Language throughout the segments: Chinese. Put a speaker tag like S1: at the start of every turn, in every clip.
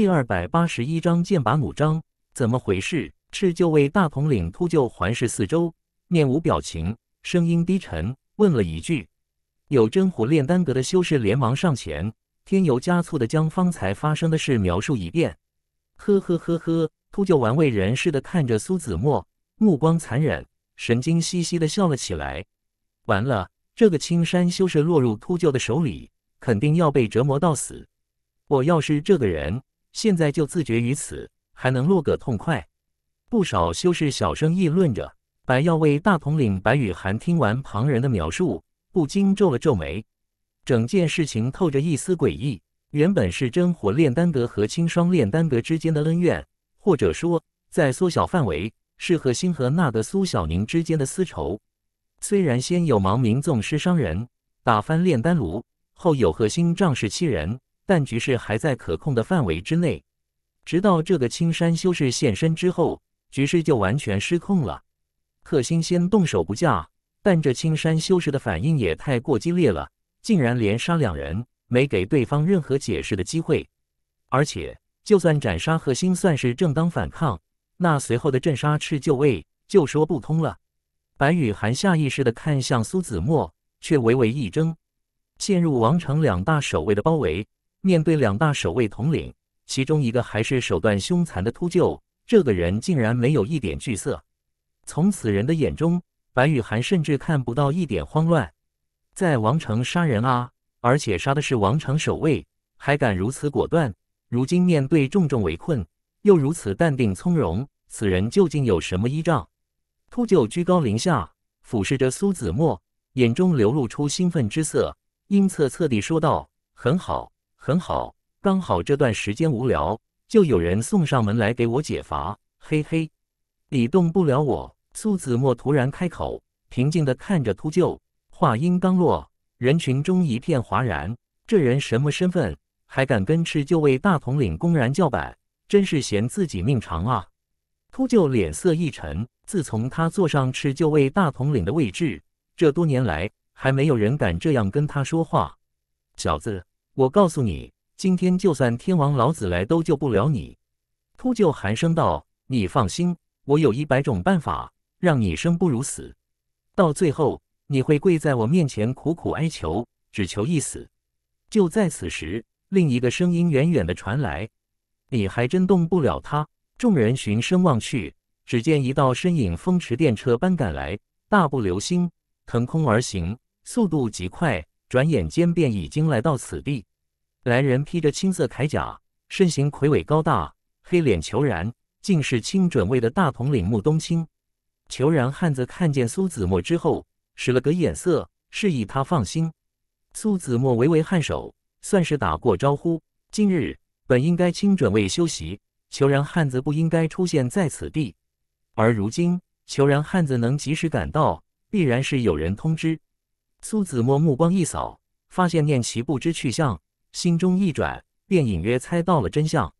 S1: 第二百八十一章剑拔弩张，怎么回事？赤鹫为大统领秃鹫环视四周，面无表情，声音低沉，问了一句。有真虎炼丹阁的修士连忙上前，添油加醋的将方才发生的事描述一遍。呵呵呵呵，秃鹫玩味人似的看着苏子墨，目光残忍，神经兮兮的笑了起来。完了，这个青山修士落入秃鹫的手里，肯定要被折磨到死。我要是这个人。现在就自绝于此，还能落个痛快。不少修士小声议论着。白药卫大统领白羽寒听完旁人的描述，不禁皱了皱眉。整件事情透着一丝诡异。原本是真火炼丹阁和青霜炼丹阁之间的恩怨，或者说在缩小范围，是何心和那个苏小宁之间的私仇。虽然先有盲民纵尸伤人，打翻炼丹炉，后有何心仗势欺人。但局势还在可控的范围之内，直到这个青山修士现身之后，局势就完全失控了。贺星先动手不假，但这青山修士的反应也太过激烈了，竟然连杀两人，没给对方任何解释的机会。而且，就算斩杀贺星算是正当反抗，那随后的镇杀赤就位就说不通了。白羽寒下意识的看向苏子墨，却微微一怔，陷入王城两大守卫的包围。面对两大守卫统领，其中一个还是手段凶残的秃鹫，这个人竟然没有一点惧色。从此人的眼中，白雨涵甚至看不到一点慌乱。在王城杀人啊，而且杀的是王城守卫，还敢如此果断？如今面对重重围困，又如此淡定从容，此人究竟有什么依仗？秃鹫居高临下俯视着苏子墨，眼中流露出兴奋之色，阴恻恻地说道：“很好。”很好，刚好这段时间无聊，就有人送上门来给我解乏，嘿嘿，你动不了我。”苏子墨突然开口，平静地看着秃鹫。话音刚落，人群中一片哗然。这人什么身份，还敢跟赤鹫卫大统领公然叫板？真是嫌自己命长啊！秃鹫脸色一沉，自从他坐上赤鹫卫大统领的位置，这多年来还没有人敢这样跟他说话，小子。我告诉你，今天就算天王老子来都救不了你。”秃鹫寒声道，“你放心，我有一百种办法让你生不如死，到最后你会跪在我面前苦苦哀求，只求一死。”就在此时，另一个声音远远的传来：“你还真动不了他。”众人循声望去，只见一道身影风驰电掣般赶来，大步流星，腾空而行，速度极快。转眼间便已经来到此地，来人披着青色铠甲，身形魁伟高大，黑脸裘然，竟是清准卫的大统领穆冬青。裘然汉子看见苏子墨之后，使了个眼色，示意他放心。苏子墨微微颔首，算是打过招呼。今日本应该清准卫休息，裘然汉子不应该出现在此地，而如今裘然汉子能及时赶到，必然是有人通知。苏子墨目光一扫，发现念其不知去向，心中一转，便隐约猜到了真相。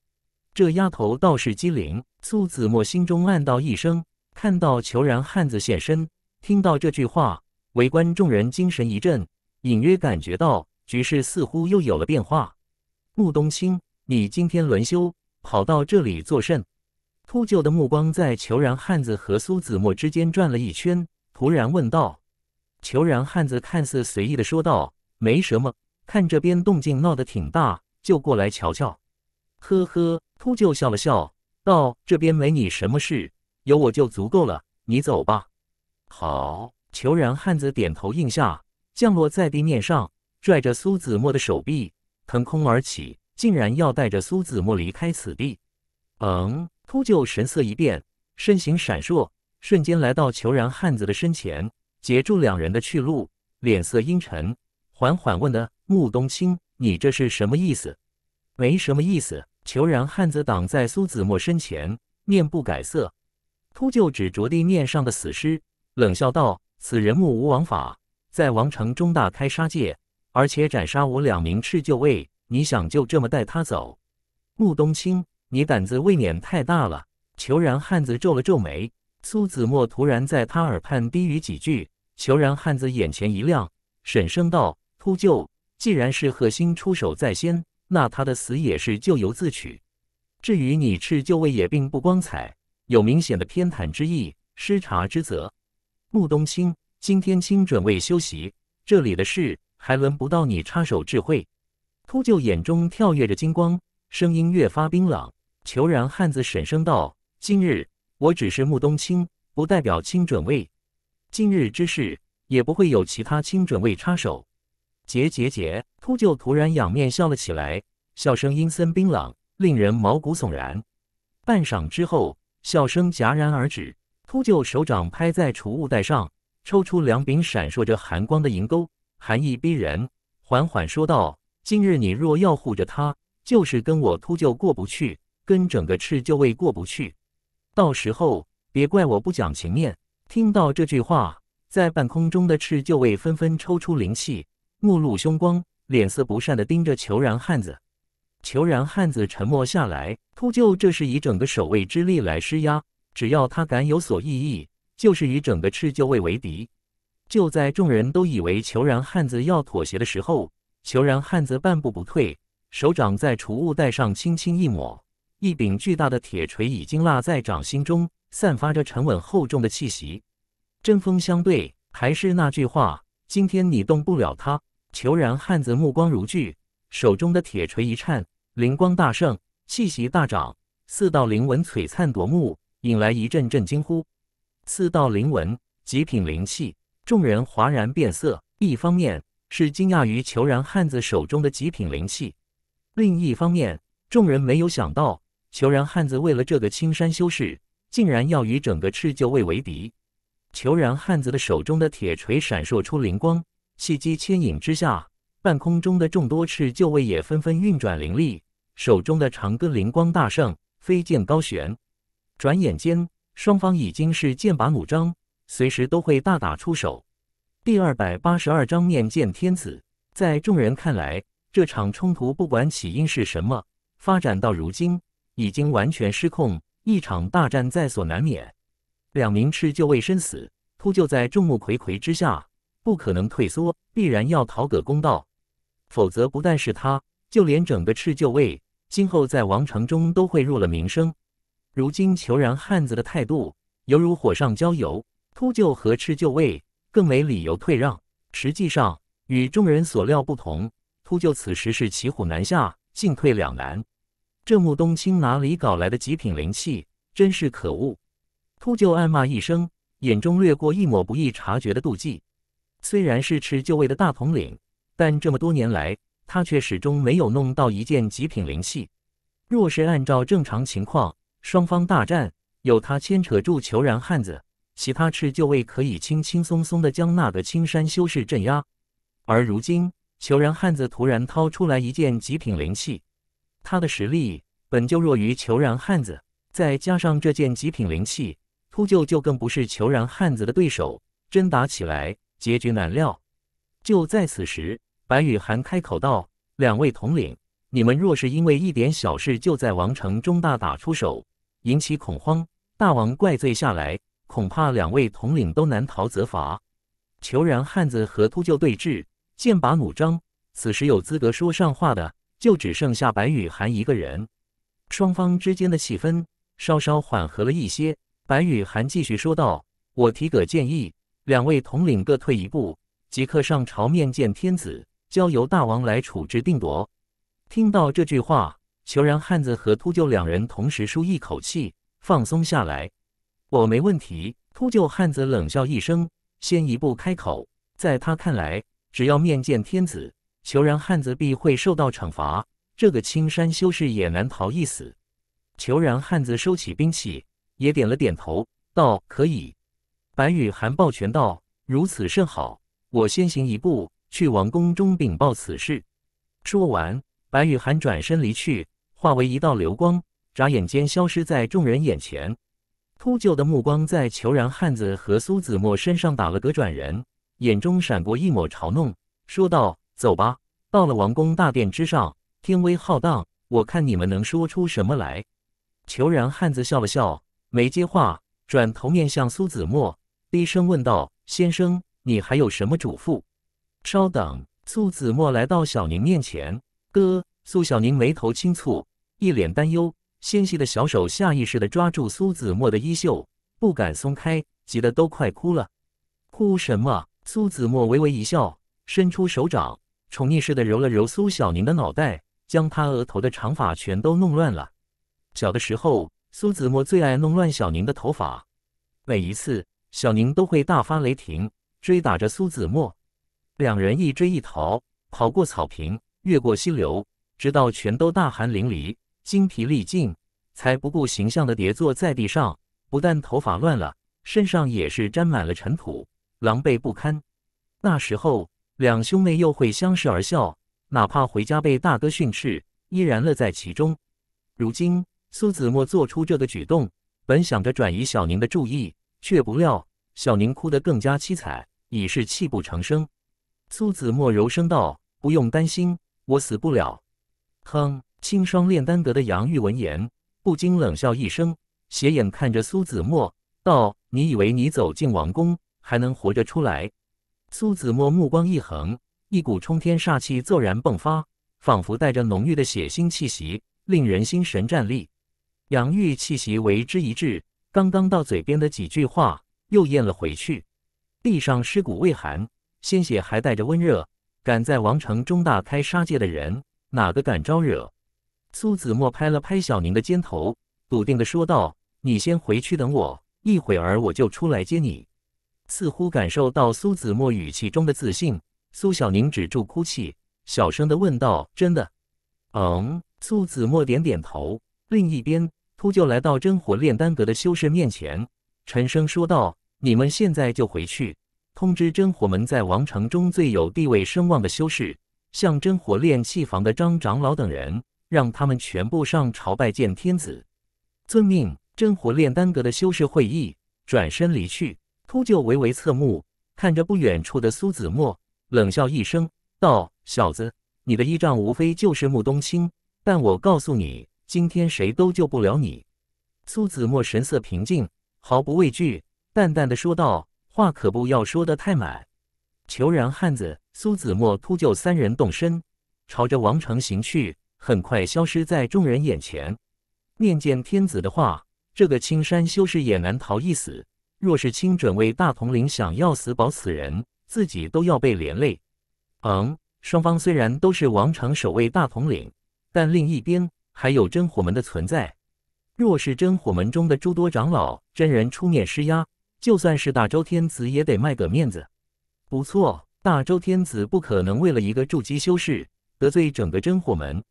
S1: 这丫头倒是机灵。苏子墨心中暗道一声。看到裘然汉子现身，听到这句话，围观众人精神一振，隐约感觉到局势似乎又有了变化。穆冬青，你今天轮休，跑到这里作甚？秃鹫的目光在裘然汉子和苏子墨之间转了一圈，突然问道。裘然汉子看似随意的说道：“没什么，看这边动静闹得挺大，就过来瞧瞧。”呵呵，秃鹫笑了笑，道：“这边没你什么事，有我就足够了，你走吧。”好，裘然汉子点头应下，降落在地面上，拽着苏子墨的手臂，腾空而起，竟然要带着苏子墨离开此地。嗯，秃鹫神色一变，身形闪烁，瞬间来到裘然汉子的身前。截住两人的去路，脸色阴沉，缓缓问的穆冬青：“你这是什么意思？”“没什么意思。”裘然汉子挡在苏子墨身前，面不改色。秃鹫指着地面上的死尸，冷笑道：“此人目无王法，在王城中大开杀戒，而且斩杀我两名赤鹫卫。你想就这么带他走？”穆冬青，你胆子未免太大了。裘然汉子皱了皱眉，苏子墨突然在他耳畔低语几句。裘然汉子眼前一亮，沈声道：“秃鹫，既然是贺星出手在先，那他的死也是咎由自取。至于你赤鹫位也并不光彩，有明显的偏袒之意，失察之责。”穆冬青、今天青准位休息，这里的事还轮不到你插手。智慧秃鹫眼中跳跃着金光，声音越发冰冷。裘然汉子沈声道：“今日我只是穆冬青，不代表青准位。”今日之事，也不会有其他清准位插手。桀桀桀！秃鹫突然仰面笑了起来，笑声阴森冰冷，令人毛骨悚然。半晌之后，笑声戛然而止。秃鹫手掌拍在储物袋上，抽出两柄闪烁着寒光的银钩，寒意逼人，缓缓说道：“今日你若要护着他，就是跟我秃鹫过不去，跟整个赤鹫卫过不去。到时候别怪我不讲情面。”听到这句话，在半空中的赤鹫卫纷纷抽出灵气，目露凶光，脸色不善地盯着裘然汉子。裘然汉子沉默下来。秃鹫这是以整个守卫之力来施压，只要他敢有所异议，就是以整个赤鹫卫为敌。就在众人都以为裘然汉子要妥协的时候，裘然汉子半步不退，手掌在储物袋上轻轻一抹，一柄巨大的铁锤已经落在掌心中。散发着沉稳厚重的气息，针锋相对。还是那句话，今天你动不了他。裘然汉子目光如炬，手中的铁锤一颤，灵光大盛，气息大涨，四道灵纹璀璨夺目，引来一阵阵惊呼。四道灵纹，极品灵气，众人哗然变色。一方面是惊讶于裘然汉子手中的极品灵气，另一方面，众人没有想到裘然汉子为了这个青山修士。竟然要与整个赤鹫卫为敌！虬髯汉子的手中的铁锤闪烁出灵光，契机牵引之下，半空中的众多赤鹫卫也纷纷运转灵力，手中的长戈灵光大盛，飞剑高悬。转眼间，双方已经是剑拔弩张，随时都会大打出手。第二百八十二章面见天子。在众人看来，这场冲突不管起因是什么，发展到如今已经完全失控。一场大战在所难免，两名赤鹫卫身死，秃鹫在众目睽睽之下不可能退缩，必然要讨个公道，否则不但是他，就连整个赤鹫卫今后在王城中都会入了名声。如今裘然汉子的态度犹如火上浇油，秃鹫和赤鹫卫更没理由退让。实际上，与众人所料不同，秃鹫此时是骑虎难下，进退两难。这穆冬青哪里搞来的极品灵气？真是可恶！秃鹫暗骂一声，眼中掠过一抹不易察觉的妒忌。虽然是赤就位的大统领，但这么多年来，他却始终没有弄到一件极品灵气。若是按照正常情况，双方大战，有他牵扯住裘然汉子，其他赤就位可以轻轻松松地将那个青山修士镇压。而如今，裘然汉子突然掏出来一件极品灵器。他的实力本就弱于裘然汉子，再加上这件极品灵器，秃鹫就更不是裘然汉子的对手。真打起来，结局难料。就在此时，白雨涵开口道：“两位统领，你们若是因为一点小事就在王城中大打出手，引起恐慌，大王怪罪下来，恐怕两位统领都难逃责罚。”裘然汉子和秃鹫对峙，剑拔弩张。此时有资格说上话的。就只剩下白雨涵一个人，双方之间的气氛稍稍缓和了一些。白雨涵继续说道：“我提个建议，两位统领各退一步，即刻上朝面见天子，交由大王来处置定夺。”听到这句话，裘然汉子和秃鹫两人同时舒一口气，放松下来。我没问题。秃鹫汉子冷笑一声，先一步开口，在他看来，只要面见天子。求然汉子必会受到惩罚，这个青山修士也难逃一死。求然汉子收起兵器，也点了点头，道：“可以。”白羽寒抱拳道：“如此甚好，我先行一步，去王宫中禀报此事。”说完，白羽寒转身离去，化为一道流光，眨眼间消失在众人眼前。秃鹫的目光在裘然汉子和苏子墨身上打了个转，人眼中闪过一抹嘲弄，说道。走吧，到了王宫大殿之上，天威浩荡，我看你们能说出什么来。虬髯汉子笑了笑，没接话，转头面向苏子墨，低声问道：“先生，你还有什么嘱咐？”稍等。苏子墨来到小宁面前，哥，苏小宁眉头轻蹙，一脸担忧，纤细的小手下意识地抓住苏子墨的衣袖，不敢松开，急得都快哭了。哭什么？苏子墨微微一笑，伸出手掌。宠溺似的揉了揉苏小宁的脑袋，将她额头的长发全都弄乱了。小的时候，苏子墨最爱弄乱小宁的头发，每一次小宁都会大发雷霆，追打着苏子墨，两人一追一逃，跑过草坪，越过溪流，直到全都大汗淋漓、精疲力尽，才不顾形象的叠坐在地上。不但头发乱了，身上也是沾满了尘土，狼狈不堪。那时候。两兄妹又会相视而笑，哪怕回家被大哥训斥，依然乐在其中。如今苏子墨做出这个举动，本想着转移小宁的注意，却不料小宁哭得更加凄惨，已是泣不成声。苏子墨柔声道：“不用担心，我死不了。”哼！青霜炼丹得的杨玉闻言，不禁冷笑一声，斜眼看着苏子墨道：“你以为你走进王宫，还能活着出来？”苏子墨目光一横，一股冲天煞气骤然迸发，仿佛带着浓郁的血腥气息，令人心神战栗。杨玉气息为之一滞，刚刚到嘴边的几句话又咽了回去。地上尸骨未寒，鲜血还带着温热，敢在王城中大开杀戒的人，哪个敢招惹？苏子墨拍了拍小宁的肩头，笃定的说道：“你先回去等我，一会儿我就出来接你。”似乎感受到苏子墨语气中的自信，苏小宁止住哭泣，小声的问道：“真的？”嗯，苏子墨点点头。另一边，秃鹫来到真火炼丹阁的修士面前，沉声说道：“你们现在就回去，通知真火门在王城中最有地位声望的修士，向真火炼气房的张长老等人，让他们全部上朝拜见天子。”“遵命。”真火炼丹阁的修士会议，转身离去。秃鹫微微侧目，看着不远处的苏子墨，冷笑一声道：“小子，你的依仗无非就是木冬青，但我告诉你，今天谁都救不了你。”苏子墨神色平静，毫不畏惧，淡淡的说道：“话可不要说的太满。”求饶汉子，苏子墨、秃鹫三人动身，朝着王城行去，很快消失在众人眼前。面见天子的话，这个青山修士也难逃一死。若是清准位大统领想要死保此人，自己都要被连累。嗯，双方虽然都是王城守卫大统领，但另一边还有真火门的存在。若是真火门中的诸多长老真人出面施压，就算是大周天子也得卖个面子。不错，大周天子不可能为了一个筑基修士得罪整个真火门。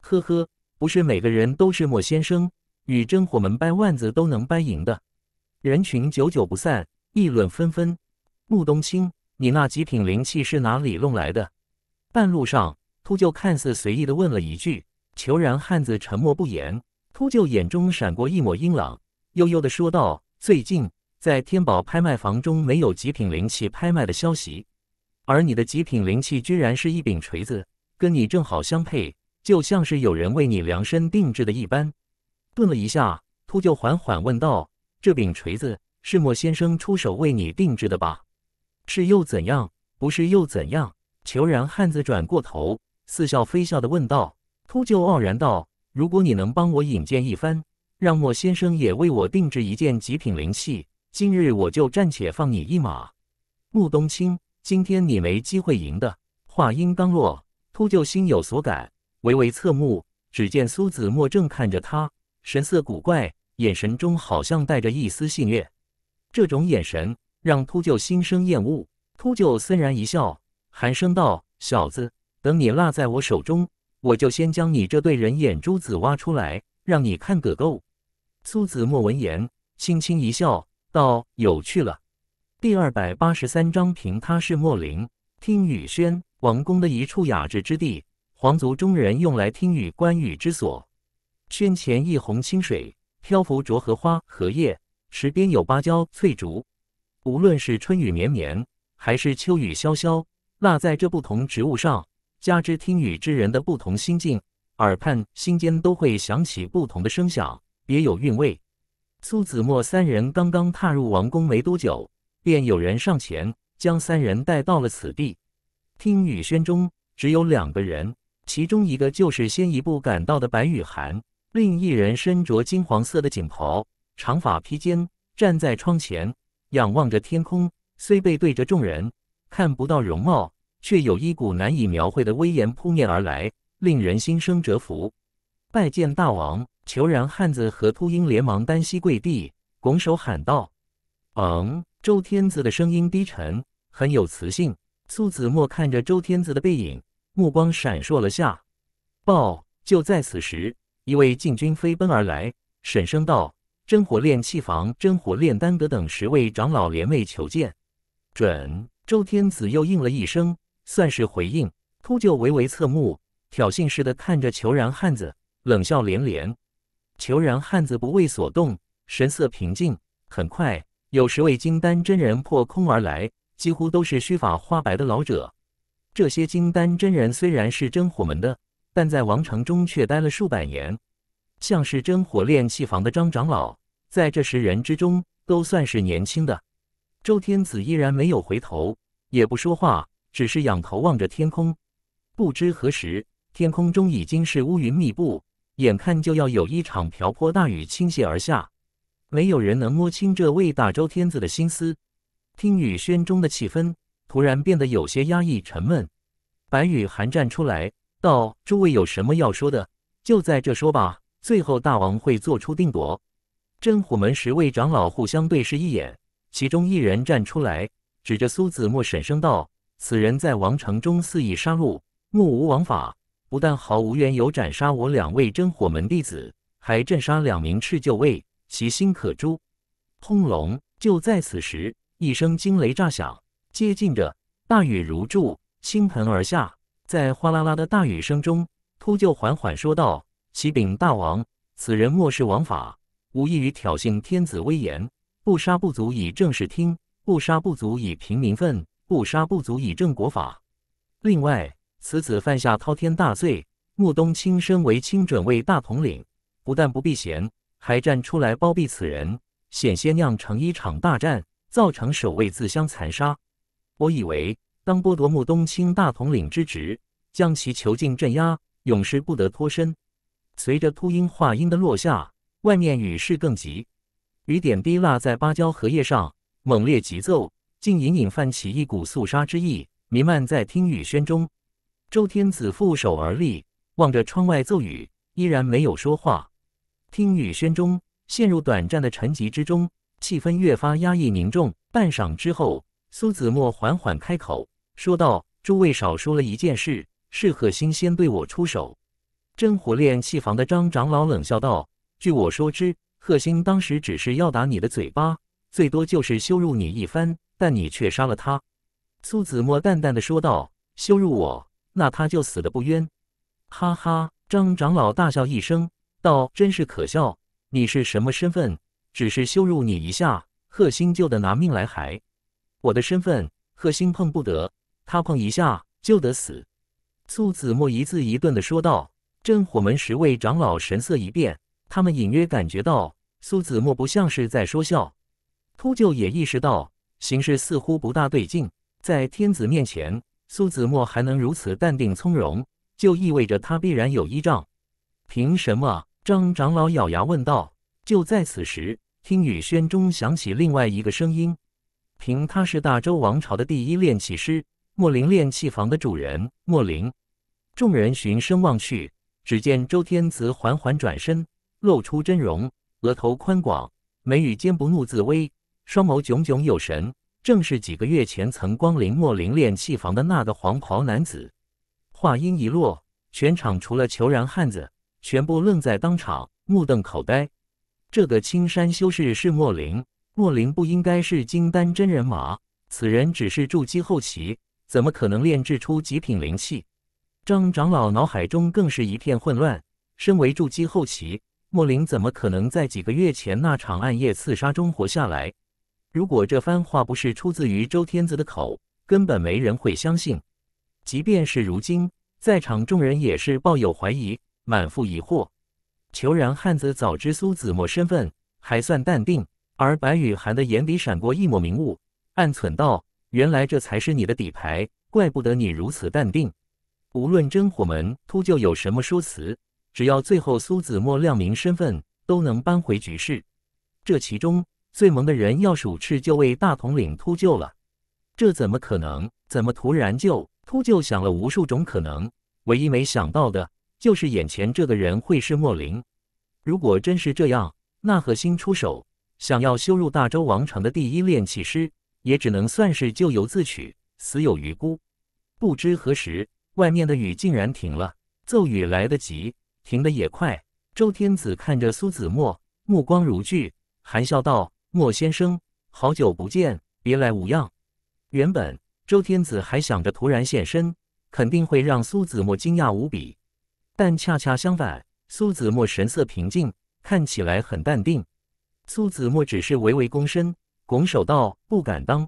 S1: 呵呵，不是每个人都是莫先生，与真火门掰腕子都能掰赢的。人群久久不散，议论纷纷。穆冬青，你那极品灵气是哪里弄来的？半路上，秃鹫看似随意的问了一句，求然汉子沉默不言。秃鹫眼中闪过一抹阴冷，悠悠的说道：“最近在天宝拍卖房中没有极品灵气拍卖的消息，而你的极品灵气居然是一柄锤子，跟你正好相配，就像是有人为你量身定制的一般。”顿了一下，秃鹫缓缓问道。这柄锤子是莫先生出手为你定制的吧？是又怎样？不是又怎样？虬髯汉子转过头，似笑非笑的问道。秃鹫傲然道：“如果你能帮我引荐一番，让莫先生也为我定制一件极品灵器，今日我就暂且放你一马。”穆冬青，今天你没机会赢的。话音刚落，秃鹫心有所感，微微侧目，只见苏子墨正看着他，神色古怪。眼神中好像带着一丝戏谑。这种眼神让秃鹫心生厌恶。秃鹫森然一笑，寒声道：“小子，等你落在我手中，我就先将你这对人眼珠子挖出来，让你看个够。”苏子墨闻言，轻轻一笑，道：“有趣了。”第二百八十三章，平他是莫林听雨轩，王宫的一处雅致之地，皇族中人用来听雨观雨之所。轩前一泓清水。漂浮着荷花、荷叶，池边有芭蕉、翠竹。无论是春雨绵绵，还是秋雨潇潇，落在这不同植物上，加之听雨之人的不同心境，耳畔、心间都会响起不同的声响，别有韵味。苏子墨三人刚刚踏入王宫没多久，便有人上前将三人带到了此地。听雨轩中只有两个人，其中一个就是先一步赶到的白雨涵。另一人身着金黄色的锦袍，长发披肩，站在窗前，仰望着天空。虽背对着众人，看不到容貌，却有一股难以描绘的威严扑面而来，令人心生折服。拜见大王！虬髯汉子和秃鹰连忙单膝跪地，拱手喊道：“嗯。”周天子的声音低沉，很有磁性。苏子墨看着周天子的背影，目光闪烁了下。报！就在此时。一位禁军飞奔而来，沈声道：“真火炼器房、真火炼丹等十位长老联袂求见。”准周天子又应了一声，算是回应。秃鹫微微侧目，挑衅似的看着裘然汉子，冷笑连连。裘然汉子不为所动，神色平静。很快，有十位金丹真人破空而来，几乎都是须发花白的老者。这些金丹真人虽然是真火门的。但在王城中却待了数百年，像是真火炼气房的张长老，在这十人之中都算是年轻的。周天子依然没有回头，也不说话，只是仰头望着天空。不知何时，天空中已经是乌云密布，眼看就要有一场瓢泼大雨倾泻而下。没有人能摸清这位大周天子的心思。听雨轩中的气氛突然变得有些压抑沉闷。白羽寒站出来。道：“诸位有什么要说的，就在这说吧。最后大王会做出定夺。真火门十位长老互相对视一眼，其中一人站出来，指着苏子墨，沈声道：“此人在王城中肆意杀戮，目无王法，不但毫无缘由斩杀我两位真火门弟子，还镇杀两名赤鹫卫，其心可诛。”轰隆！就在此时，一声惊雷炸响，接近着大雨如注，倾盆而下。在哗啦啦的大雨声中，秃鹫缓缓说道：“启禀大王，此人漠视王法，无异于挑衅天子威严。不杀不足以正视听，不杀不足以平民愤，不杀不足以正国法。另外，此子犯下滔天大罪，穆东卿身为清准卫大统领，不但不避嫌，还站出来包庇此人，险些酿成一场大战，造成守卫自相残杀。我以为……”当剥夺穆冬青大统领之职，将其囚禁镇压，永世不得脱身。随着秃鹰话音的落下，外面雨势更急，雨点滴落在芭蕉荷叶上，猛烈急奏，竟隐隐泛起一股肃杀之意，弥漫在听雨轩中。周天子负手而立，望着窗外骤雨，依然没有说话。听雨轩中陷入短暂的沉寂之中，气氛越发压抑凝重。半晌之后，苏子墨缓缓开口。说道：“诸位少说了一件事，是贺星先对我出手。”真火炼气房的张长老冷笑道：“据我说之，贺星当时只是要打你的嘴巴，最多就是羞辱你一番，但你却杀了他。”苏子墨淡淡的说道：“羞辱我，那他就死的不冤。”哈哈，张长老大笑一声道：“真是可笑，你是什么身份？只是羞辱你一下，贺星就得拿命来还。我的身份，贺星碰不得。”他碰一下就得死。”苏子墨一字一顿地说道。镇火门十位长老神色一变，他们隐约感觉到苏子墨不像是在说笑。秃鹫也意识到形势似乎不大对劲。在天子面前，苏子墨还能如此淡定从容，就意味着他必然有依仗。凭什么？张长老咬牙问道。就在此时，听雨轩中响起另外一个声音：“凭他是大周王朝的第一炼气师。”莫林炼器房的主人莫林，众人循声望去，只见周天子缓缓转身，露出真容，额头宽广，眉宇间不怒自威，双眸炯炯有神，正是几个月前曾光临莫林炼器房的那个黄袍男子。话音一落，全场除了裘然汉子，全部愣在当场，目瞪口呆。这个青山修士是莫林，莫林不应该是金丹真人吗？此人只是筑基后期。怎么可能炼制出极品灵气？张长老脑海中更是一片混乱。身为筑基后期，莫林怎么可能在几个月前那场暗夜刺杀中活下来？如果这番话不是出自于周天子的口，根本没人会相信。即便是如今在场众人，也是抱有怀疑，满腹疑惑。裘然汉子早知苏子墨身份，还算淡定；而白雨涵的眼底闪过一抹明雾，暗忖道。原来这才是你的底牌，怪不得你如此淡定。无论真火门秃鹫有什么说辞，只要最后苏子墨亮明身份，都能扳回局势。这其中最萌的人要数赤鹫卫大统领秃鹫了。这怎么可能？怎么突然就秃鹫想了无数种可能，唯一没想到的就是眼前这个人会是莫林。如果真是这样，那核心出手，想要羞入大周王城的第一炼气师。也只能算是咎由自取，死有余辜。不知何时，外面的雨竟然停了。骤雨来得急，停得也快。周天子看着苏子墨，目光如炬，含笑道：“莫先生，好久不见，别来无恙。”原本周天子还想着突然现身，肯定会让苏子墨惊讶无比，但恰恰相反，苏子墨神色平静，看起来很淡定。苏子墨只是微微躬身。拱手道：“不敢当。”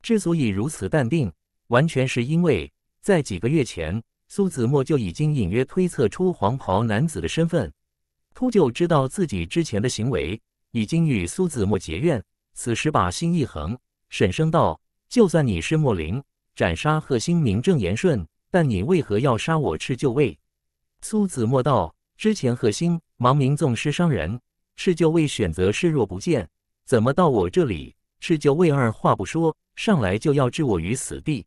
S1: 之所以如此淡定，完全是因为在几个月前，苏子墨就已经隐约推测出黄袍男子的身份。秃鹫知道自己之前的行为已经与苏子墨结怨，此时把心一横，沈声道：“就算你是莫林，斩杀贺星名正言顺，但你为何要杀我赤鹫卫？”苏子墨道：“之前贺星盲名纵尸伤人，赤鹫卫选择视若不见。”怎么到我这里？赤鹫卫二话不说，上来就要置我于死地。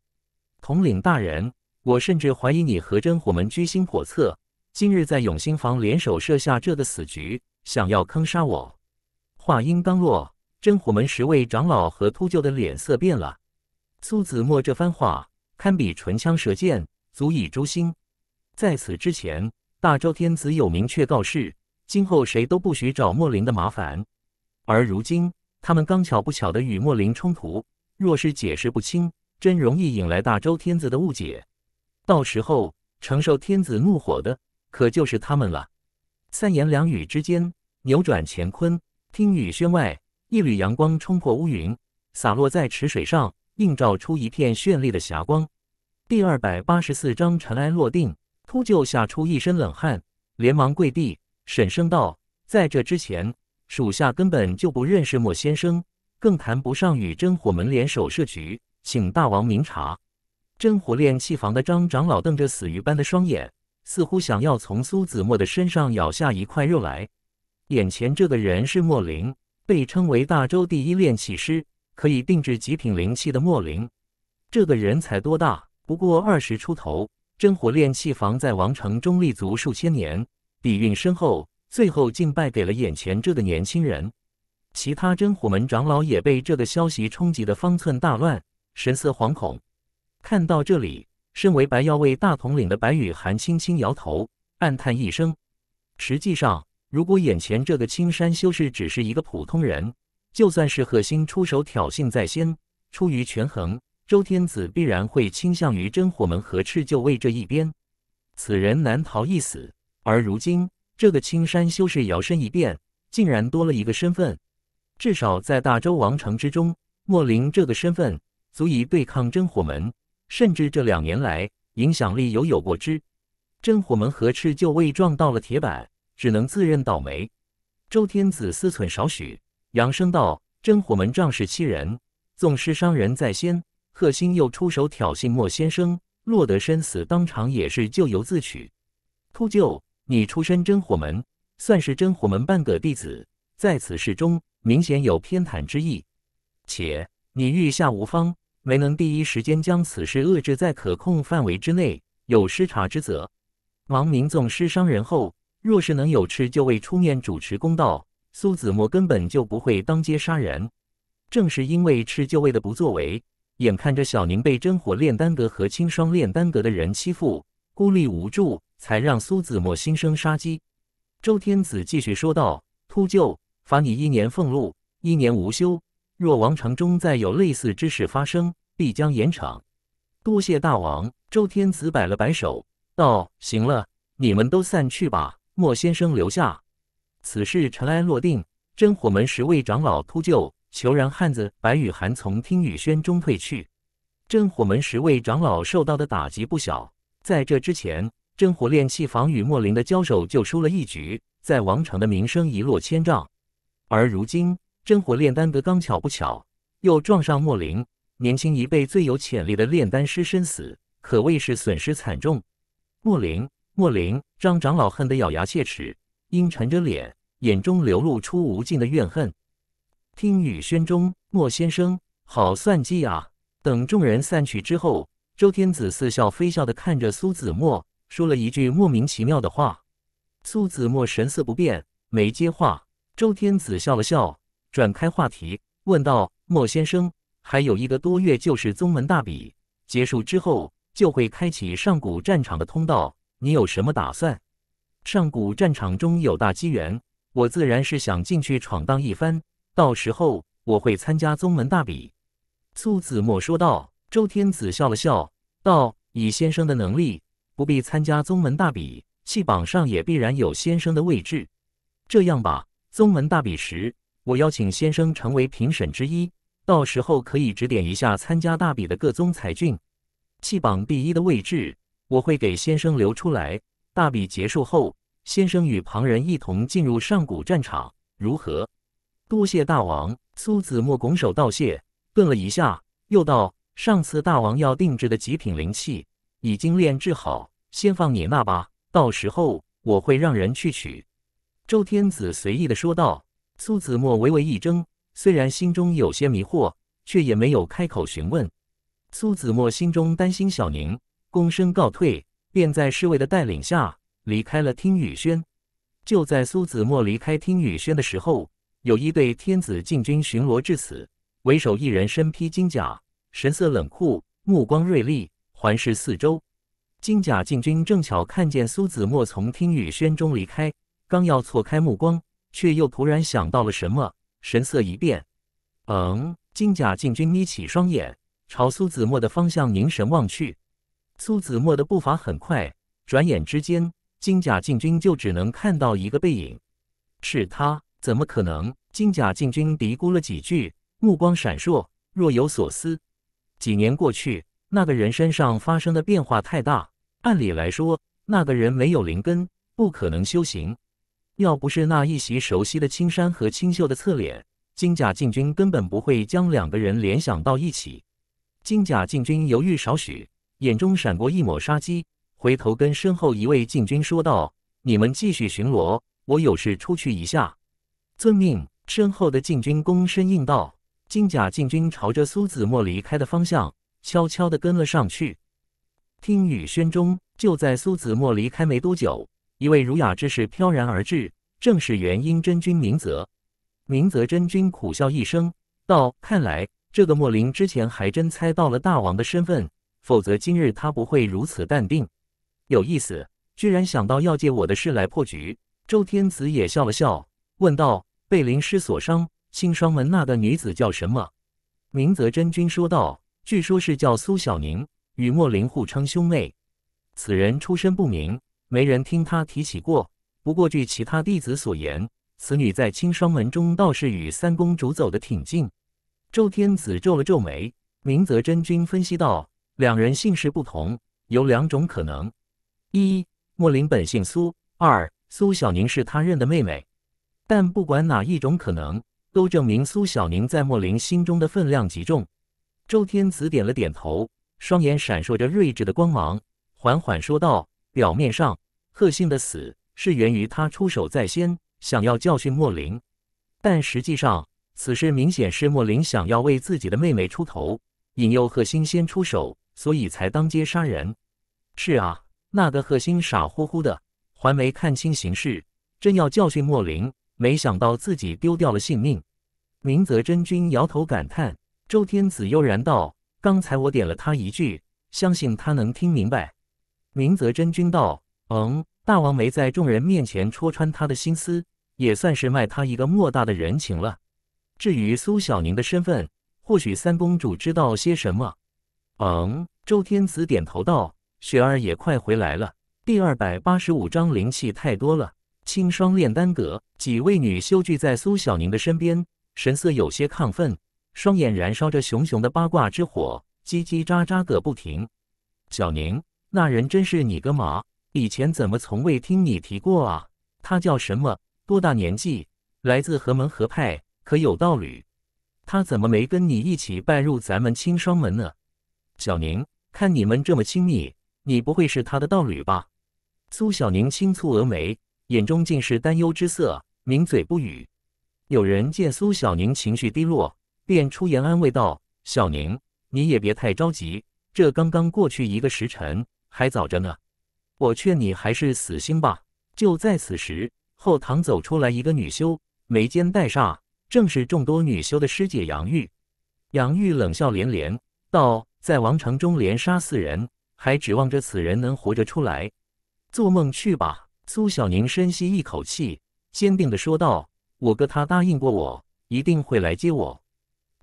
S1: 统领大人，我甚至怀疑你和真火门居心叵测，今日在永兴坊联手设下这个死局，想要坑杀我。话音刚落，真火门十位长老和秃鹫的脸色变了。苏子墨这番话堪比唇枪舌剑，足以诛心。在此之前，大周天子有明确告示，今后谁都不许找莫林的麻烦。而如今，他们刚巧不巧的与莫林冲突，若是解释不清，真容易引来大周天子的误解。到时候承受天子怒火的，可就是他们了。三言两语之间扭转乾坤。听雨轩外，一缕阳光冲破乌云，洒落在池水上，映照出一片绚丽的霞光。第二百八十四章尘埃落定，秃鹫吓出一身冷汗，连忙跪地，沈声道：“在这之前。”属下根本就不认识莫先生，更谈不上与真火门联手设局，请大王明察。真火炼器房的张长老瞪着死鱼般的双眼，似乎想要从苏子墨的身上咬下一块肉来。眼前这个人是莫林，被称为大周第一炼器师，可以定制极品灵气的莫林。这个人才多大？不过二十出头。真火炼器房在王城中立足数千年，底蕴深厚。最后竟败给了眼前这个年轻人，其他真火门长老也被这个消息冲击的方寸大乱，神色惶恐。看到这里，身为白曜卫大统领的白雨涵轻轻摇头，暗叹一声。实际上，如果眼前这个青山修士只是一个普通人，就算是贺星出手挑衅在先，出于权衡，周天子必然会倾向于真火门和赤鹫卫这一边，此人难逃一死。而如今，这个青山修士摇身一变，竟然多了一个身份。至少在大周王城之中，莫林这个身份足以对抗真火门，甚至这两年来影响力犹有过之。真火门和赤鹫未撞到了铁板，只能自认倒霉。周天子思忖少许，扬声道：“真火门仗势欺人，纵是伤人在先，贺星又出手挑衅莫先生，落得身死当场，也是咎由自取。”秃鹫。你出身真火门，算是真火门半个弟子，在此事中明显有偏袒之意，且你御下无方，没能第一时间将此事遏制在可控范围之内，有失察之责。王明纵失伤人后，若是能有赤就位出面主持公道，苏子墨根本就不会当街杀人。正是因为赤就位的不作为，眼看着小宁被真火炼丹阁和青霜炼丹阁的人欺负，孤立无助。才让苏子墨心生杀机。周天子继续说道：“秃鹫，罚你一年俸禄，一年无休。若王城中再有类似之事发生，必将严惩。”多谢大王。周天子摆了摆手，道：“行了，你们都散去吧。莫先生留下。此事尘埃落定，真火门十位长老、秃鹫、虬髯汉子、白雨涵从听雨轩中退去。真火门十位长老受到的打击不小，在这之前。”真火炼气房与莫林的交手就输了一局，在王城的名声一落千丈。而如今真火炼丹阁刚巧不巧又撞上莫林，年轻一辈最有潜力的炼丹师身死，可谓是损失惨重。莫林，莫林，张长老恨得咬牙切齿，阴沉着脸，眼中流露出无尽的怨恨。听雨轩中，莫先生，好算计啊！等众人散去之后，周天子似笑非笑的看着苏子墨。说了一句莫名其妙的话，苏子墨神色不变，没接话。周天子笑了笑，转开话题问道：“莫先生，还有一个多月就是宗门大比结束之后，就会开启上古战场的通道，你有什么打算？”“上古战场中有大机缘，我自然是想进去闯荡一番。到时候我会参加宗门大比。”苏子墨说道。周天子笑了笑，道：“以先生的能力。”不必参加宗门大比，气榜上也必然有先生的位置。这样吧，宗门大比时，我邀请先生成为评审之一，到时候可以指点一下参加大比的各宗才俊。气榜第一的位置，我会给先生留出来。大比结束后，先生与旁人一同进入上古战场，如何？多谢大王，苏子墨拱手道谢，顿了一下，又道：“上次大王要定制的极品灵器，已经炼制好。”先放你那吧，到时候我会让人去取。”周天子随意的说道。苏子墨微微一怔，虽然心中有些迷惑，却也没有开口询问。苏子墨心中担心小宁，躬身告退，便在侍卫的带领下离开了听雨轩。就在苏子墨离开听雨轩的时候，有一队天子禁军巡逻至此，为首一人身披金甲，神色冷酷，目光锐利，环视四周。金甲禁军正巧看见苏子墨从听雨轩中离开，刚要错开目光，却又突然想到了什么，神色一变。嗯，金甲禁军眯起双眼，朝苏子墨的方向凝神望去。苏子墨的步伐很快，转眼之间，金甲禁军就只能看到一个背影。是他？怎么可能？金甲禁军嘀咕了几句，目光闪烁，若有所思。几年过去。那个人身上发生的变化太大，按理来说，那个人没有灵根，不可能修行。要不是那一袭熟悉的青衫和清秀的侧脸，金甲禁军根本不会将两个人联想到一起。金甲禁军犹豫少许，眼中闪过一抹杀机，回头跟身后一位禁军说道：“你们继续巡逻，我有事出去一下。”“遵命。”身后的禁军躬身应道。金甲禁军朝着苏子墨离开的方向。悄悄的跟了上去。听雨轩中，就在苏子墨离开没多久，一位儒雅之士飘然而至，正是元婴真君明泽。明泽真君苦笑一声，道：“看来这个莫林之前还真猜到了大王的身份，否则今日他不会如此淡定。有意思，居然想到要借我的事来破局。”周天子也笑了笑，问道：“被灵师所伤，青霜门那个女子叫什么？”明泽真君说道。据说是叫苏小宁，与莫林互称兄妹。此人出身不明，没人听他提起过。不过据其他弟子所言，此女在青霜门中倒是与三公主走得挺近。周天子皱了皱眉，明泽真君分析道：“两人姓氏不同，有两种可能：一，莫林本姓苏；二，苏小宁是他认的妹妹。但不管哪一种可能，都证明苏小宁在莫林心中的分量极重。”周天子点了点头，双眼闪烁着睿智的光芒，缓缓说道：“表面上贺星的死是源于他出手在先，想要教训莫林，但实际上此事明显是莫林想要为自己的妹妹出头，引诱贺星先出手，所以才当街杀人。是啊，那个贺星傻乎乎的，还没看清形势，正要教训莫林，没想到自己丢掉了性命。”明泽真君摇头感叹。周天子悠然道：“刚才我点了他一句，相信他能听明白。”明泽真君道：“嗯，大王没在众人面前戳穿他的心思，也算是卖他一个莫大的人情了。至于苏小宁的身份，或许三公主知道些什么。”嗯，周天子点头道：“雪儿也快回来了。”第二百八十五章灵气太多了。青霜炼丹阁几位女修聚在苏小宁的身边，神色有些亢奋。双眼燃烧着熊熊的八卦之火，叽叽喳喳个不停。小宁，那人真是你个马？以前怎么从未听你提过啊？他叫什么？多大年纪？来自何门何派？可有道侣？他怎么没跟你一起拜入咱们青霜门呢？小宁，看你们这么亲密，你不会是他的道侣吧？苏小宁轻蹙峨眉，眼中尽是担忧之色，抿嘴不语。有人见苏小宁情绪低落。便出言安慰道：“小宁，你也别太着急，这刚刚过去一个时辰，还早着呢。我劝你还是死心吧。”就在此时，后堂走出来一个女修，眉间带煞，正是众多女修的师姐杨玉。杨玉冷笑连连道：“在王城中连杀四人，还指望着此人能活着出来？做梦去吧！”苏小宁深吸一口气，坚定地说道：“我哥他答应过我，一定会来接我。”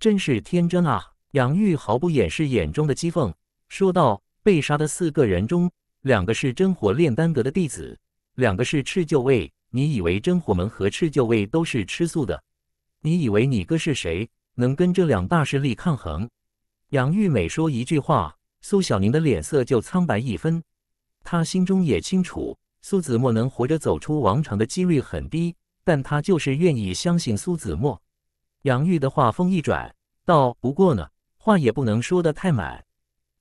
S1: 真是天真啊！杨玉毫不掩饰眼中的讥讽，说道：“被杀的四个人中，两个是真火炼丹阁的弟子，两个是赤鹫卫。你以为真火门和赤鹫卫都是吃素的？你以为你哥是谁，能跟这两大势力抗衡？”杨玉每说一句话，苏小宁的脸色就苍白一分。他心中也清楚，苏子墨能活着走出王城的几率很低，但他就是愿意相信苏子墨。杨玉的话锋一转，道：“不过呢，话也不能说得太满。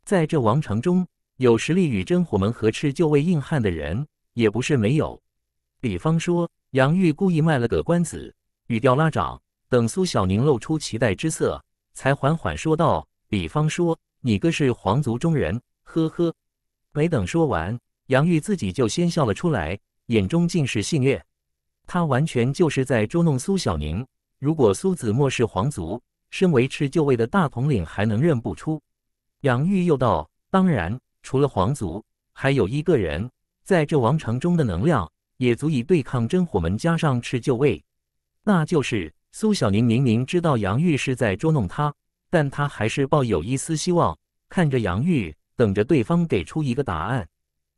S1: 在这王城中，有实力与真火门合斥就位硬汉的人也不是没有。比方说，杨玉故意卖了个关子，语调拉长，等苏小宁露出期待之色，才缓缓说道：‘比方说，你哥是皇族中人。’呵呵，没等说完，杨玉自己就先笑了出来，眼中尽是戏谑。他完全就是在捉弄苏小宁。”如果苏子墨是皇族，身为赤旧位的大统领还能认不出？杨玉又道：“当然，除了皇族，还有一个人，在这王城中的能量也足以对抗真火门，加上赤旧位，那就是苏小宁。”明明知道杨玉是在捉弄他，但他还是抱有一丝希望，看着杨玉，等着对方给出一个答案。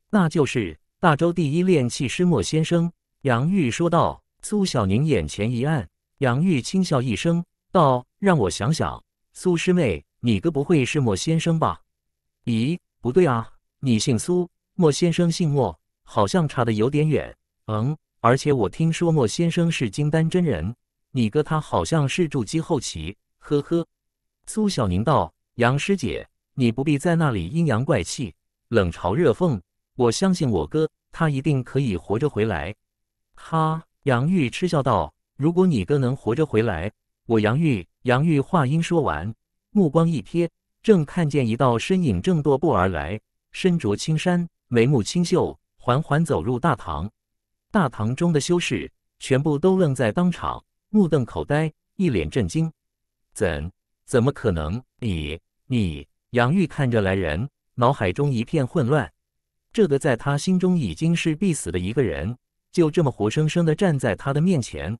S1: 那就是大周第一炼气师莫先生。杨玉说道。苏小宁眼前一暗。杨玉轻笑一声道：“让我想想，苏师妹，你哥不会是莫先生吧？咦，不对啊，你姓苏，莫先生姓莫，好像差的有点远。嗯，而且我听说莫先生是金丹真人，你哥他好像是筑基后期。呵呵。”苏小宁道：“杨师姐，你不必在那里阴阳怪气、冷嘲热讽。我相信我哥，他一定可以活着回来。”哈，杨玉嗤笑道。如果你哥能活着回来，我杨玉。杨玉话音说完，目光一瞥，正看见一道身影正踱步而来，身着青衫，眉目清秀，缓缓走入大堂。大堂中的修士全部都愣在当场，目瞪口呆，一脸震惊。怎？怎么可能？你你杨玉看着来人，脑海中一片混乱。这个在他心中已经是必死的一个人，就这么活生生的站在他的面前。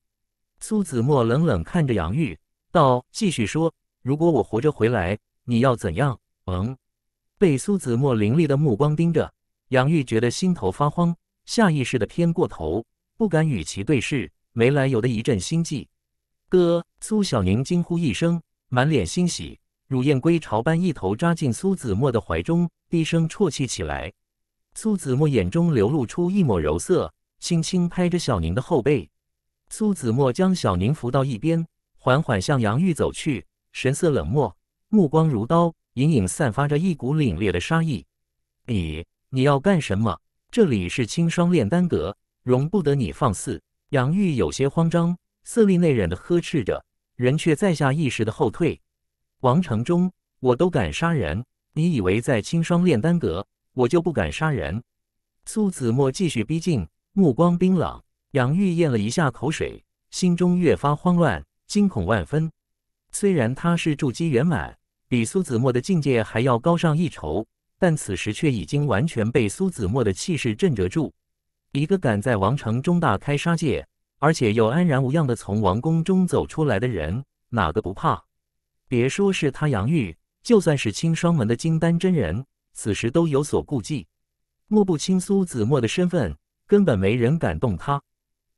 S1: 苏子墨冷冷看着杨玉，道：“继续说，如果我活着回来，你要怎样？”嗯，被苏子墨凌厉的目光盯着，杨玉觉得心头发慌，下意识的偏过头，不敢与其对视，没来由的一阵心悸。哥！苏小宁惊呼一声，满脸欣喜，如燕归巢般一头扎进苏子墨的怀中，低声啜泣起来。苏子墨眼中流露出一抹柔色，轻轻拍着小宁的后背。苏子墨将小宁扶到一边，缓缓向杨玉走去，神色冷漠，目光如刀，隐隐散发着一股凛冽的杀意。你你要干什么？这里是青霜炼丹阁，容不得你放肆！杨玉有些慌张，色厉内荏的呵斥着，人却在下意识的后退。王成忠，我都敢杀人，你以为在青霜炼丹阁，我就不敢杀人？苏子墨继续逼近，目光冰冷。杨玉咽了一下口水，心中越发慌乱，惊恐万分。虽然他是筑基圆满，比苏子墨的境界还要高上一筹，但此时却已经完全被苏子墨的气势震着住。一个敢在王城中大开杀戒，而且又安然无恙的从王宫中走出来的人，哪个不怕？别说是他杨玉，就算是青霜门的金丹真人，此时都有所顾忌。摸不清苏子墨的身份，根本没人敢动他。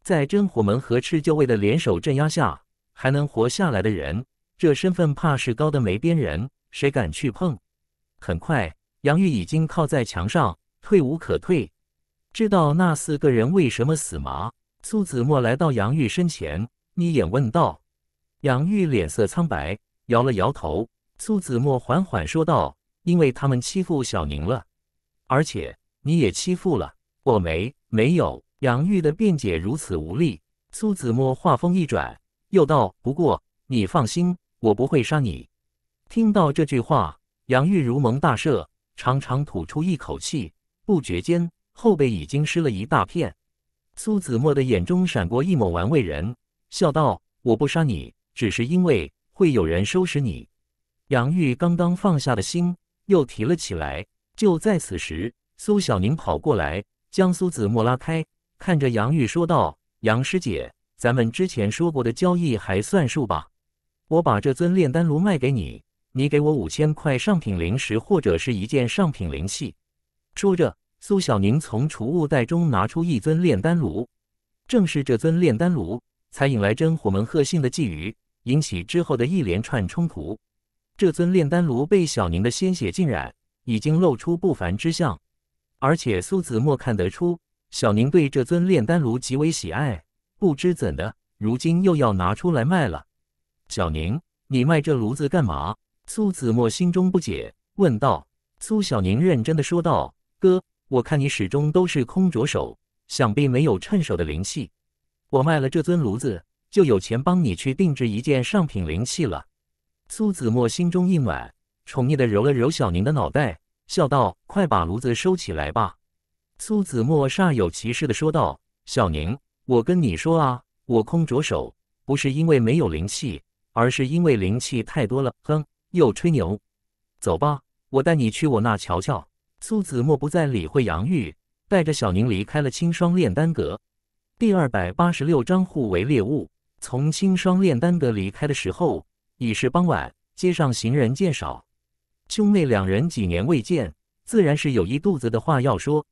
S1: 在真火门和赤鹫卫的联手镇压下，还能活下来的人，这身份怕是高的没边，人谁敢去碰？很快，杨玉已经靠在墙上，退无可退。知道那四个人为什么死吗？苏子墨来到杨玉身前，眯眼问道。杨玉脸色苍白，摇了摇头。苏子墨缓缓说道：“因为他们欺负小宁了，而且你也欺负了。我没没有。”杨玉的辩解如此无力，苏子墨话锋一转，又道：“不过你放心，我不会杀你。”听到这句话，杨玉如蒙大赦，长长吐出一口气，不觉间后背已经湿了一大片。苏子墨的眼中闪过一抹玩味，人笑道：“我不杀你，只是因为会有人收拾你。”杨玉刚刚放下的心又提了起来。就在此时，苏小宁跑过来，将苏子墨拉开。看着杨玉说道：“杨师姐，咱们之前说过的交易还算数吧？我把这尊炼丹炉卖给你，你给我五千块上品灵石，或者是一件上品灵器。”说着，苏小宁从储物袋中拿出一尊炼丹炉，正是这尊炼丹炉，才引来真火门贺信的觊觎，引起之后的一连串冲突。这尊炼丹炉被小宁的鲜血浸染，已经露出不凡之相，而且苏子墨看得出。小宁对这尊炼丹炉极为喜爱，不知怎的，如今又要拿出来卖了。小宁，你卖这炉子干嘛？苏子墨心中不解，问道。苏小宁认真的说道：“哥，我看你始终都是空着手，想必没有趁手的灵气。我卖了这尊炉子，就有钱帮你去定制一件上品灵器了。”苏子墨心中一暖，宠溺的揉了揉小宁的脑袋，笑道：“快把炉子收起来吧。”苏子墨煞有其事地说道：“小宁，我跟你说啊，我空着手不是因为没有灵气，而是因为灵气太多了。哼，又吹牛！走吧，我带你去我那瞧瞧。”苏子墨不再理会杨玉，带着小宁离开了青霜炼丹阁。第二百八十六章互为猎物。从青霜炼丹阁离开的时候已是傍晚，街上行人渐少。兄妹两人几年未见，自然是有一肚子的话要说。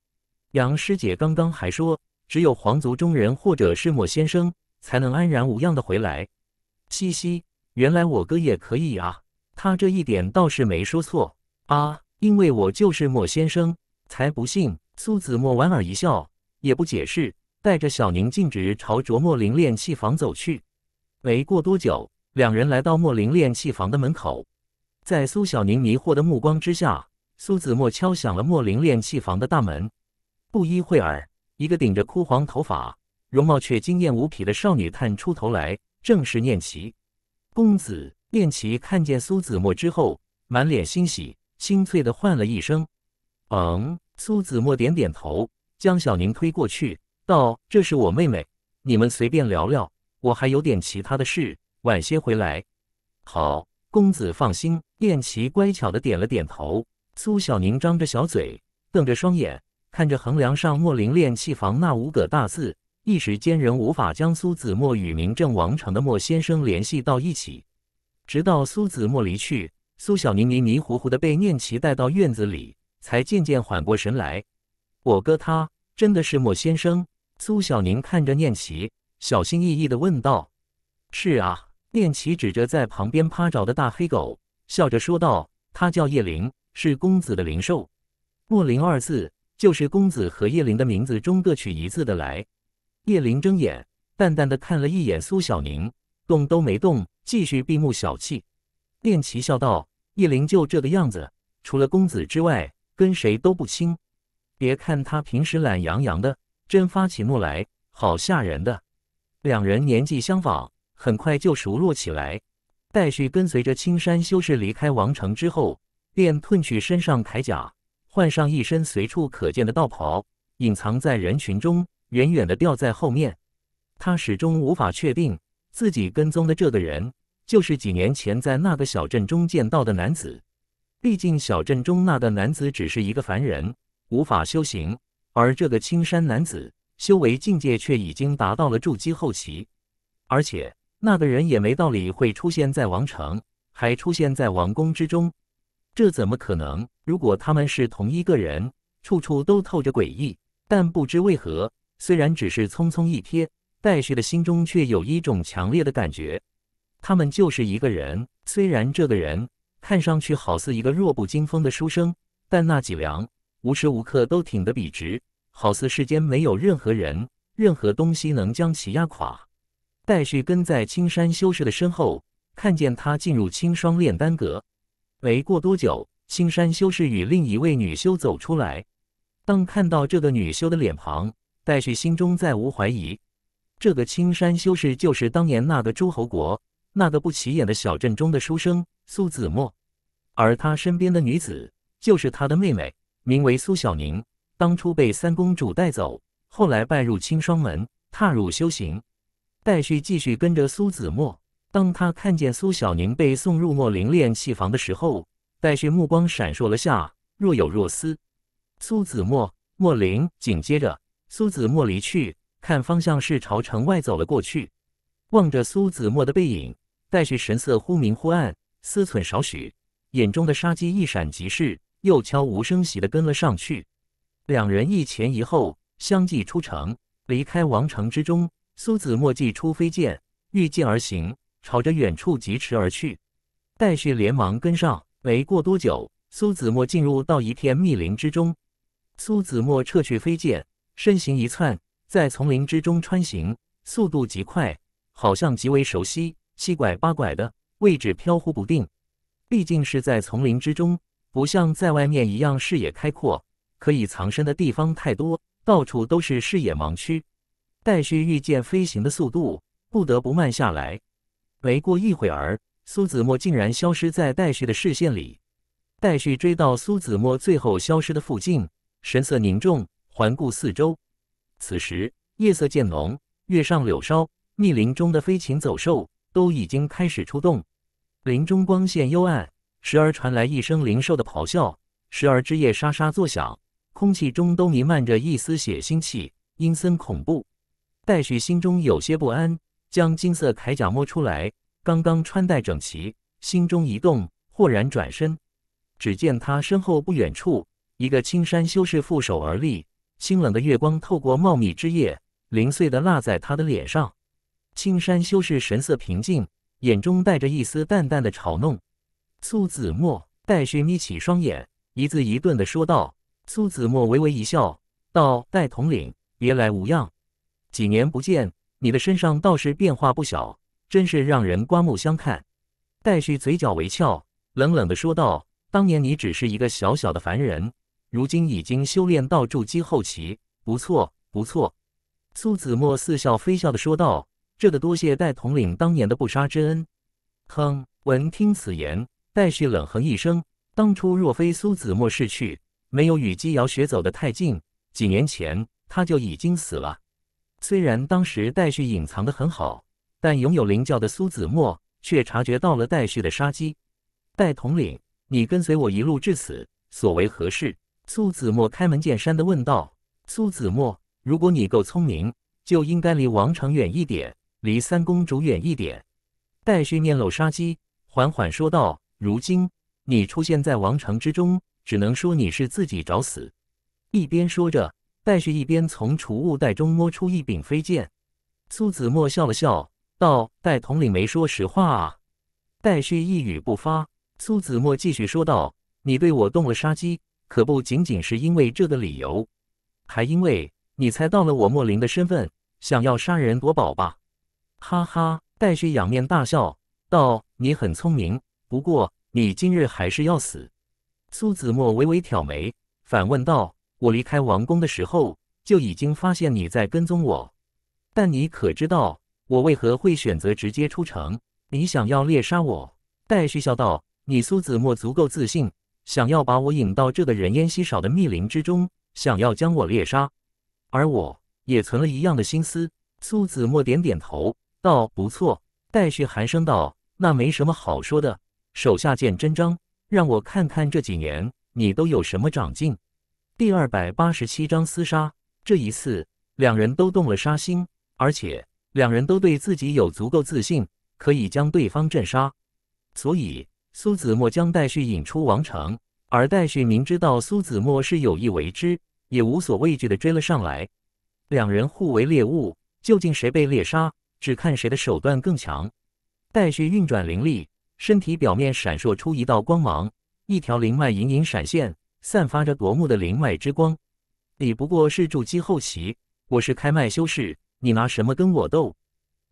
S1: 杨师姐刚刚还说，只有皇族中人或者是莫先生才能安然无恙的回来。嘻嘻，原来我哥也可以啊！他这一点倒是没说错啊，因为我就是莫先生，才不信。苏子墨莞尔一笑，也不解释，带着小宁径直朝着莫林炼气房走去。没过多久，两人来到莫林炼气房的门口，在苏小宁迷惑的目光之下，苏子墨敲响了莫林炼气房的大门。不一会儿，一个顶着枯黄头发、容貌却惊艳无匹的少女探出头来，正是念琪。公子念琪看见苏子墨之后，满脸欣喜，清脆的唤了一声：“嗯。”苏子墨点点头，将小宁推过去，道：“这是我妹妹，你们随便聊聊，我还有点其他的事，晚些回来。”好，公子放心。念琪乖巧的点了点头。苏小宁张着小嘴，瞪着双眼。看着横梁上莫林练气房那五个大字，一时间仍无法将苏子墨与明正王城的莫先生联系到一起。直到苏子墨离去，苏小宁迷迷糊糊的被念奇带到院子里，才渐渐缓过神来。我哥他真的是莫先生？苏小宁看着念奇，小心翼翼的问道。是啊，念奇指着在旁边趴着的大黑狗，笑着说道：“他叫叶灵，是公子的灵兽。”莫林二字。就是公子和叶灵的名字中各取一字的来。叶灵睁眼，淡淡的看了一眼苏小宁，动都没动，继续闭目小憩。练奇笑道：“叶灵就这个样子，除了公子之外，跟谁都不亲。别看他平时懒洋洋的，真发起怒来，好吓人的。”两人年纪相仿，很快就熟络起来。戴旭跟随着青山修士离开王城之后，便褪去身上铠甲。换上一身随处可见的道袍，隐藏在人群中，远远的掉在后面。他始终无法确定自己跟踪的这个人就是几年前在那个小镇中见到的男子。毕竟小镇中那个男子只是一个凡人，无法修行，而这个青山男子修为境界却已经达到了筑基后期。而且那个人也没道理会出现在王城，还出现在王宫之中。这怎么可能？如果他们是同一个人，处处都透着诡异。但不知为何，虽然只是匆匆一瞥，戴旭的心中却有一种强烈的感觉，他们就是一个人。虽然这个人看上去好似一个弱不禁风的书生，但那脊梁无时无刻都挺得笔直，好似世间没有任何人、任何东西能将其压垮。戴旭跟在青山修士的身后，看见他进入青霜炼丹阁。没过多久，青山修士与另一位女修走出来。当看到这个女修的脸庞，戴旭心中再无怀疑。这个青山修士就是当年那个诸侯国、那个不起眼的小镇中的书生苏子墨，而他身边的女子就是他的妹妹，名为苏小宁。当初被三公主带走，后来拜入青霜门，踏入修行。戴旭继续跟着苏子墨。当他看见苏小宁被送入莫林练气房的时候，戴旭目光闪烁了下，若有若思。苏子墨、莫林，紧接着苏子墨离去，看方向是朝城外走了过去。望着苏子墨的背影，戴旭神色忽明忽暗，思忖少许，眼中的杀机一闪即逝，又悄无声息地跟了上去。两人一前一后，相继出城，离开王城之中。苏子墨祭出飞剑，御剑而行。朝着远处疾驰而去，戴旭连忙跟上。没过多久，苏子墨进入到一片密林之中。苏子墨撤去飞剑，身形一窜，在丛林之中穿行，速度极快，好像极为熟悉。七拐八拐的，位置飘忽不定。毕竟是在丛林之中，不像在外面一样视野开阔，可以藏身的地方太多，到处都是视野盲区。戴旭御剑飞行的速度不得不慢下来。没过一会儿，苏子墨竟然消失在戴旭的视线里。戴旭追到苏子墨最后消失的附近，神色凝重，环顾四周。此时夜色渐浓，月上柳梢，密林中的飞禽走兽都已经开始出动。林中光线幽暗，时而传来一声灵兽的咆哮，时而枝叶沙沙作响，空气中都弥漫着一丝血腥气，阴森恐怖。戴旭心中有些不安。将金色铠甲摸出来，刚刚穿戴整齐，心中一动，豁然转身，只见他身后不远处，一个青山修士负手而立，清冷的月光透过茂密枝叶，零碎的落在他的脸上。青山修士神色平静，眼中带着一丝淡淡的嘲弄。苏子墨，戴旭眯起双眼，一字一顿的说道：“苏子墨，微微一笑，道：戴统领，别来无恙，几年不见。”你的身上倒是变化不小，真是让人刮目相看。”戴旭嘴角微翘，冷冷的说道：“当年你只是一个小小的凡人，如今已经修炼到筑基后期，不错，不错。”苏子墨似笑非笑的说道：“这得多谢戴统领当年的不杀之恩。”哼，闻听此言，戴旭冷哼一声：“当初若非苏子墨逝去，没有与姬瑶雪走得太近，几年前他就已经死了。”虽然当时戴旭隐藏得很好，但拥有灵教的苏子墨却察觉到了戴旭的杀机。戴统领，你跟随我一路至此，所为何事？苏子墨开门见山地问道。苏子墨，如果你够聪明，就应该离王城远一点，离三公主远一点。戴旭面露杀机，缓缓说道：“如今你出现在王城之中，只能说你是自己找死。”一边说着。戴旭一边从储物袋中摸出一柄飞剑，苏子墨笑了笑，道：“戴统领没说实话啊。”戴旭一语不发。苏子墨继续说道：“你对我动了杀机，可不仅仅是因为这个理由，还因为你猜到了我莫林的身份，想要杀人夺宝吧？”哈哈！戴旭仰面大笑，道：“你很聪明，不过你今日还是要死。”苏子墨微微挑眉，反问道。我离开王宫的时候就已经发现你在跟踪我，但你可知道我为何会选择直接出城？你想要猎杀我？戴旭笑道：“你苏子墨足够自信，想要把我引到这个人烟稀少的密林之中，想要将我猎杀。而我也存了一样的心思。”苏子墨点点头，道：“不错。”戴旭寒声道：“那没什么好说的，手下见真章，让我看看这几年你都有什么长进。”第二百八十七章厮杀。这一次，两人都动了杀心，而且两人都对自己有足够自信，可以将对方镇杀。所以，苏子墨将戴旭引出王城，而戴旭明知道苏子墨是有意为之，也无所畏惧的追了上来。两人互为猎物，究竟谁被猎杀，只看谁的手段更强。戴旭运转灵力，身体表面闪烁出一道光芒，一条灵脉隐隐闪现。散发着夺目的灵脉之光，你不过是筑基后期，我是开脉修士，你拿什么跟我斗？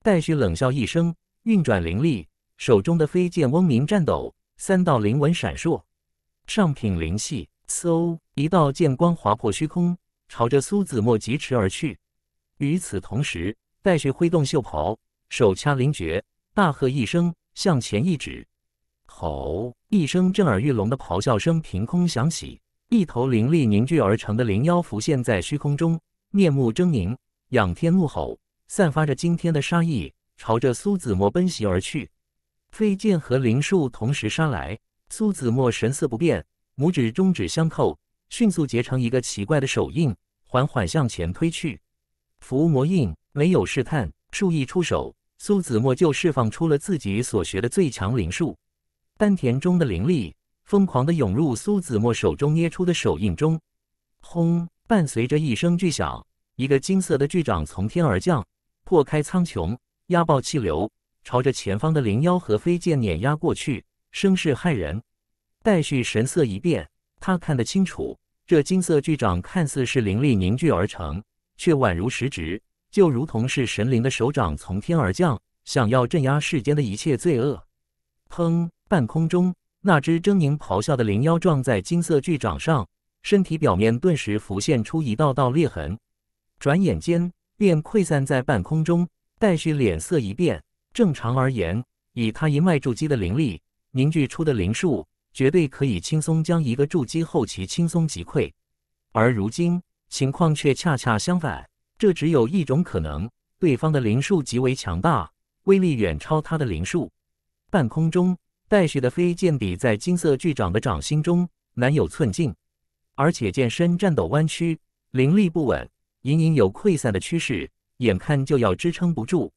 S1: 戴旭冷笑一声，运转灵力，手中的飞剑嗡鸣颤抖，三道灵纹闪烁，上品灵气，嗖，一道剑光划破虚空，朝着苏子墨疾驰而去。与此同时，戴旭挥动袖袍，手掐灵诀，大喝一声，向前一指。吼！一声震耳欲聋的咆哮声凭空响起，一头灵力凝聚而成的灵妖浮现在虚空中，面目狰狞，仰天怒吼，散发着惊天的杀意，朝着苏子墨奔袭而去。飞剑和灵术同时杀来，苏子墨神色不变，拇指中指相扣，迅速结成一个奇怪的手印，缓缓向前推去。伏魔印没有试探，术一出手，苏子墨就释放出了自己所学的最强灵术。丹田中的灵力疯狂地涌入苏子墨手中捏出的手印中，轰！伴随着一声巨响，一个金色的巨掌从天而降，破开苍穹，压爆气流，朝着前方的灵妖和飞剑碾压过去，声势骇人。戴旭神色一变，他看得清楚，这金色巨掌看似是灵力凝聚而成，却宛如实质，就如同是神灵的手掌从天而降，想要镇压世间的一切罪恶。砰！半空中，那只狰狞咆哮的灵妖撞在金色巨掌上，身体表面顿时浮现出一道道裂痕，转眼间便溃散在半空中。戴旭脸色一变，正常而言，以他一脉筑基的灵力凝聚出的灵术，绝对可以轻松将一个筑基后期轻松击溃，而如今情况却恰恰相反，这只有一种可能：对方的灵术极为强大，威力远超他的灵术。半空中，戴旭的飞剑抵在金色巨掌的掌心中难有寸进，而且剑身颤抖弯曲，灵力不稳，隐隐有溃散的趋势，眼看就要支撑不住。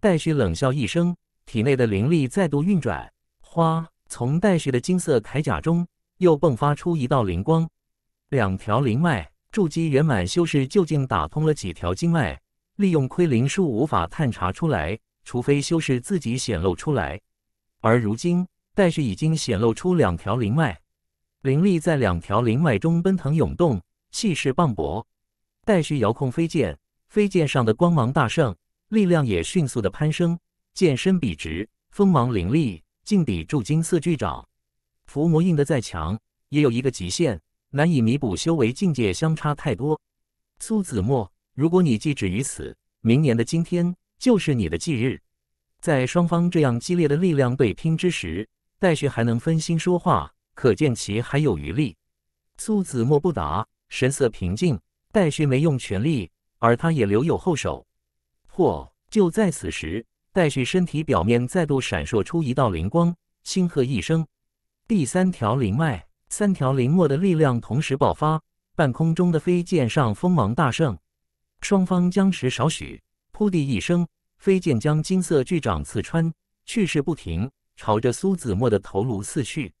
S1: 戴旭冷笑一声，体内的灵力再度运转，哗，从戴旭的金色铠甲中又迸发出一道灵光。两条灵脉，筑基圆满修士究竟打通了几条经脉？利用窥灵术无法探查出来，除非修士自己显露出来。而如今，戴旭已经显露出两条灵脉，灵力在两条灵脉中奔腾涌动，气势磅礴。戴旭遥控飞剑，飞剑上的光芒大盛，力量也迅速的攀升，剑身笔直，锋芒凌厉，劲抵铸金四巨爪。伏魔印的再强，也有一个极限，难以弥补修为境界相差太多。苏子墨，如果你既止于此，明年的今天就是你的忌日。在双方这样激烈的力量对拼之时，戴旭还能分心说话，可见其还有余力。苏子墨不答，神色平静。戴旭没用全力，而他也留有后手。嚯！就在此时，戴旭身体表面再度闪烁出一道灵光，轻喝一声：“第三条灵脉，三条灵脉的力量同时爆发。”半空中的飞剑上锋芒大盛，双方僵持少许，扑地一声。飞剑将金色巨掌刺穿，去势不停，朝着苏子墨的头颅刺去。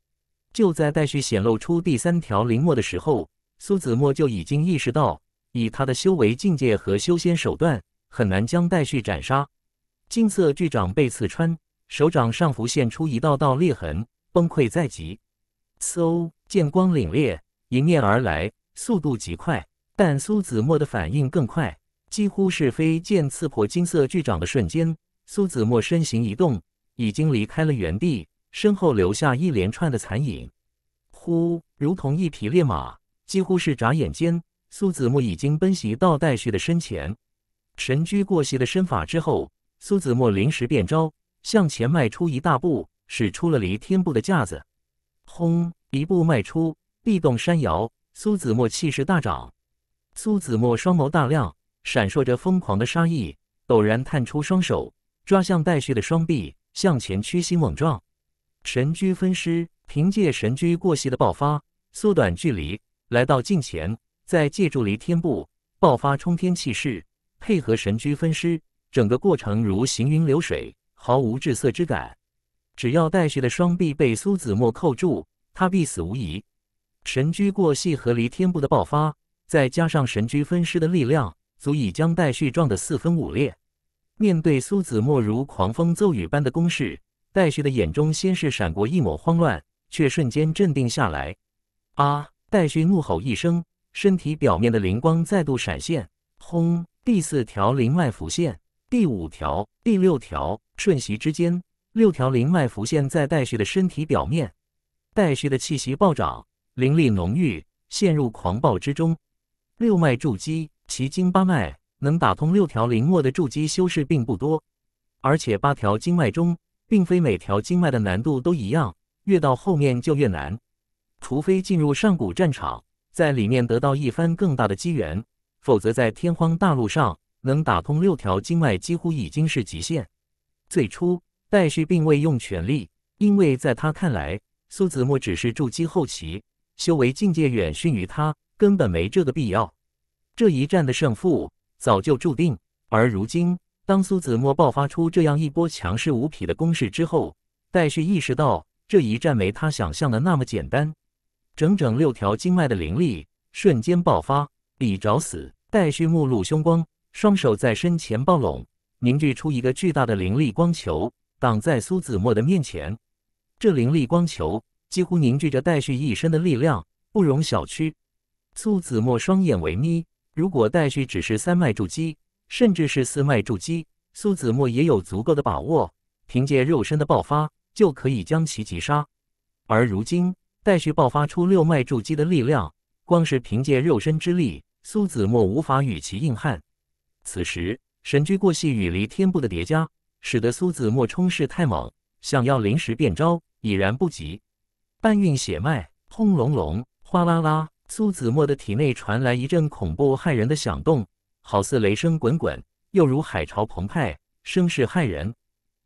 S1: 就在戴旭显露出第三条鳞墨的时候，苏子墨就已经意识到，以他的修为境界和修仙手段，很难将戴旭斩杀。金色巨掌被刺穿，手掌上浮现出一道道裂痕，崩溃在即。嗖！剑光凛冽，迎面而来，速度极快，但苏子墨的反应更快。几乎是飞剑刺破金色巨掌的瞬间，苏子墨身形一动，已经离开了原地，身后留下一连串的残影。呼，如同一匹烈马，几乎是眨眼间，苏子墨已经奔袭到戴旭的身前。神驹过隙的身法之后，苏子墨临时变招，向前迈出一大步，使出了离天步的架子。轰，一步迈出，地动山摇，苏子墨气势大涨。苏子墨双眸大亮。闪烁着疯狂的杀意，陡然探出双手抓向戴旭的双臂，向前屈膝猛撞。神驹分尸凭借神驹过隙的爆发缩短距离，来到近前，再借助离天步爆发冲天气势，配合神驹分尸，整个过程如行云流水，毫无滞涩之感。只要戴旭的双臂被苏子墨扣住，他必死无疑。神驹过隙和离天步的爆发，再加上神驹分尸的力量。足以将戴旭撞得四分五裂。面对苏子墨如狂风骤雨般的攻势，戴旭的眼中先是闪过一抹慌乱，却瞬间镇定下来。啊！戴旭怒吼一声，身体表面的灵光再度闪现。轰！第四条灵脉浮现，第五条、第六条，瞬息之间，六条灵脉浮现在戴旭的身体表面。戴旭的气息暴涨，灵力浓郁，陷入狂暴之中。六脉筑基。奇经八脉能打通六条灵脉的筑基修士并不多，而且八条经脉中，并非每条经脉的难度都一样，越到后面就越难。除非进入上古战场，在里面得到一番更大的机缘，否则在天荒大陆上能打通六条经脉几乎已经是极限。最初，戴旭并未用全力，因为在他看来，苏子墨只是筑基后期，修为境界远逊于他，根本没这个必要。这一战的胜负早就注定，而如今，当苏子墨爆发出这样一波强势无匹的攻势之后，戴旭意识到这一战没他想象的那么简单。整整六条经脉的灵力瞬间爆发，李找死！戴旭目露凶光，双手在身前抱拢，凝聚出一个巨大的灵力光球，挡在苏子墨的面前。这灵力光球几乎凝聚着戴旭一身的力量，不容小觑。苏子墨双眼微眯。如果戴旭只是三脉筑基，甚至是四脉筑基，苏子墨也有足够的把握，凭借肉身的爆发就可以将其击杀。而如今戴旭爆发出六脉筑基的力量，光是凭借肉身之力，苏子墨无法与其硬撼。此时神驹过隙与离天步的叠加，使得苏子墨冲势太猛，想要临时变招已然不及。搬运血脉，轰隆隆，哗啦啦。苏子墨的体内传来一阵恐怖骇人的响动，好似雷声滚滚，又如海潮澎湃，声势骇人。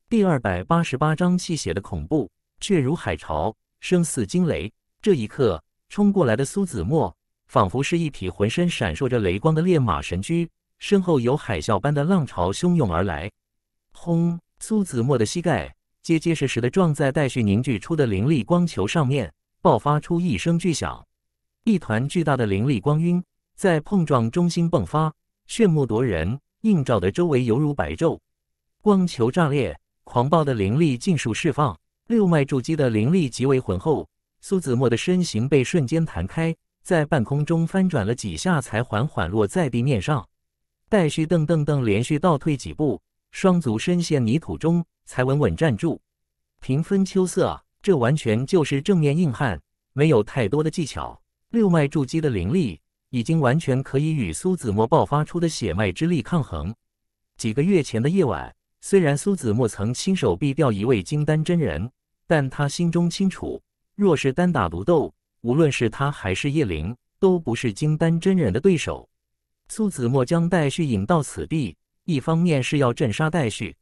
S1: 第二百八十八章，泣血的恐怖却如海潮，声似惊雷。这一刻，冲过来的苏子墨仿佛是一匹浑身闪烁着雷光的烈马神驹，身后有海啸般的浪潮汹涌而来。轰！苏子墨的膝盖结结实实地撞在戴旭凝聚出的灵力光球上面，爆发出一声巨响。一团巨大的灵力光晕在碰撞中心迸发，炫目夺人，映照的周围犹如白昼。光球炸裂，狂暴的灵力尽数释放。六脉筑基的灵力极为浑厚，苏子墨的身形被瞬间弹开，在半空中翻转了几下，才缓缓落在地面上。戴旭噔噔噔连续倒退几步，双足深陷泥土中，才稳稳站住。平分秋色这完全就是正面硬汉，没有太多的技巧。六脉筑基的灵力已经完全可以与苏子墨爆发出的血脉之力抗衡。几个月前的夜晚，虽然苏子墨曾亲手毙掉一位金丹真人，但他心中清楚，若是单打独斗，无论是他还是叶灵，都不是金丹真人的对手。苏子墨将戴旭引到此地，一方面是要镇杀戴旭，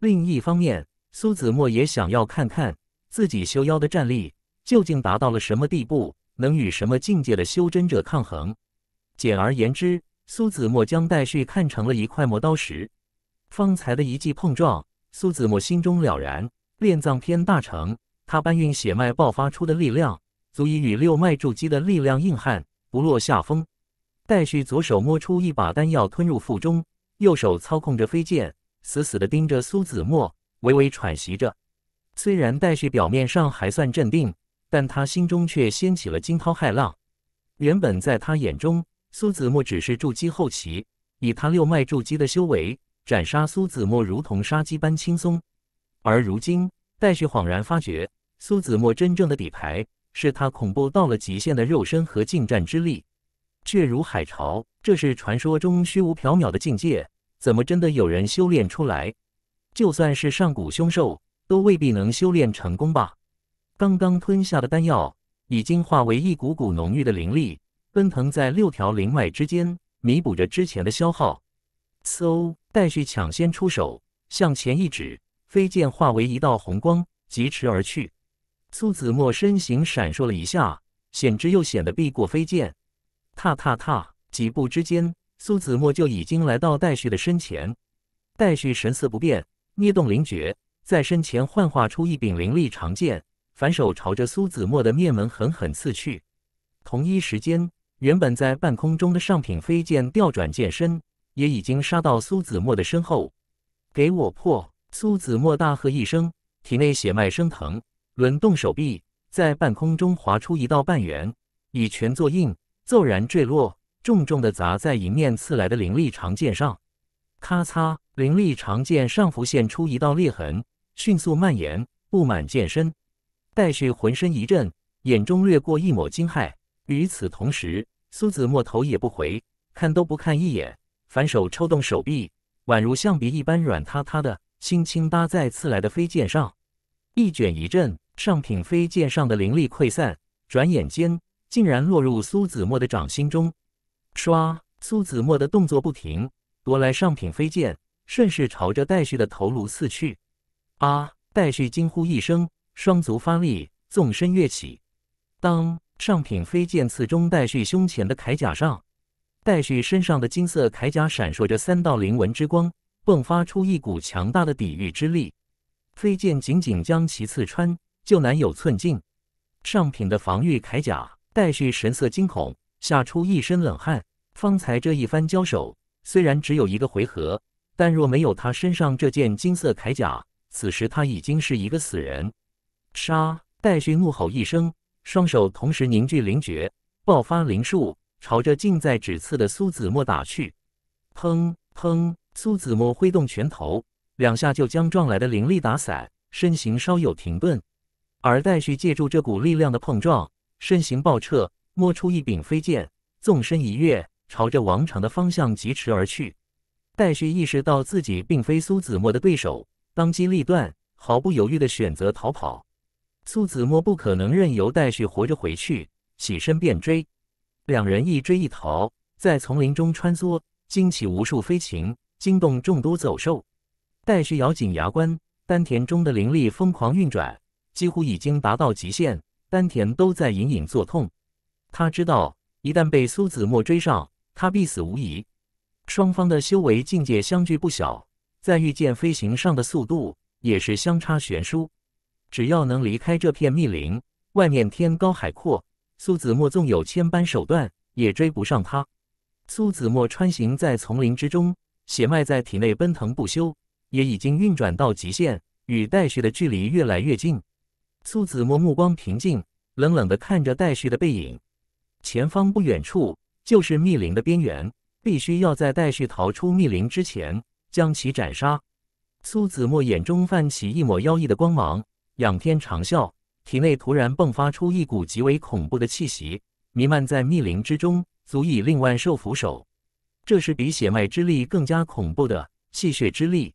S1: 另一方面，苏子墨也想要看看自己修妖的战力究竟达到了什么地步。能与什么境界的修真者抗衡？简而言之，苏子墨将戴旭看成了一块磨刀石。方才的一记碰撞，苏子墨心中了然。炼藏篇大成，他搬运血脉爆发出的力量，足以与六脉筑基的力量硬撼，不落下风。戴旭左手摸出一把丹药吞入腹中，右手操控着飞剑，死死的盯着苏子墨，微微喘息着。虽然戴旭表面上还算镇定。但他心中却掀起了惊涛骇浪。原本在他眼中，苏子墨只是筑基后期，以他六脉筑基的修为，斩杀苏子墨如同杀鸡般轻松。而如今，戴旭恍然发觉，苏子墨真正的底牌是他恐怖到了极限的肉身和近战之力，却如海潮。这是传说中虚无缥缈的境界，怎么真的有人修炼出来？就算是上古凶兽，都未必能修炼成功吧。刚刚吞下的丹药已经化为一股股浓郁的灵力，奔腾在六条灵脉之间，弥补着之前的消耗。嗖！戴旭抢先出手，向前一指，飞剑化为一道红光，疾驰而去。苏子墨身形闪烁了一下，险之又险的避过飞剑。踏踏踏，几步之间，苏子墨就已经来到戴旭的身前。戴旭神色不变，捏动灵诀，在身前幻化出一柄灵力长剑。反手朝着苏子墨的面门狠狠刺去，同一时间，原本在半空中的上品飞剑调转剑身，也已经杀到苏子墨的身后。“给我破！”苏子墨大喝一声，体内血脉升腾，轮动手臂，在半空中划出一道半圆，以拳作印，骤然坠落，重重的砸在迎面刺来的灵力长剑上。咔嚓，灵力长剑上浮现出一道裂痕，迅速蔓延，布满剑身。戴旭浑身一震，眼中掠过一抹惊骇。与此同时，苏子墨头也不回，看都不看一眼，反手抽动手臂，宛如象鼻一般软塌塌的，轻轻搭在刺来的飞剑上。一卷一震，上品飞剑上的灵力溃散，转眼间竟然落入苏子墨的掌心中。唰，苏子墨的动作不停，夺来上品飞剑，顺势朝着戴旭的头颅刺去。啊！戴旭惊呼一声。双足发力，纵身跃起，当上品飞剑刺中戴旭胸前的铠甲上，戴旭身上的金色铠甲闪烁着三道灵纹之光，迸发出一股强大的抵御之力。飞剑仅仅将其刺穿，就难有寸进。上品的防御铠甲，戴旭神色惊恐，吓出一身冷汗。方才这一番交手，虽然只有一个回合，但若没有他身上这件金色铠甲，此时他已经是一个死人。杀！戴旭怒吼一声，双手同时凝聚灵诀，爆发灵术，朝着近在咫尺的苏子墨打去。砰砰！苏子墨挥动拳头，两下就将撞来的灵力打散，身形稍有停顿。而戴旭借助这股力量的碰撞，身形暴撤，摸出一柄飞剑，纵身一跃，朝着王场的方向疾驰而去。戴旭意识到自己并非苏子墨的对手，当机立断，毫不犹豫地选择逃跑。苏子墨不可能任由戴旭活着回去，起身便追。两人一追一逃，在丛林中穿梭，惊起无数飞禽，惊动众多走兽。戴旭咬紧牙关，丹田中的灵力疯狂运转，几乎已经达到极限，丹田都在隐隐作痛。他知道，一旦被苏子墨追上，他必死无疑。双方的修为境界相距不小，在御剑飞行上的速度也是相差悬殊。只要能离开这片密林，外面天高海阔，苏子墨纵有千般手段也追不上他。苏子墨穿行在丛林之中，血脉在体内奔腾不休，也已经运转到极限，与戴旭的距离越来越近。苏子墨目光平静，冷冷地看着戴旭的背影。前方不远处就是密林的边缘，必须要在戴旭逃出密林之前将其斩杀。苏子墨眼中泛起一抹妖异的光芒。仰天长啸，体内突然迸发出一股极为恐怖的气息，弥漫在密林之中，足以令万兽俯首。这是比血脉之力更加恐怖的气血之力。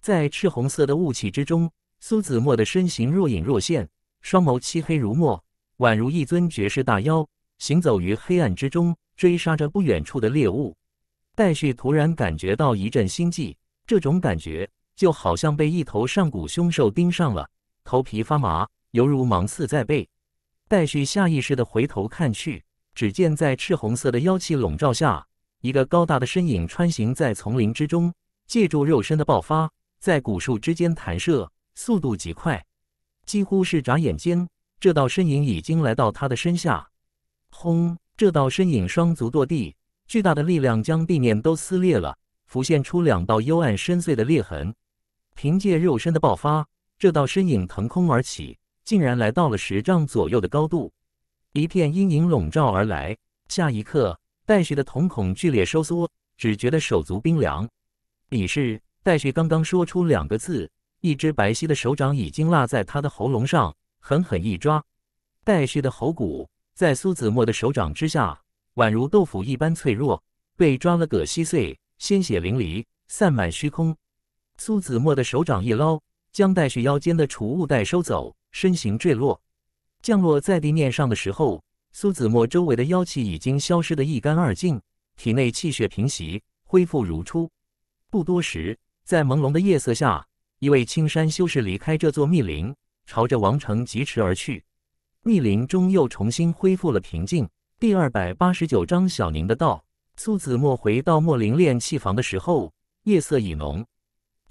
S1: 在赤红色的雾气之中，苏子墨的身形若隐若现，双眸漆黑如墨，宛如一尊绝世大妖，行走于黑暗之中，追杀着不远处的猎物。戴旭突然感觉到一阵心悸，这种感觉就好像被一头上古凶兽盯上了。头皮发麻，犹如芒刺在背。戴旭下意识地回头看去，只见在赤红色的妖气笼罩下，一个高大的身影穿行在丛林之中，借助肉身的爆发，在古树之间弹射，速度极快。几乎是眨眼间，这道身影已经来到他的身下。轰！这道身影双足跺地，巨大的力量将地面都撕裂了，浮现出两道幽暗深邃的裂痕。凭借肉身的爆发。这道身影腾空而起，竟然来到了十丈左右的高度。一片阴影笼罩而来，下一刻，戴旭的瞳孔剧烈收缩，只觉得手足冰凉。已是戴旭刚刚说出两个字，一只白皙的手掌已经落在他的喉咙上，狠狠一抓。戴旭的喉骨在苏子墨的手掌之下，宛如豆腐一般脆弱，被抓了个稀碎，鲜血淋漓，散满虚空。苏子墨的手掌一捞。将带去腰间的储物袋收走，身形坠落，降落在地面上的时候，苏子墨周围的妖气已经消失的一干二净，体内气血平息，恢复如初。不多时，在朦胧的夜色下，一位青山修士离开这座密林，朝着王城疾驰而去。密林中又重新恢复了平静。第二百八十九章小宁的道。苏子墨回到墨林炼气房的时候，夜色已浓。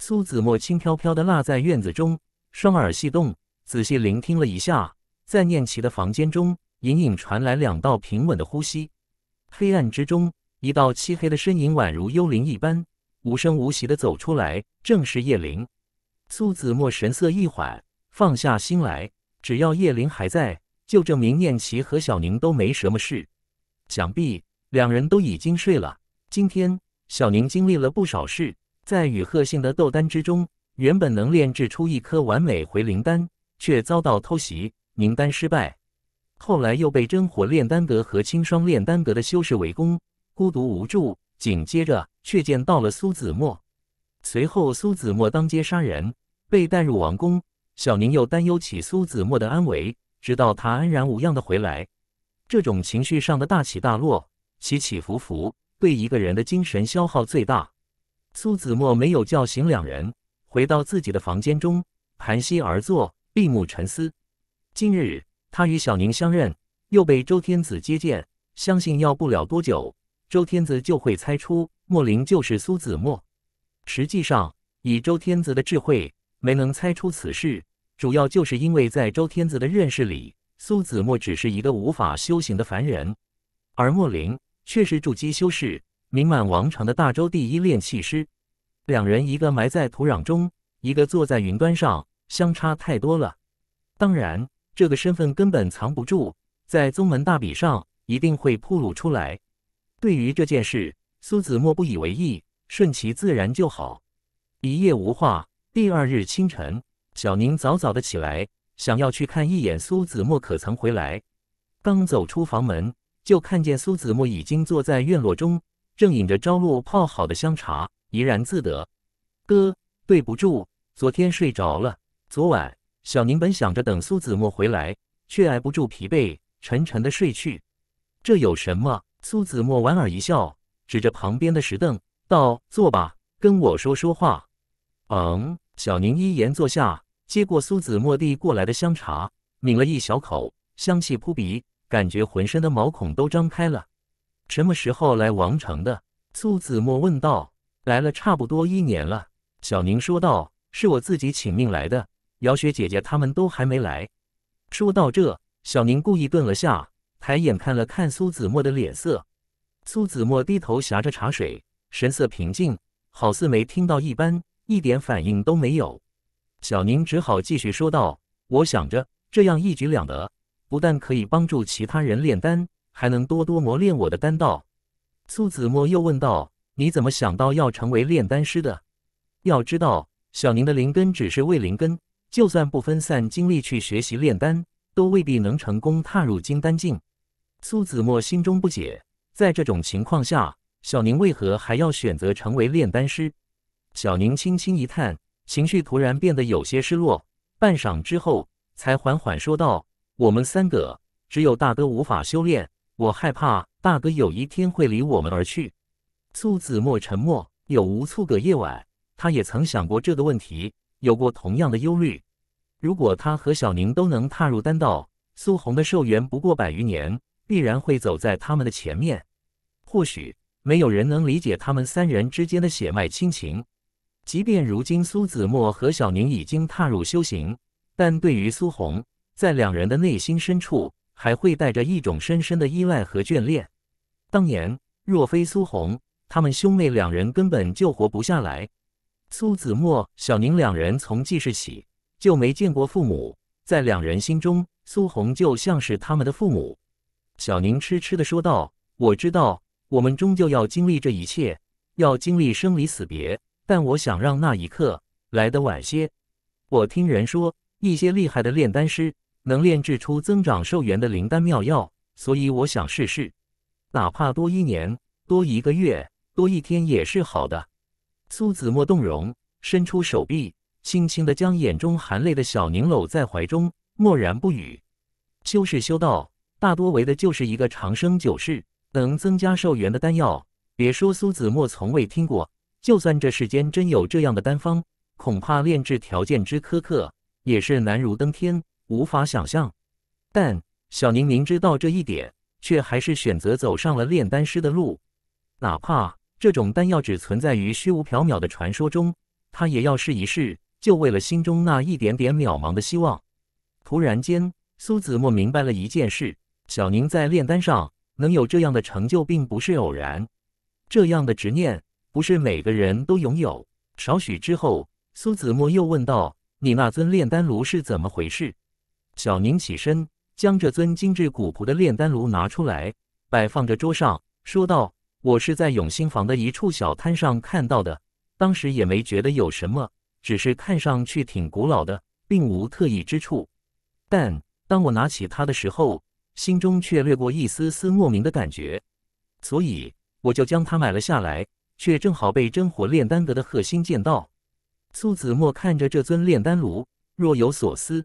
S1: 苏子墨轻飘飘的落在院子中，双耳细动，仔细聆听了一下，在念琪的房间中，隐隐传来两道平稳的呼吸。黑暗之中，一道漆黑的身影宛如幽灵一般，无声无息的走出来，正是叶灵。苏子墨神色一缓，放下心来，只要叶灵还在，就证明念琪和小宁都没什么事。想必两人都已经睡了。今天小宁经历了不少事。在与贺姓的斗丹之中，原本能炼制出一颗完美回灵丹，却遭到偷袭，凝丹失败。后来又被真火炼丹阁和青霜炼丹阁的修士围攻，孤独无助。紧接着，却见到了苏子墨。随后，苏子墨当街杀人，被带入王宫。小宁又担忧起苏子墨的安危，直到他安然无恙的回来。这种情绪上的大起大落、起起伏伏，对一个人的精神消耗最大。苏子墨没有叫醒两人，回到自己的房间中，盘膝而坐，闭目沉思。近日他与小宁相认，又被周天子接见，相信要不了多久，周天子就会猜出莫林就是苏子墨。实际上，以周天子的智慧，没能猜出此事，主要就是因为在周天子的认识里，苏子墨只是一个无法修行的凡人，而莫林却是筑基修士。名满王城的大周第一炼气师，两人一个埋在土壤中，一个坐在云端上，相差太多了。当然，这个身份根本藏不住，在宗门大比上一定会暴露出来。对于这件事，苏子墨不以为意，顺其自然就好。一夜无话。第二日清晨，小宁早早的起来，想要去看一眼苏子墨可曾回来。刚走出房门，就看见苏子墨已经坐在院落中。正饮着朝露泡好的香茶，怡然自得。哥，对不住，昨天睡着了。昨晚，小宁本想着等苏子墨回来，却挨不住疲惫，沉沉的睡去。这有什么？苏子墨莞尔一笑，指着旁边的石凳道：“坐吧，跟我说说话。”嗯，小宁一言坐下，接过苏子墨递过来的香茶，抿了一小口，香气扑鼻，感觉浑身的毛孔都张开了。什么时候来王城的？苏子墨问道。来了差不多一年了，小宁说道：“是我自己请命来的，姚雪姐姐他们都还没来。”说到这，小宁故意顿了下，抬眼看了看苏子墨的脸色。苏子墨低头挟着茶水，神色平静，好似没听到一般，一点反应都没有。小宁只好继续说道：“我想着这样一举两得，不但可以帮助其他人炼丹。”还能多多磨练我的丹道。苏子墨又问道：“你怎么想到要成为炼丹师的？要知道，小宁的灵根只是未灵根，就算不分散精力去学习炼丹，都未必能成功踏入金丹境。”苏子墨心中不解，在这种情况下，小宁为何还要选择成为炼丹师？小宁轻轻一叹，情绪突然变得有些失落。半晌之后，才缓缓说道：“我们三个，只有大哥无法修炼。”我害怕大哥有一天会离我们而去。苏子墨沉默，有无数个夜晚，他也曾想过这个问题，有过同样的忧虑。如果他和小宁都能踏入丹道，苏红的寿元不过百余年，必然会走在他们的前面。或许没有人能理解他们三人之间的血脉亲情。即便如今苏子墨和小宁已经踏入修行，但对于苏红，在两人的内心深处。还会带着一种深深的依赖和眷恋。当年若非苏红，他们兄妹两人根本就活不下来。苏子墨、小宁两人从记事起就没见过父母，在两人心中，苏红就像是他们的父母。小宁痴痴地说道：“我知道，我们终究要经历这一切，要经历生离死别。但我想让那一刻来得晚些。我听人说，一些厉害的炼丹师。”能炼制出增长寿元的灵丹妙药，所以我想试试，哪怕多一年、多一个月、多一天也是好的。苏子墨动容，伸出手臂，轻轻地将眼中含泪的小宁搂在怀中，默然不语。修士修道大多为的就是一个长生久世，能增加寿元的丹药，别说苏子墨从未听过，就算这世间真有这样的丹方，恐怕炼制条件之苛刻也是难如登天。无法想象，但小宁明知道这一点，却还是选择走上了炼丹师的路，哪怕这种丹药只存在于虚无缥缈的传说中，他也要试一试，就为了心中那一点点渺茫的希望。突然间，苏子墨明白了一件事：小宁在炼丹上能有这样的成就，并不是偶然，这样的执念不是每个人都拥有。少许之后，苏子墨又问道：“你那尊炼丹炉是怎么回事？”小宁起身，将这尊精致古朴的炼丹炉拿出来，摆放着桌上，说道：“我是在永兴坊的一处小摊上看到的，当时也没觉得有什么，只是看上去挺古老的，并无特异之处。但当我拿起它的时候，心中却掠过一丝丝莫名的感觉，所以我就将它买了下来，却正好被真火炼丹阁的贺星见到。”苏子墨看着这尊炼丹炉，若有所思。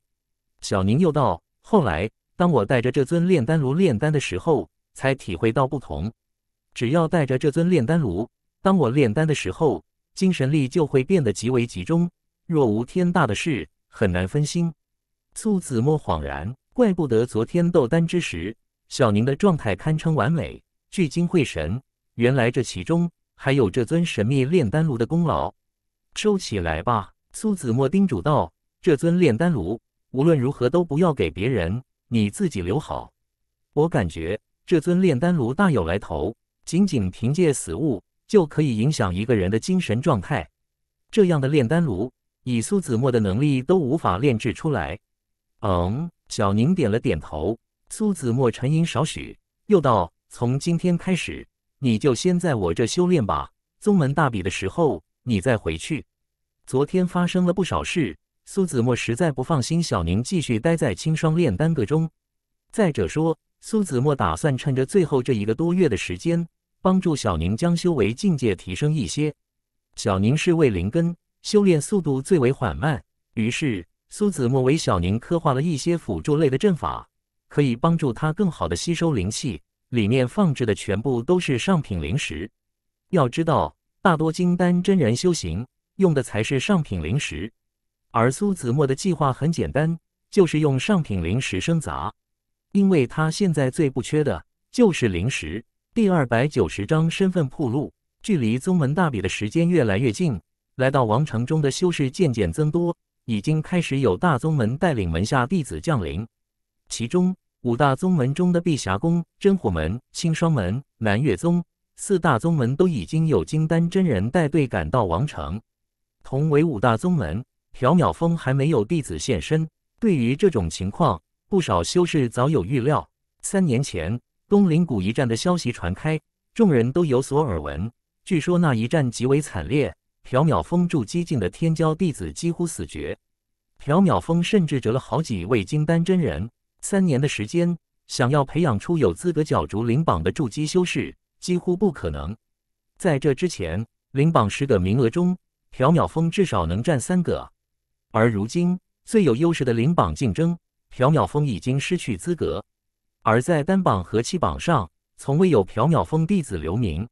S1: 小宁又道：“后来，当我带着这尊炼丹炉炼丹的时候，才体会到不同。只要带着这尊炼丹炉，当我炼丹的时候，精神力就会变得极为集中，若无天大的事，很难分心。”苏子墨恍然，怪不得昨天斗丹之时，小宁的状态堪称完美，聚精会神。原来这其中还有这尊神秘炼丹炉的功劳。收起来吧，苏子墨叮嘱道：“这尊炼丹炉。”无论如何都不要给别人，你自己留好。我感觉这尊炼丹炉大有来头，仅仅凭借死物就可以影响一个人的精神状态。这样的炼丹炉，以苏子墨的能力都无法炼制出来。嗯，小宁点了点头。苏子墨沉吟少许，又道：“从今天开始，你就先在我这修炼吧。宗门大比的时候，你再回去。昨天发生了不少事。”苏子墨实在不放心小宁继续待在青霜炼丹阁中。再者说，苏子墨打算趁着最后这一个多月的时间，帮助小宁将修为境界提升一些。小宁是位灵根，修炼速度最为缓慢。于是，苏子墨为小宁刻画了一些辅助类的阵法，可以帮助他更好的吸收灵气。里面放置的全部都是上品灵石。要知道，大多金丹真人修行用的才是上品灵石。而苏子墨的计划很简单，就是用上品灵石生砸，因为他现在最不缺的就是灵石。第二百九十章身份铺路，距离宗门大比的时间越来越近，来到王城中的修士渐渐增多，已经开始有大宗门带领门下弟子降临。其中五大宗门中的碧霞宫、真火门、青霜门、南岳宗四大宗门都已经有金丹真人带队赶到王城。同为五大宗门。朴淼峰还没有弟子现身，对于这种情况，不少修士早有预料。三年前东林谷一战的消息传开，众人都有所耳闻。据说那一战极为惨烈，朴淼峰筑基境的天骄弟子几乎死绝，朴淼峰甚至折了好几位金丹真人。三年的时间，想要培养出有资格角逐灵榜的筑基修士，几乎不可能。在这之前，灵榜十个名额中，朴淼峰至少能占三个。而如今最有优势的领榜竞争，朴淼峰已经失去资格；而在单榜和七榜上，从未有朴淼峰弟子留名，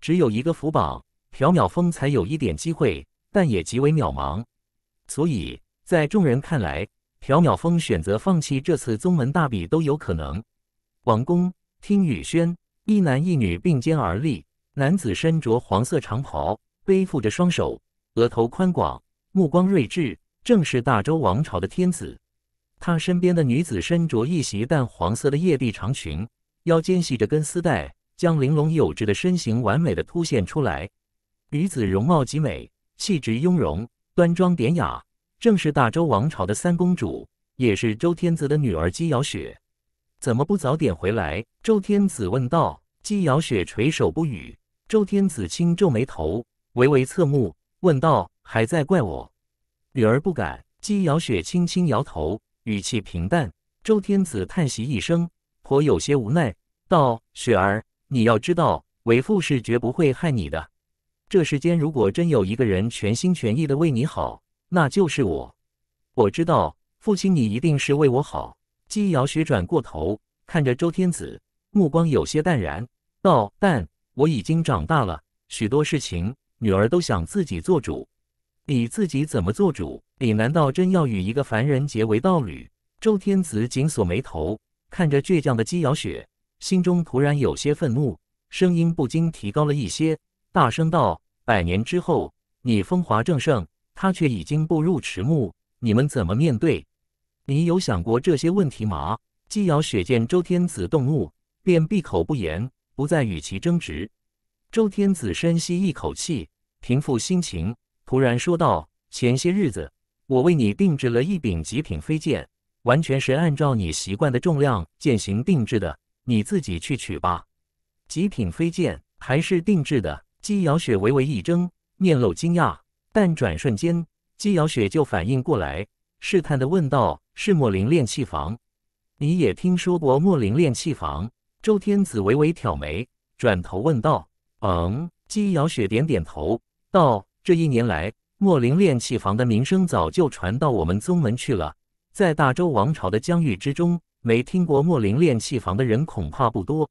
S1: 只有一个福榜，朴淼峰才有一点机会，但也极为渺茫。所以在众人看来，朴淼峰选择放弃这次宗门大比都有可能。王宫听雨轩，一男一女并肩而立，男子身着黄色长袍，背负着双手，额头宽广，目光睿智。正是大周王朝的天子，他身边的女子身着一袭淡黄色的曳地长裙，腰间系着根丝带，将玲珑有致的身形完美的凸显出来。女子容貌极美，气质雍容，端庄典雅，正是大周王朝的三公主，也是周天子的女儿姬瑶雪。怎么不早点回来？周天子问道。姬瑶雪垂首不语。周天子轻皱眉头，微微侧目，问道：“还在怪我？”女儿不敢。姬瑶雪轻轻摇头，语气平淡。周天子叹息一声，颇有些无奈，道：“雪儿，你要知道，为父是绝不会害你的。这世间如果真有一个人全心全意的为你好，那就是我。我知道，父亲你一定是为我好。”姬瑶雪转过头，看着周天子，目光有些淡然，道：“但我已经长大了许多事情，女儿都想自己做主。”你自己怎么做主？你难道真要与一个凡人结为道侣？周天子紧锁眉头，看着倔强的姬瑶雪，心中突然有些愤怒，声音不禁提高了一些，大声道：“百年之后，你风华正盛，他却已经步入迟暮，你们怎么面对？你有想过这些问题吗？”姬瑶雪见周天子动怒，便闭口不言，不再与其争执。周天子深吸一口气，平复心情。突然说道：“前些日子，我为你定制了一柄极品飞剑，完全是按照你习惯的重量、剑型定制的，你自己去取吧。”极品飞剑还是定制的。姬瑶雪微微一怔，面露惊讶，但转瞬间，姬瑶雪就反应过来，试探的问道：“是墨林炼器房？”你也听说过墨林炼器房？周天子微微挑眉，转头问道：“嗯。”姬瑶雪点点头，道。这一年来，莫灵炼器房的名声早就传到我们宗门去了。在大周王朝的疆域之中，没听过莫灵炼器房的人恐怕不多。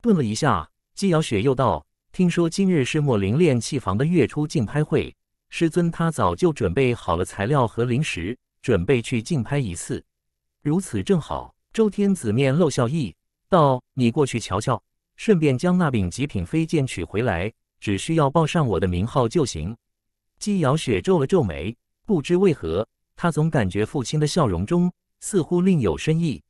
S1: 顿了一下，姬瑶雪又道：“听说今日是莫灵炼器房的月初竞拍会，师尊他早就准备好了材料和灵石，准备去竞拍一次。如此正好。”周天子面露笑意，道：“你过去瞧瞧，顺便将那柄极品飞剑取回来，只需要报上我的名号就行。”姬瑶雪皱了皱眉，不知为何，她总感觉父亲的笑容中似乎另有深意。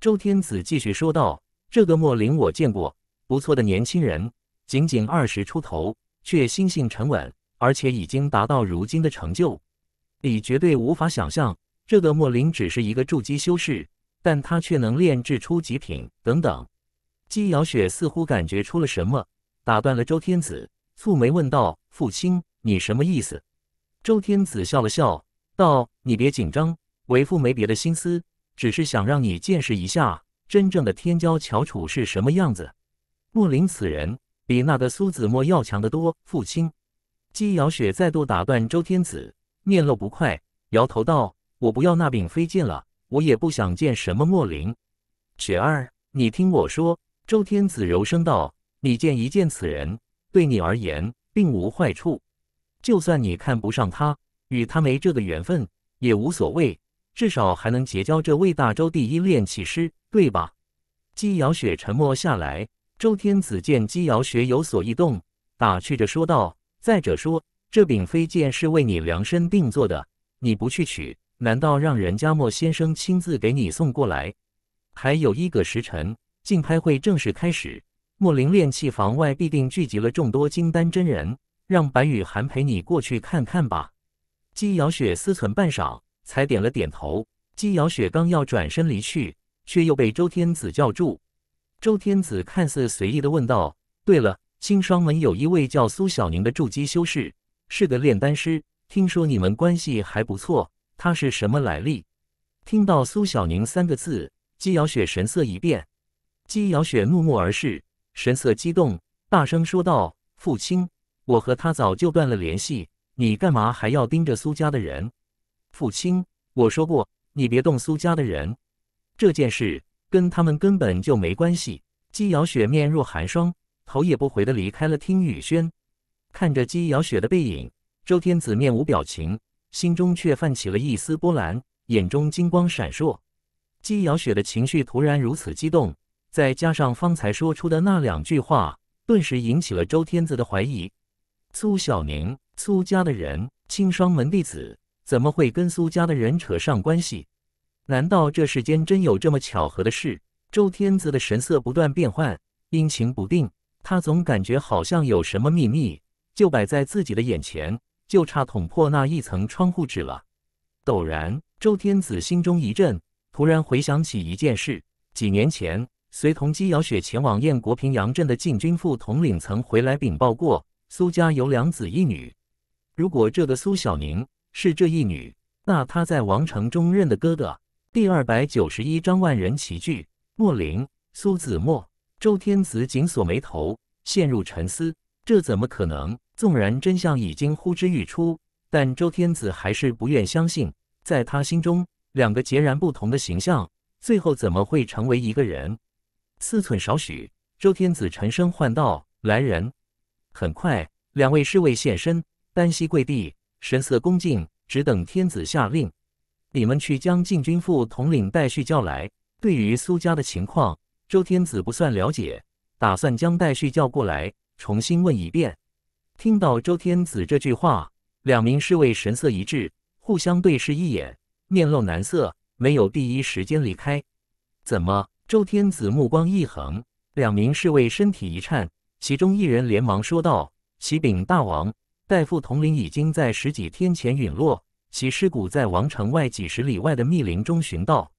S1: 周天子继续说道：“这个莫林我见过，不错的年轻人，仅仅二十出头，却心性沉稳，而且已经达到如今的成就，你绝对无法想象，这个莫林只是一个筑基修士，但他却能炼制出极品……等等。”姬瑶雪似乎感觉出了什么，打断了周天子，蹙眉问道：“父亲。”你什么意思？周天子笑了笑，道：“你别紧张，为父没别的心思，只是想让你见识一下真正的天骄翘楚是什么样子。莫林此人比那个苏子墨要强得多。”父亲，姬瑶雪再度打断周天子，面露不快，摇头道：“我不要那柄飞剑了，我也不想见什么莫林。”雪儿，你听我说。”周天子柔声道：“你见一见此人，对你而言并无坏处。”就算你看不上他，与他没这个缘分也无所谓，至少还能结交这位大周第一炼器师，对吧？姬瑶雪沉默下来。周天子见姬瑶雪有所异动，打趣着说道：“再者说，这柄飞剑是为你量身定做的，你不去取，难道让人家莫先生亲自给你送过来？”还有一个时辰，竞拍会正式开始。莫林炼器房外必定聚集了众多金丹真人。让白雨涵陪你过去看看吧。姬瑶雪思忖半晌，才点了点头。姬瑶雪刚要转身离去，却又被周天子叫住。周天子看似随意的问道：“对了，青霜门有一位叫苏小宁的筑基修士，是个炼丹师，听说你们关系还不错，他是什么来历？”听到“苏小宁”三个字，姬瑶雪神色一变。姬瑶雪怒目而视，神色激动，大声说道：“父亲！”我和他早就断了联系，你干嘛还要盯着苏家的人？父亲，我说过你别动苏家的人，这件事跟他们根本就没关系。姬瑶雪面若寒霜，头也不回的离开了听雨轩。看着姬瑶雪的背影，周天子面无表情，心中却泛起了一丝波澜，眼中金光闪烁。姬瑶雪的情绪突然如此激动，再加上方才说出的那两句话，顿时引起了周天子的怀疑。苏小宁，苏家的人，青霜门弟子，怎么会跟苏家的人扯上关系？难道这世间真有这么巧合的事？周天子的神色不断变换，阴晴不定。他总感觉好像有什么秘密就摆在自己的眼前，就差捅破那一层窗户纸了。陡然，周天子心中一震，突然回想起一件事：几年前，随同姬瑶雪前往燕国平阳镇的禁军副统领曾回来禀报过。苏家有两子一女，如果这个苏小宁是这一女，那她在王城中认的哥哥。第二百九十一章万人齐聚。莫林、苏子墨、周天子紧锁眉头，陷入沉思。这怎么可能？纵然真相已经呼之欲出，但周天子还是不愿相信。在他心中，两个截然不同的形象，最后怎么会成为一个人？四寸少许，周天子沉声唤道：“来人！”很快，两位侍卫现身，单膝跪地，神色恭敬，只等天子下令。你们去将禁军副统领戴旭叫来。对于苏家的情况，周天子不算了解，打算将戴旭叫过来，重新问一遍。听到周天子这句话，两名侍卫神色一致，互相对视一眼，面露难色，没有第一时间离开。怎么？周天子目光一横，两名侍卫身体一颤。其中一人连忙说道：“启禀大王，大夫统领已经在十几天前陨落，其尸骨在王城外几十里外的密林中寻到。”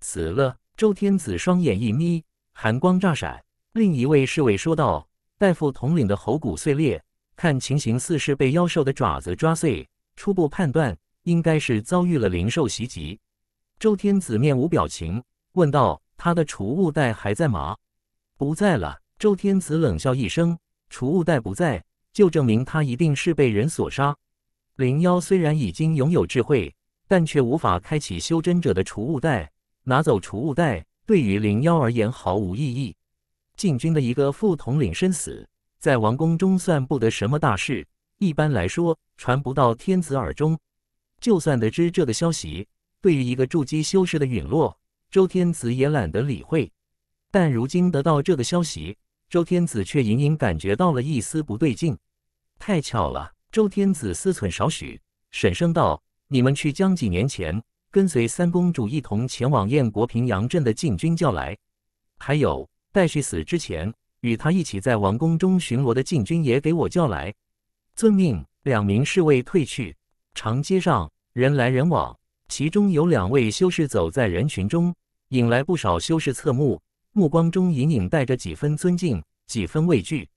S1: 死了。周天子双眼一眯，寒光乍闪。另一位侍卫说道：“大夫统领的喉骨碎裂，看情形似是被妖兽的爪子抓碎，初步判断应该是遭遇了灵兽袭击。”周天子面无表情问道：“他的储物袋还在吗？”“不在了。”周天子冷笑一声，储物袋不在，就证明他一定是被人所杀。灵妖虽然已经拥有智慧，但却无法开启修真者的储物袋。拿走储物袋对于灵妖而言毫无意义。禁军的一个副统领身死，在王宫中算不得什么大事，一般来说传不到天子耳中。就算得知这个消息，对于一个筑基修士的陨落，周天子也懒得理会。但如今得到这个消息。周天子却隐隐感觉到了一丝不对劲。太巧了，周天子思忖少许，沈声道：“你们去将几年前跟随三公主一同前往燕国平阳镇的禁军叫来，还有戴旭死之前与他一起在王宫中巡逻的禁军也给我叫来。”遵命。两名侍卫退去。长街上人来人往，其中有两位修士走在人群中，引来不少修士侧目。目光中隐隐带着几分尊敬，几分畏惧。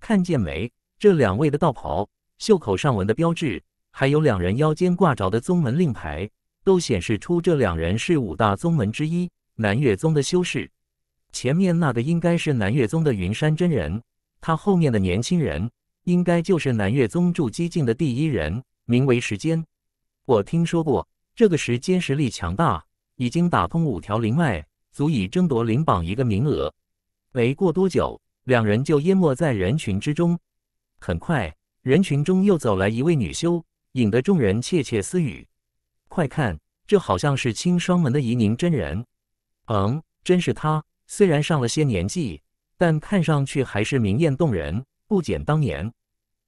S1: 看见没？这两位的道袍袖口上纹的标志，还有两人腰间挂着的宗门令牌，都显示出这两人是五大宗门之一南岳宗的修士。前面那个应该是南岳宗的云山真人，他后面的年轻人应该就是南岳宗筑基境的第一人，名为时间。我听说过，这个时间实力强大，已经打通五条灵脉。足以争夺灵榜一个名额。没过多久，两人就淹没在人群之中。很快，人群中又走来一位女修，引得众人窃窃私语：“快看，这好像是青霜门的怡宁真人。”“嗯，真是她。虽然上了些年纪，但看上去还是明艳动人，不减当年。”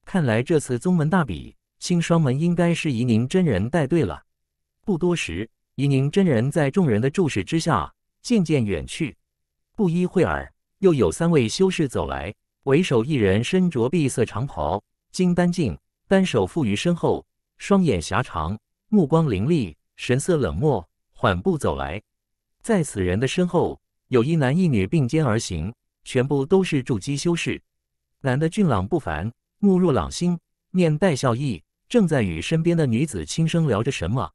S1: 看来这次宗门大比，青霜门应该是怡宁真人带队了。不多时，怡宁真人在众人的注视之下。渐渐远去，不一会儿，又有三位修士走来。为首一人身着碧色长袍，金丹境，单手负于身后，双眼狭长，目光凌厉，神色冷漠，缓步走来。在此人的身后，有一男一女并肩而行，全部都是筑基修士。男的俊朗不凡，目若朗星，面带笑意，正在与身边的女子轻声聊着什么。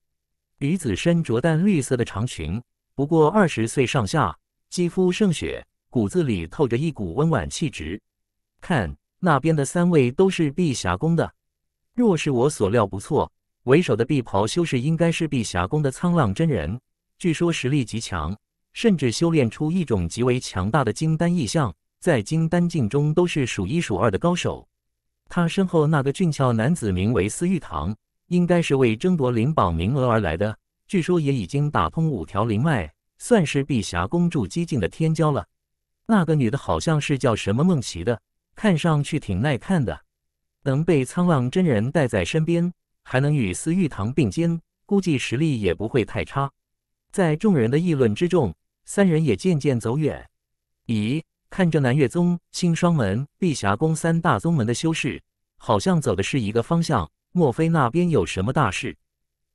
S1: 女子身着淡绿色的长裙。不过二十岁上下，肌肤胜雪，骨子里透着一股温婉气质。看那边的三位都是碧霞宫的。若是我所料不错，为首的碧袍修士应该是碧霞宫的沧浪真人，据说实力极强，甚至修炼出一种极为强大的金丹异象，在金丹境中都是数一数二的高手。他身后那个俊俏男子名为司玉堂，应该是为争夺灵榜名额而来的。据说也已经打通五条灵脉，算是碧霞宫筑激进的天骄了。那个女的好像是叫什么梦琪的，看上去挺耐看的。能被苍浪真人带在身边，还能与司玉堂并肩，估计实力也不会太差。在众人的议论之中，三人也渐渐走远。咦，看着南岳宗、青霜门、碧霞宫三大宗门的修士，好像走的是一个方向。莫非那边有什么大事？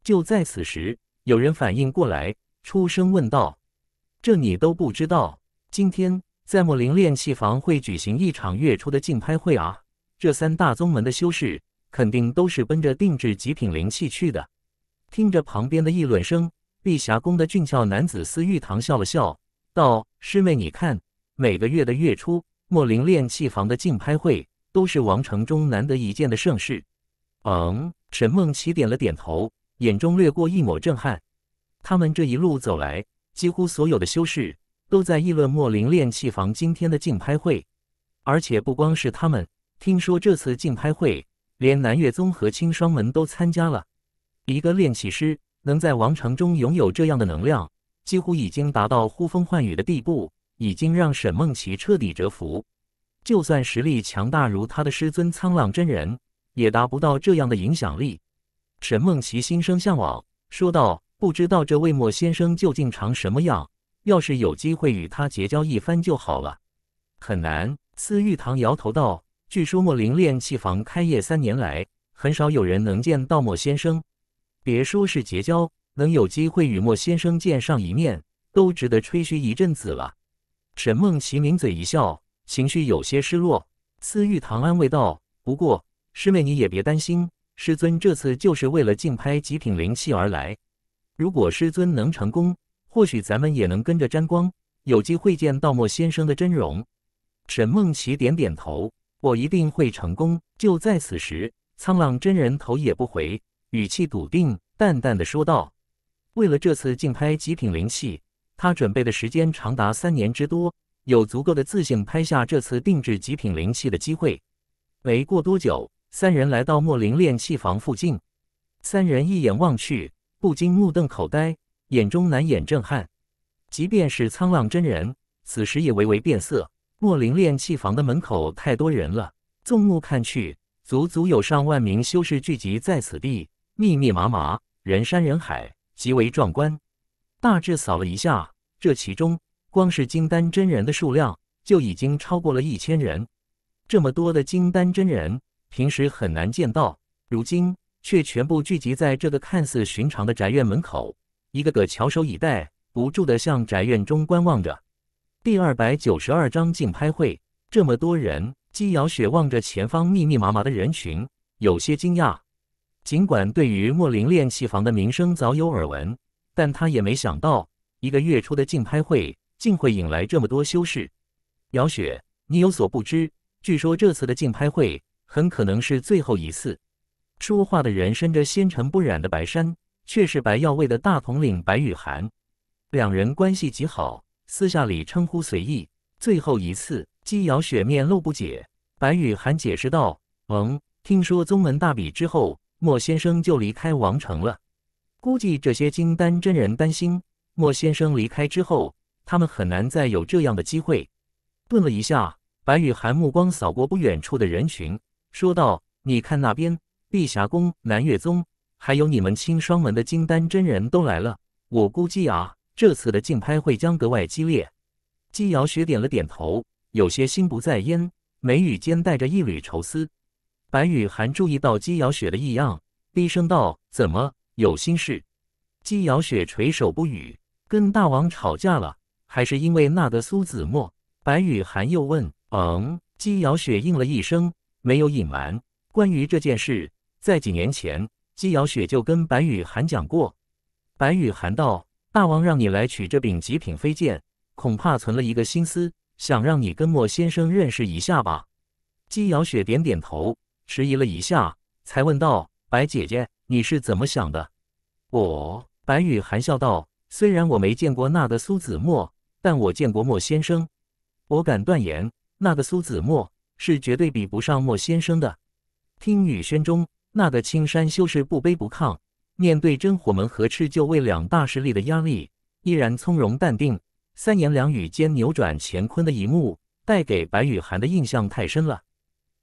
S1: 就在此时。有人反应过来，出声问道：“这你都不知道？今天在莫林炼器房会举行一场月初的竞拍会啊！这三大宗门的修士肯定都是奔着定制极品灵器去的。”听着旁边的议论声，碧霞宫的俊俏男子司玉堂笑了笑，道：“师妹，你看，每个月的月初，莫林炼器房的竞拍会都是王城中难得一见的盛事。”嗯，沈梦琪点了点头。眼中掠过一抹震撼，他们这一路走来，几乎所有的修士都在议论莫林炼器房今天的竞拍会，而且不光是他们，听说这次竞拍会，连南岳宗和青霜门都参加了。一个炼器师能在王城中拥有这样的能量，几乎已经达到呼风唤雨的地步，已经让沈梦琪彻底折服。就算实力强大如他的师尊沧浪真人，也达不到这样的影响力。沈梦琪心生向往，说道：“不知道这魏墨先生究竟长什么样？要是有机会与他结交一番就好了。”很难，司玉堂摇头道：“据说墨林炼器房开业三年来，很少有人能见到墨先生。别说是结交，能有机会与墨先生见上一面，都值得吹嘘一阵子了。”沈梦琪抿嘴一笑，情绪有些失落。司玉堂安慰道：“不过，师妹你也别担心。”师尊这次就是为了竞拍极品灵气而来，如果师尊能成功，或许咱们也能跟着沾光，有机会见道墨先生的真容。沈梦琪点点头，我一定会成功。就在此时，苍浪真人头也不回，语气笃定，淡淡的说道：“为了这次竞拍极品灵气，他准备的时间长达三年之多，有足够的自信拍下这次定制极品灵气的机会。”没过多久。三人来到莫林炼器房附近，三人一眼望去，不禁目瞪口呆，眼中难掩震撼。即便是苍浪真人，此时也微微变色。莫林炼器房的门口太多人了，纵目看去，足足有上万名修士聚集在此地，密密麻麻，人山人海，极为壮观。大致扫了一下，这其中光是金丹真人的数量就已经超过了一千人。这么多的金丹真人。平时很难见到，如今却全部聚集在这个看似寻常的宅院门口，一个个翘首以待，不住地向宅院中观望着。第二百九十二章竞拍会，这么多人，姬瑶雪望着前方密密麻麻的人群，有些惊讶。尽管对于莫林练气房的名声早有耳闻，但他也没想到，一个月初的竞拍会竟会引来这么多修士。瑶雪，你有所不知，据说这次的竞拍会。很可能是最后一次。说话的人身着纤尘不染的白衫，却是白药卫的大统领白雨涵。两人关系极好，私下里称呼随意。最后一次，姬瑶雪面露不解，白雨涵解释道：“嗯，听说宗门大比之后，莫先生就离开王城了。估计这些金丹真人担心莫先生离开之后，他们很难再有这样的机会。”顿了一下，白雨涵目光扫过不远处的人群。说道：“你看那边，碧霞宫、南岳宗，还有你们青霜门的金丹真人都来了。我估计啊，这次的竞拍会将格外激烈。”姬瑶雪点了点头，有些心不在焉，眉宇间带着一缕愁思。白雨涵注意到姬瑶雪的异样，低声道：“怎么有心事？”姬瑶雪垂手不语。跟大王吵架了？还是因为那个苏子墨？白雨涵又问。嗯。姬瑶雪应了一声。没有隐瞒，关于这件事，在几年前，姬瑶雪就跟白雨涵讲过。白雨涵道：“大王让你来取这柄极品飞剑，恐怕存了一个心思，想让你跟莫先生认识一下吧。”姬瑶雪点点头，迟疑了一下，才问道：“白姐姐，你是怎么想的？”我白雨涵笑道：“虽然我没见过那个苏子墨，但我见过莫先生，我敢断言，那个苏子墨。”是绝对比不上莫先生的。听雨轩中，那个青山修士不卑不亢，面对真火门和赤鹫卫两大势力的压力，依然从容淡定，三言两语间扭转乾坤的一幕，带给白雨涵的印象太深了。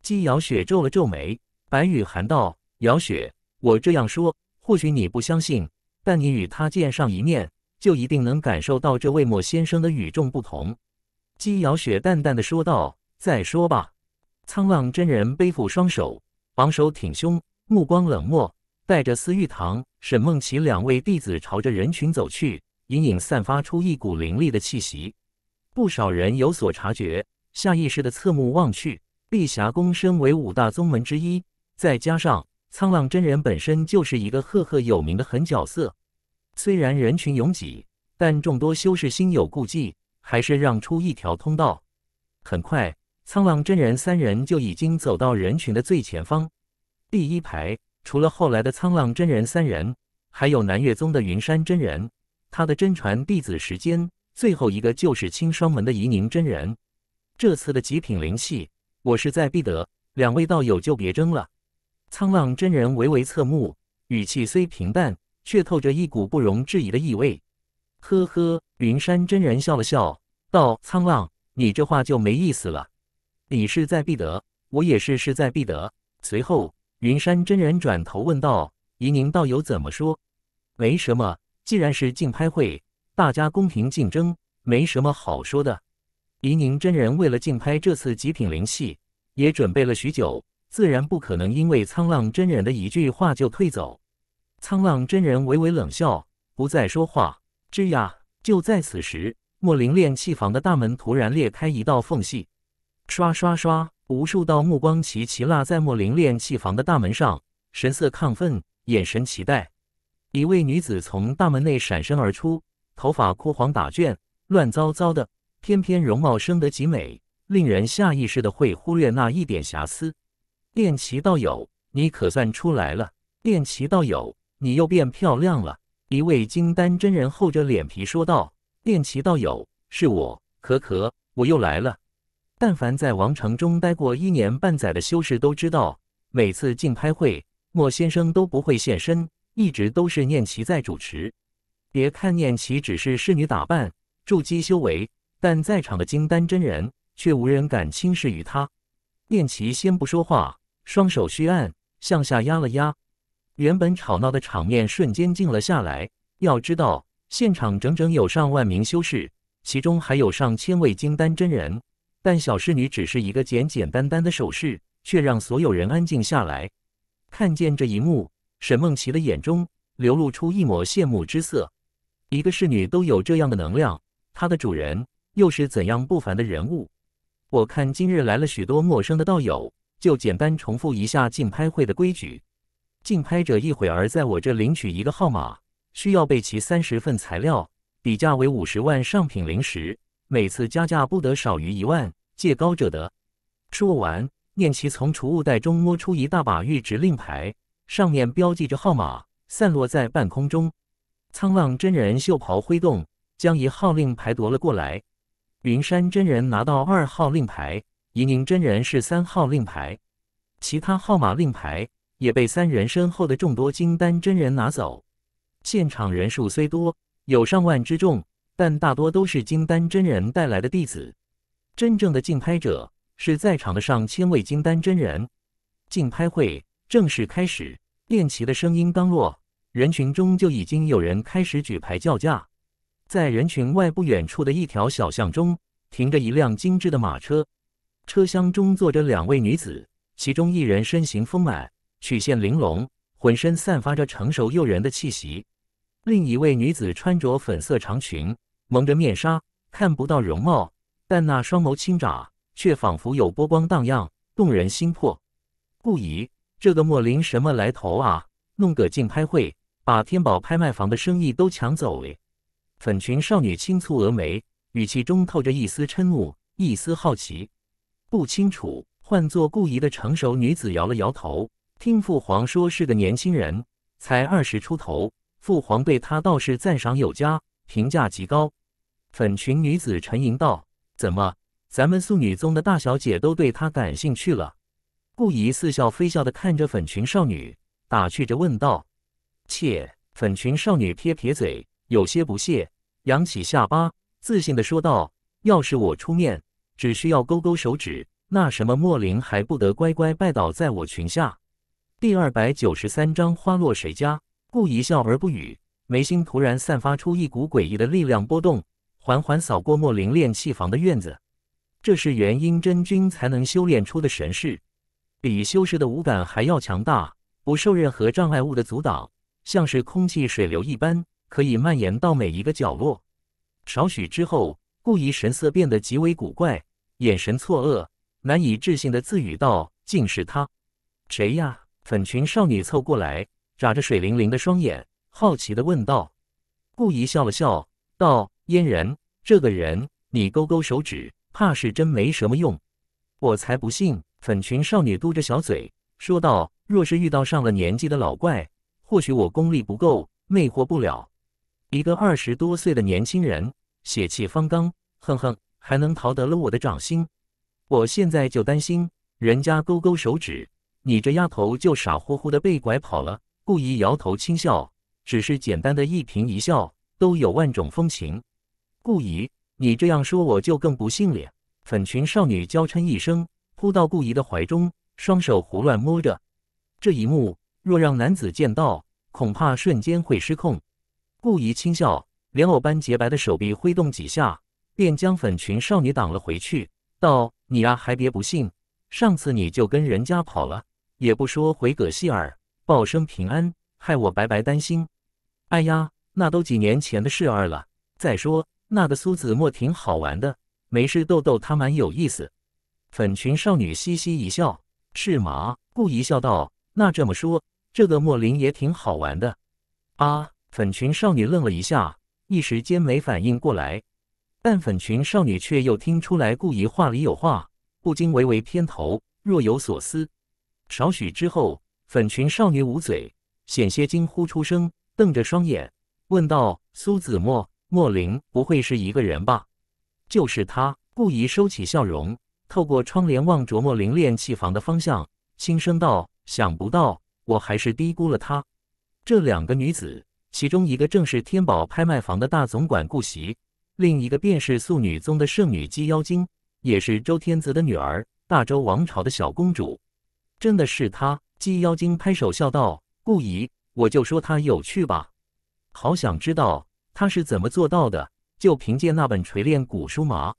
S1: 姬瑶雪皱了皱眉，白雨涵道：“瑶雪，我这样说，或许你不相信，但你与他见上一面，就一定能感受到这位莫先生的与众不同。”姬瑶雪淡淡的说道：“再说吧。”苍浪真人背负双手，昂首挺胸，目光冷漠，带着司玉堂、沈梦琪两位弟子朝着人群走去，隐隐散发出一股凌厉的气息。不少人有所察觉，下意识的侧目望去。碧霞宫身为五大宗门之一，再加上苍浪真人本身就是一个赫赫有名的狠角色，虽然人群拥挤，但众多修士心有顾忌，还是让出一条通道。很快。苍浪真人三人就已经走到人群的最前方，第一排除了后来的苍浪真人三人，还有南岳宗的云山真人，他的真传弟子时间最后一个就是青霜门的怡宁真人。这次的极品灵气，我势在必得，两位道友就别争了。苍浪真人微微侧目，语气虽平淡，却透着一股不容置疑的意味。呵呵，云山真人笑了笑，道：“苍浪，你这话就没意思了。”你势在必得，我也是势在必得。随后，云山真人转头问道：“怡宁道友怎么说？”“没什么，既然是竞拍会，大家公平竞争，没什么好说的。”怡宁真人为了竞拍这次极品灵戏，也准备了许久，自然不可能因为沧浪真人的一句话就退走。沧浪真人微微冷笑，不再说话。吱呀！就在此时，墨灵炼气房的大门突然裂开一道缝隙。刷刷刷！无数道目光齐齐落在墨林练气房的大门上，神色亢奋，眼神期待。一位女子从大门内闪身而出，头发枯黄打卷，乱糟糟的，偏偏容貌生得极美，令人下意识的会忽略那一点瑕疵。练奇道友，你可算出来了！练奇道友，你又变漂亮了！一位金丹真人厚着脸皮说道：“练奇道友，是我，咳咳，我又来了。”但凡在王城中待过一年半载的修士都知道，每次竞拍会莫先生都不会现身，一直都是念琪在主持。别看念琪只是侍女打扮，筑基修为，但在场的金丹真人却无人敢轻视于他。念琪先不说话，双手虚按向下压了压，原本吵闹的场面瞬间静了下来。要知道，现场整整有上万名修士，其中还有上千位金丹真人。但小侍女只是一个简简单单的手势，却让所有人安静下来。看见这一幕，沈梦琪的眼中流露出一抹羡慕之色。一个侍女都有这样的能量，她的主人又是怎样不凡的人物？我看今日来了许多陌生的道友，就简单重复一下竞拍会的规矩。竞拍者一会儿在我这领取一个号码，需要备齐三十份材料，底价为五十万上品灵石。每次加价不得少于一万，借高者得。说完，念奇从储物袋中摸出一大把玉值令牌，上面标记着号码，散落在半空中。沧浪真人袖袍挥动，将一号令牌夺了过来。云山真人拿到二号令牌，夷宁真人是三号令牌。其他号码令牌也被三人身后的众多金丹真人拿走。现场人数虽多，有上万之众。但大多都是金丹真人带来的弟子，真正的竞拍者是在场的上千位金丹真人。竞拍会正式开始，练气的声音刚落，人群中就已经有人开始举牌叫价。在人群外不远处的一条小巷中，停着一辆精致的马车，车厢中坐着两位女子，其中一人身形丰满，曲线玲珑，浑身散发着成熟诱人的气息；另一位女子穿着粉色长裙。蒙着面纱，看不到容貌，但那双眸轻眨，却仿佛有波光荡漾，动人心魄。顾姨，这个莫林什么来头啊？弄个竞拍会，把天宝拍卖房的生意都抢走了。粉裙少女轻蹙娥眉，语气中透着一丝嗔怒，一丝好奇。不清楚。唤作顾姨的成熟女子摇了摇头，听父皇说是个年轻人，才二十出头，父皇对他倒是赞赏有加，评价极高。粉裙女子沉吟道：“怎么，咱们素女宗的大小姐都对她感兴趣了？”顾疑似笑非笑的看着粉裙少女，打趣着问道：“切！”粉裙少女撇撇嘴，有些不屑，扬起下巴，自信的说道：“要是我出面，只需要勾勾手指，那什么莫林还不得乖乖拜倒在我裙下？”第二百九十三章花落谁家？顾疑笑而不语，眉心突然散发出一股诡异的力量波动。缓缓扫过墨灵炼器房的院子，这是元婴真君才能修炼出的神识，比修士的五感还要强大，不受任何障碍物的阻挡，像是空气水流一般，可以蔓延到每一个角落。少许之后，顾疑神色变得极为古怪，眼神错愕，难以置信的自语道：“竟是他，谁呀？”粉裙少女凑过来，眨着水灵灵的双眼，好奇的问道。顾疑笑了笑，道。嫣然，这个人，你勾勾手指，怕是真没什么用。我才不信！粉裙少女嘟着小嘴说道：“若是遇到上了年纪的老怪，或许我功力不够，魅惑不了一个二十多岁的年轻人，血气方刚，哼哼，还能逃得了我的掌心？”我现在就担心，人家勾勾手指，你这丫头就傻乎乎的被拐跑了。故意摇头轻笑，只是简单的一颦一笑，都有万种风情。顾仪，你这样说我就更不信了。粉裙少女娇嗔一声，扑到顾怡的怀中，双手胡乱摸着。这一幕若让男子见到，恐怕瞬间会失控。顾怡轻笑，莲藕般洁白的手臂挥动几下，便将粉裙少女挡了回去，道：“你呀，还别不信，上次你就跟人家跑了，也不说回葛希尔报声平安，害我白白担心。哎呀，那都几年前的事儿了。再说。”那个苏子墨挺好玩的，没事逗逗他蛮有意思。粉裙少女嘻嘻一笑：“是吗？”顾一笑道：“那这么说，这个莫林也挺好玩的。”啊！粉裙少女愣了一下，一时间没反应过来，但粉裙少女却又听出来顾一话里有话，不禁微微偏头，若有所思。少许之后，粉裙少女捂嘴，险些惊呼出声，瞪着双眼问道：“苏子墨。”莫林不会是一个人吧？就是他。顾怡收起笑容，透过窗帘望着莫林练气房的方向，轻声道：“想不到，我还是低估了他。”这两个女子，其中一个正是天宝拍卖房的大总管顾席，另一个便是素女宗的圣女姬妖精，也是周天泽的女儿，大周王朝的小公主。真的是她！姬妖精拍手笑道：“顾怡，我就说她有趣吧，好想知道。”他是怎么做到的？就凭借那本锤炼古书吗？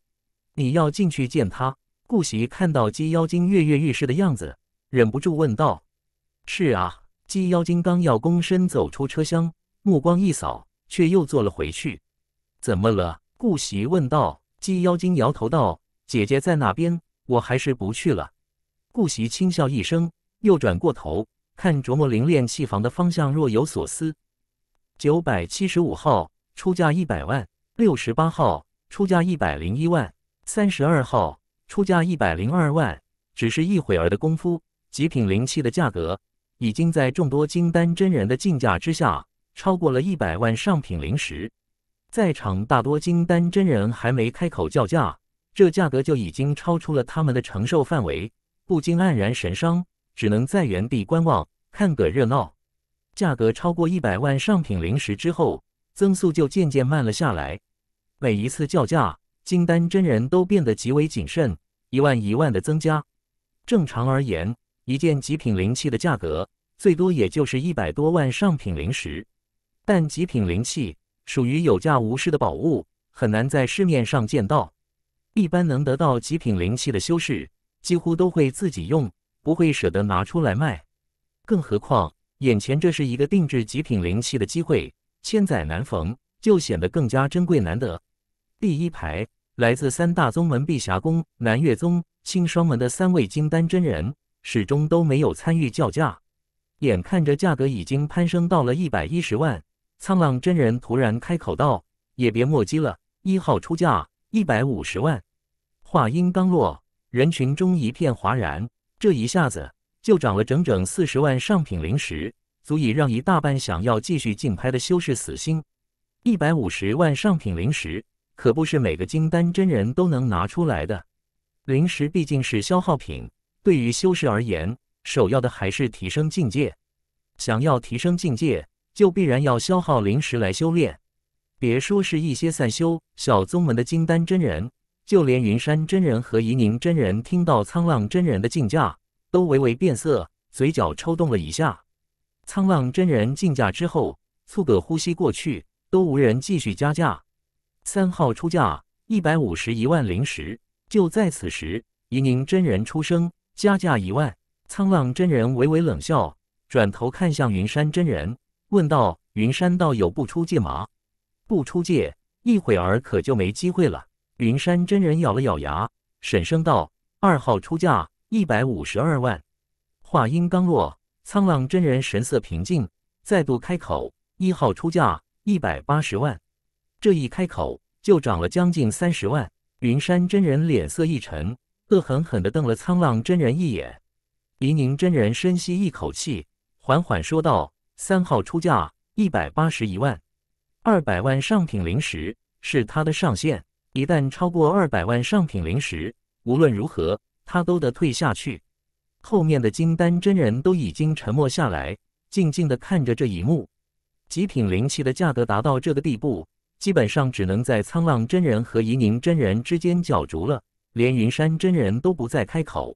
S1: 你要进去见他？顾惜看到姬妖精跃跃欲试的样子，忍不住问道：“是啊。”姬妖精刚要躬身走出车厢，目光一扫，却又坐了回去。“怎么了？”顾惜问道。姬妖精摇头道：“姐姐在那边，我还是不去了。”顾惜轻笑一声，又转过头，看琢磨灵炼器房的方向，若有所思。九百七十五号。出价一百万，六十八号出价一百零一万，三十二号出价一百零二万。只是一会儿的功夫，极品灵器的价格已经在众多金丹真人的竞价之下，超过了一百万上品灵石。在场大多金丹真人还没开口叫价，这价格就已经超出了他们的承受范围，不禁黯然神伤，只能在原地观望，看个热闹。价格超过一百万上品灵石之后。增速就渐渐慢了下来。每一次叫价，金丹真人都变得极为谨慎。一万一万的增加。正常而言，一件极品灵器的价格最多也就是一百多万上品灵石。但极品灵器属于有价无市的宝物，很难在市面上见到。一般能得到极品灵器的修士，几乎都会自己用，不会舍得拿出来卖。更何况，眼前这是一个定制极品灵器的机会。千载难逢，就显得更加珍贵难得。第一排来自三大宗门碧霞宫、南岳宗、清霜门的三位金丹真人，始终都没有参与叫价。眼看着价格已经攀升到了一百一十万，苍狼真人突然开口道：“也别墨迹了，一号出价一百五十万。”话音刚落，人群中一片哗然，这一下子就涨了整整四十万上品灵石。足以让一大半想要继续竞拍的修士死心。一百五十万上品灵石，可不是每个金丹真人都能拿出来的。灵石毕竟是消耗品，对于修士而言，首要的还是提升境界。想要提升境界，就必然要消耗灵石来修炼。别说是一些散修、小宗门的金丹真人，就连云山真人和怡宁真人听到沧浪真人的竞价，都微微变色，嘴角抽动了一下。沧浪真人竞价之后，促个呼吸过去，都无人继续加价。三号出价一百五十一万零十。就在此时，一名真人出声加价一万。沧浪真人微微冷笑，转头看向云山真人，问道：“云山道友不出界吗？不出界，一会儿可就没机会了。”云山真人咬了咬牙，沈声道：“二号出价一百五十二万。”话音刚落。苍浪真人神色平静，再度开口：“一号出价一百八十万。”这一开口就涨了将近三十万。云山真人脸色一沉，恶狠狠地瞪了苍浪真人一眼。黎宁真人深吸一口气，缓缓说道：“三号出价一百八十一万，二百万上品灵石是他的上限。一旦超过二百万上品灵石，无论如何他都得退下去。”后面的金丹真人都已经沉默下来，静静地看着这一幕。极品灵气的价格达到这个地步，基本上只能在苍浪真人和怡宁真人之间角逐了。连云山真人都不再开口。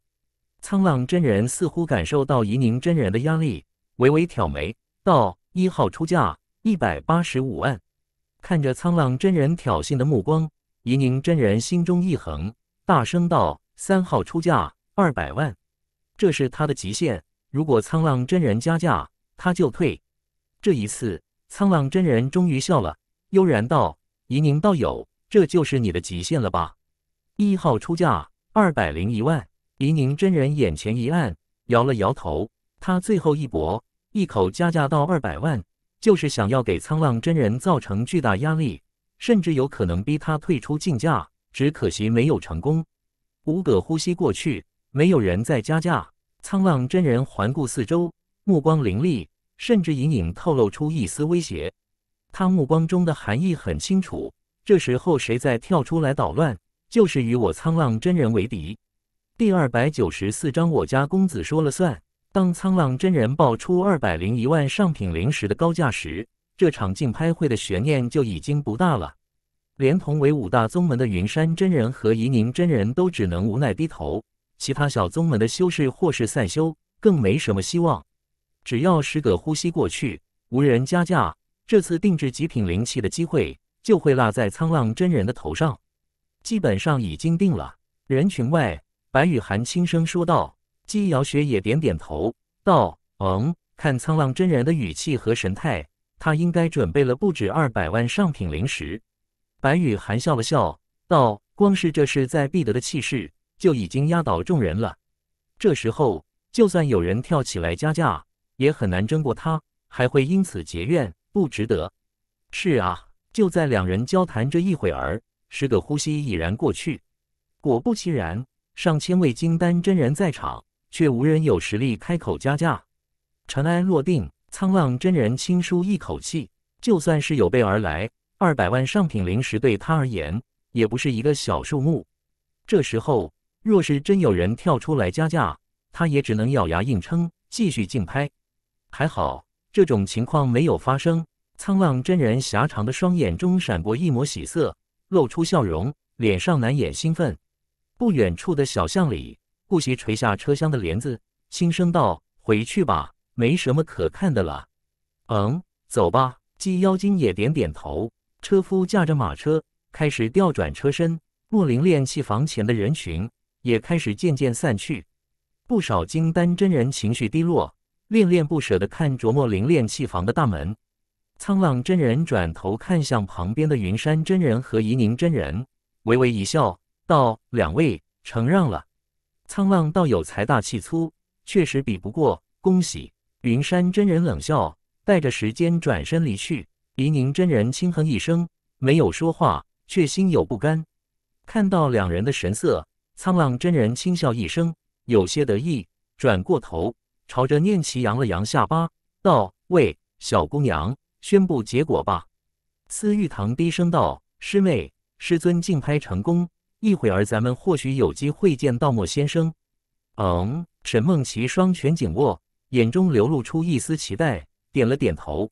S1: 苍浪真人似乎感受到怡宁真人的压力，微微挑眉，道：“一号出价一百八十五万。”看着苍浪真人挑衅的目光，怡宁真人心中一横，大声道：“三号出价二百万。”这是他的极限。如果沧浪真人加价，他就退。这一次，沧浪真人终于笑了，悠然道：“怡宁道友，这就是你的极限了吧？”一号出价二百零一万，怡宁真人眼前一暗，摇了摇头。他最后一搏，一口加价到二百万，就是想要给沧浪真人造成巨大压力，甚至有可能逼他退出竞价。只可惜没有成功。五个呼吸过去。没有人在加价。沧浪真人环顾四周，目光凌厉，甚至隐隐透露出一丝威胁。他目光中的含义很清楚：这时候谁再跳出来捣乱，就是与我沧浪真人为敌。第二百九十四章，我家公子说了算。当沧浪真人报出二百零一万上品灵石的高价时，这场竞拍会的悬念就已经不大了。连同为五大宗门的云山真人和怡宁真人都只能无奈低头。其他小宗门的修士或是散修，更没什么希望。只要十个呼吸过去，无人加价，这次定制极品灵器的机会就会落在苍浪真人的头上，基本上已经定了。人群外，白雨涵轻声说道。姬瑶雪也点点头，道：“嗯，看苍浪真人的语气和神态，他应该准备了不止二百万上品灵石。”白雨涵笑了笑，道：“光是这势在必得的气势。”就已经压倒众人了。这时候，就算有人跳起来加价，也很难争过他，还会因此结怨，不值得。是啊，就在两人交谈这一会儿，十个呼吸已然过去。果不其然，上千位金丹真人在场，却无人有实力开口加价。尘埃落定，沧浪真人轻舒一口气。就算是有备而来，二百万上品灵石对他而言也不是一个小数目。这时候。若是真有人跳出来加价，他也只能咬牙硬撑，继续竞拍。还好这种情况没有发生。沧浪真人狭长的双眼中闪过一抹喜色，露出笑容，脸上难掩兴奋。不远处的小巷里，顾惜垂下车厢的帘子，轻声道：“回去吧，没什么可看的了。”“嗯，走吧。”鸡妖精也点点头。车夫驾着马车开始调转车身，落灵练器房前的人群。也开始渐渐散去，不少金丹真人情绪低落，恋恋不舍的看着墨灵炼气房的大门。沧浪真人转头看向旁边的云山真人和怡宁真人，微微一笑，道：“两位承让了，沧浪道友财大气粗，确实比不过，恭喜。”云山真人冷笑，带着时间转身离去。怡宁真人轻哼一声，没有说话，却心有不甘。看到两人的神色。苍浪真人轻笑一声，有些得意，转过头，朝着念琪扬了扬下巴，道：“喂，小姑娘，宣布结果吧。”司玉堂低声道：“师妹，师尊竞拍成功，一会儿咱们或许有机会见到莫先生。”嗯，沈梦琪双拳紧握，眼中流露出一丝期待，点了点头。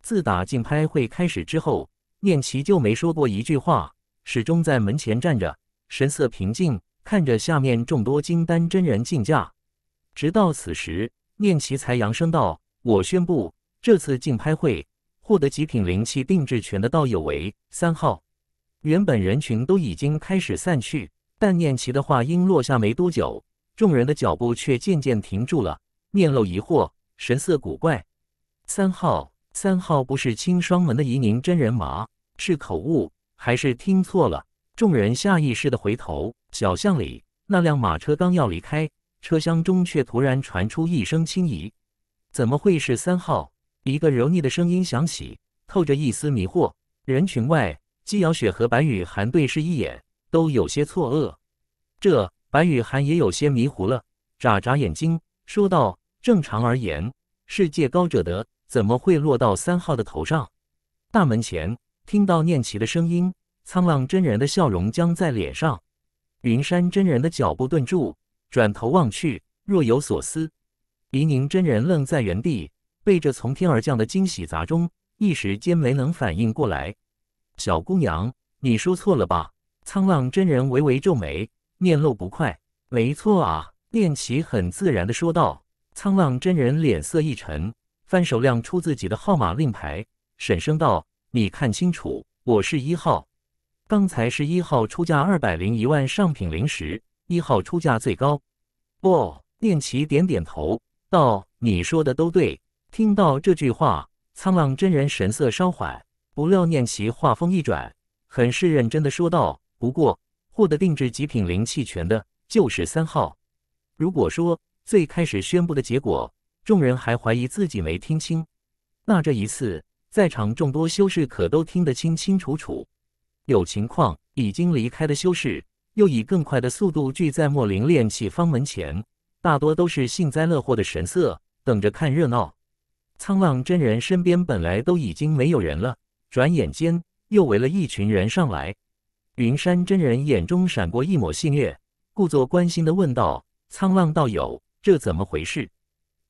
S1: 自打竞拍会开始之后，念琪就没说过一句话，始终在门前站着，神色平静。看着下面众多金丹真人竞价，直到此时，念奇才扬声道：“我宣布，这次竞拍会获得极品灵气定制权的道友为三号。”原本人群都已经开始散去，但念奇的话音落下没多久，众人的脚步却渐渐停住了，面露疑惑，神色古怪。三号，三号不是青霜门的怡宁真人吗？是口误还是听错了？众人下意识的回头，小巷里那辆马车刚要离开，车厢中却突然传出一声轻咦：“怎么会是三号？”一个柔腻的声音响起，透着一丝迷惑。人群外，姬瑶雪和白雨涵对视一眼，都有些错愕。这白雨涵也有些迷糊了，眨眨眼睛，说道：“正常而言，世界高者得，怎么会落到三号的头上？”大门前，听到念奇的声音。沧浪真人的笑容僵在脸上，云山真人的脚步顿住，转头望去，若有所思。黎宁真人愣在原地，被这从天而降的惊喜砸中，一时间没能反应过来。小姑娘，你说错了吧？沧浪真人微微皱眉，面露不快。没错啊，练奇很自然地说道。沧浪真人脸色一沉，翻手亮出自己的号码令牌，沈声道：“你看清楚，我是一号。”刚才是一号出价二百零一万上品灵石，一号出价最高。哦，念奇点点头，道：“你说的都对。”听到这句话，沧浪真人神色稍缓。不料念奇话锋一转，很是认真的说道：“不过，获得定制极品灵气权的就是三号。如果说最开始宣布的结果，众人还怀疑自己没听清，那这一次在场众多修士可都听得清清楚楚。”有情况，已经离开的修士又以更快的速度聚在莫林炼器方门前，大多都是幸灾乐祸的神色，等着看热闹。苍浪真人身边本来都已经没有人了，转眼间又围了一群人上来。云山真人眼中闪过一抹戏谑，故作关心的问道：“苍浪道友，这怎么回事？”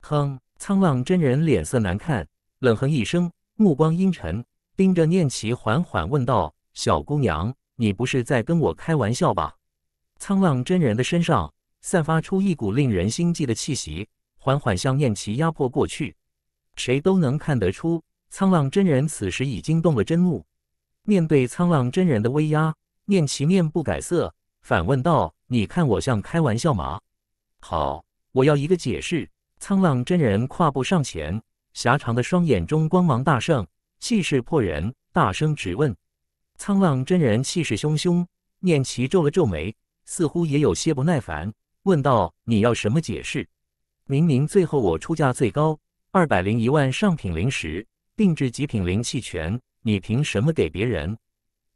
S1: 哼！苍浪真人脸色难看，冷哼一声，目光阴沉，盯着念奇缓缓问道。小姑娘，你不是在跟我开玩笑吧？沧浪真人的身上散发出一股令人心悸的气息，缓缓向念奇压迫过去。谁都能看得出，沧浪真人此时已经动了真怒。面对沧浪真人的威压，念奇面不改色，反问道：“你看我像开玩笑吗？”好，我要一个解释。沧浪真人跨步上前，狭长的双眼中光芒大盛，气势迫人，大声质问。沧浪真人气势汹汹，念齐皱了皱眉，似乎也有些不耐烦，问道：“你要什么解释？明明最后我出价最高，二百零一万上品灵石，定制极品灵气泉，你凭什么给别人？”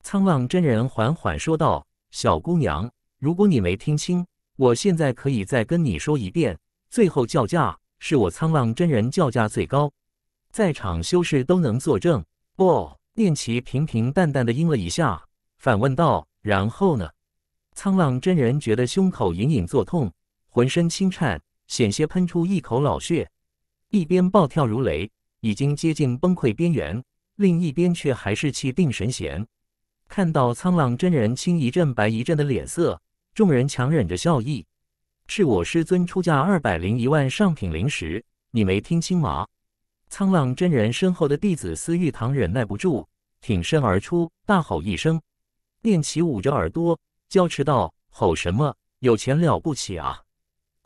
S1: 沧浪真人缓缓说道：“小姑娘，如果你没听清，我现在可以再跟你说一遍。最后叫价是我沧浪真人叫价最高，在场修士都能作证。”不。念其平平淡淡的应了一下，反问道：“然后呢？”苍浪真人觉得胸口隐隐作痛，浑身轻颤，险些喷出一口老血。一边暴跳如雷，已经接近崩溃边缘；另一边却还是气定神闲。看到苍浪真人青一阵白一阵的脸色，众人强忍着笑意：“是我师尊出价二百零一万上品灵石，你没听清吗？”沧浪真人身后的弟子司玉堂忍耐不住，挺身而出，大吼一声。练起捂着耳朵，娇斥道：“吼什么？有钱了不起啊！”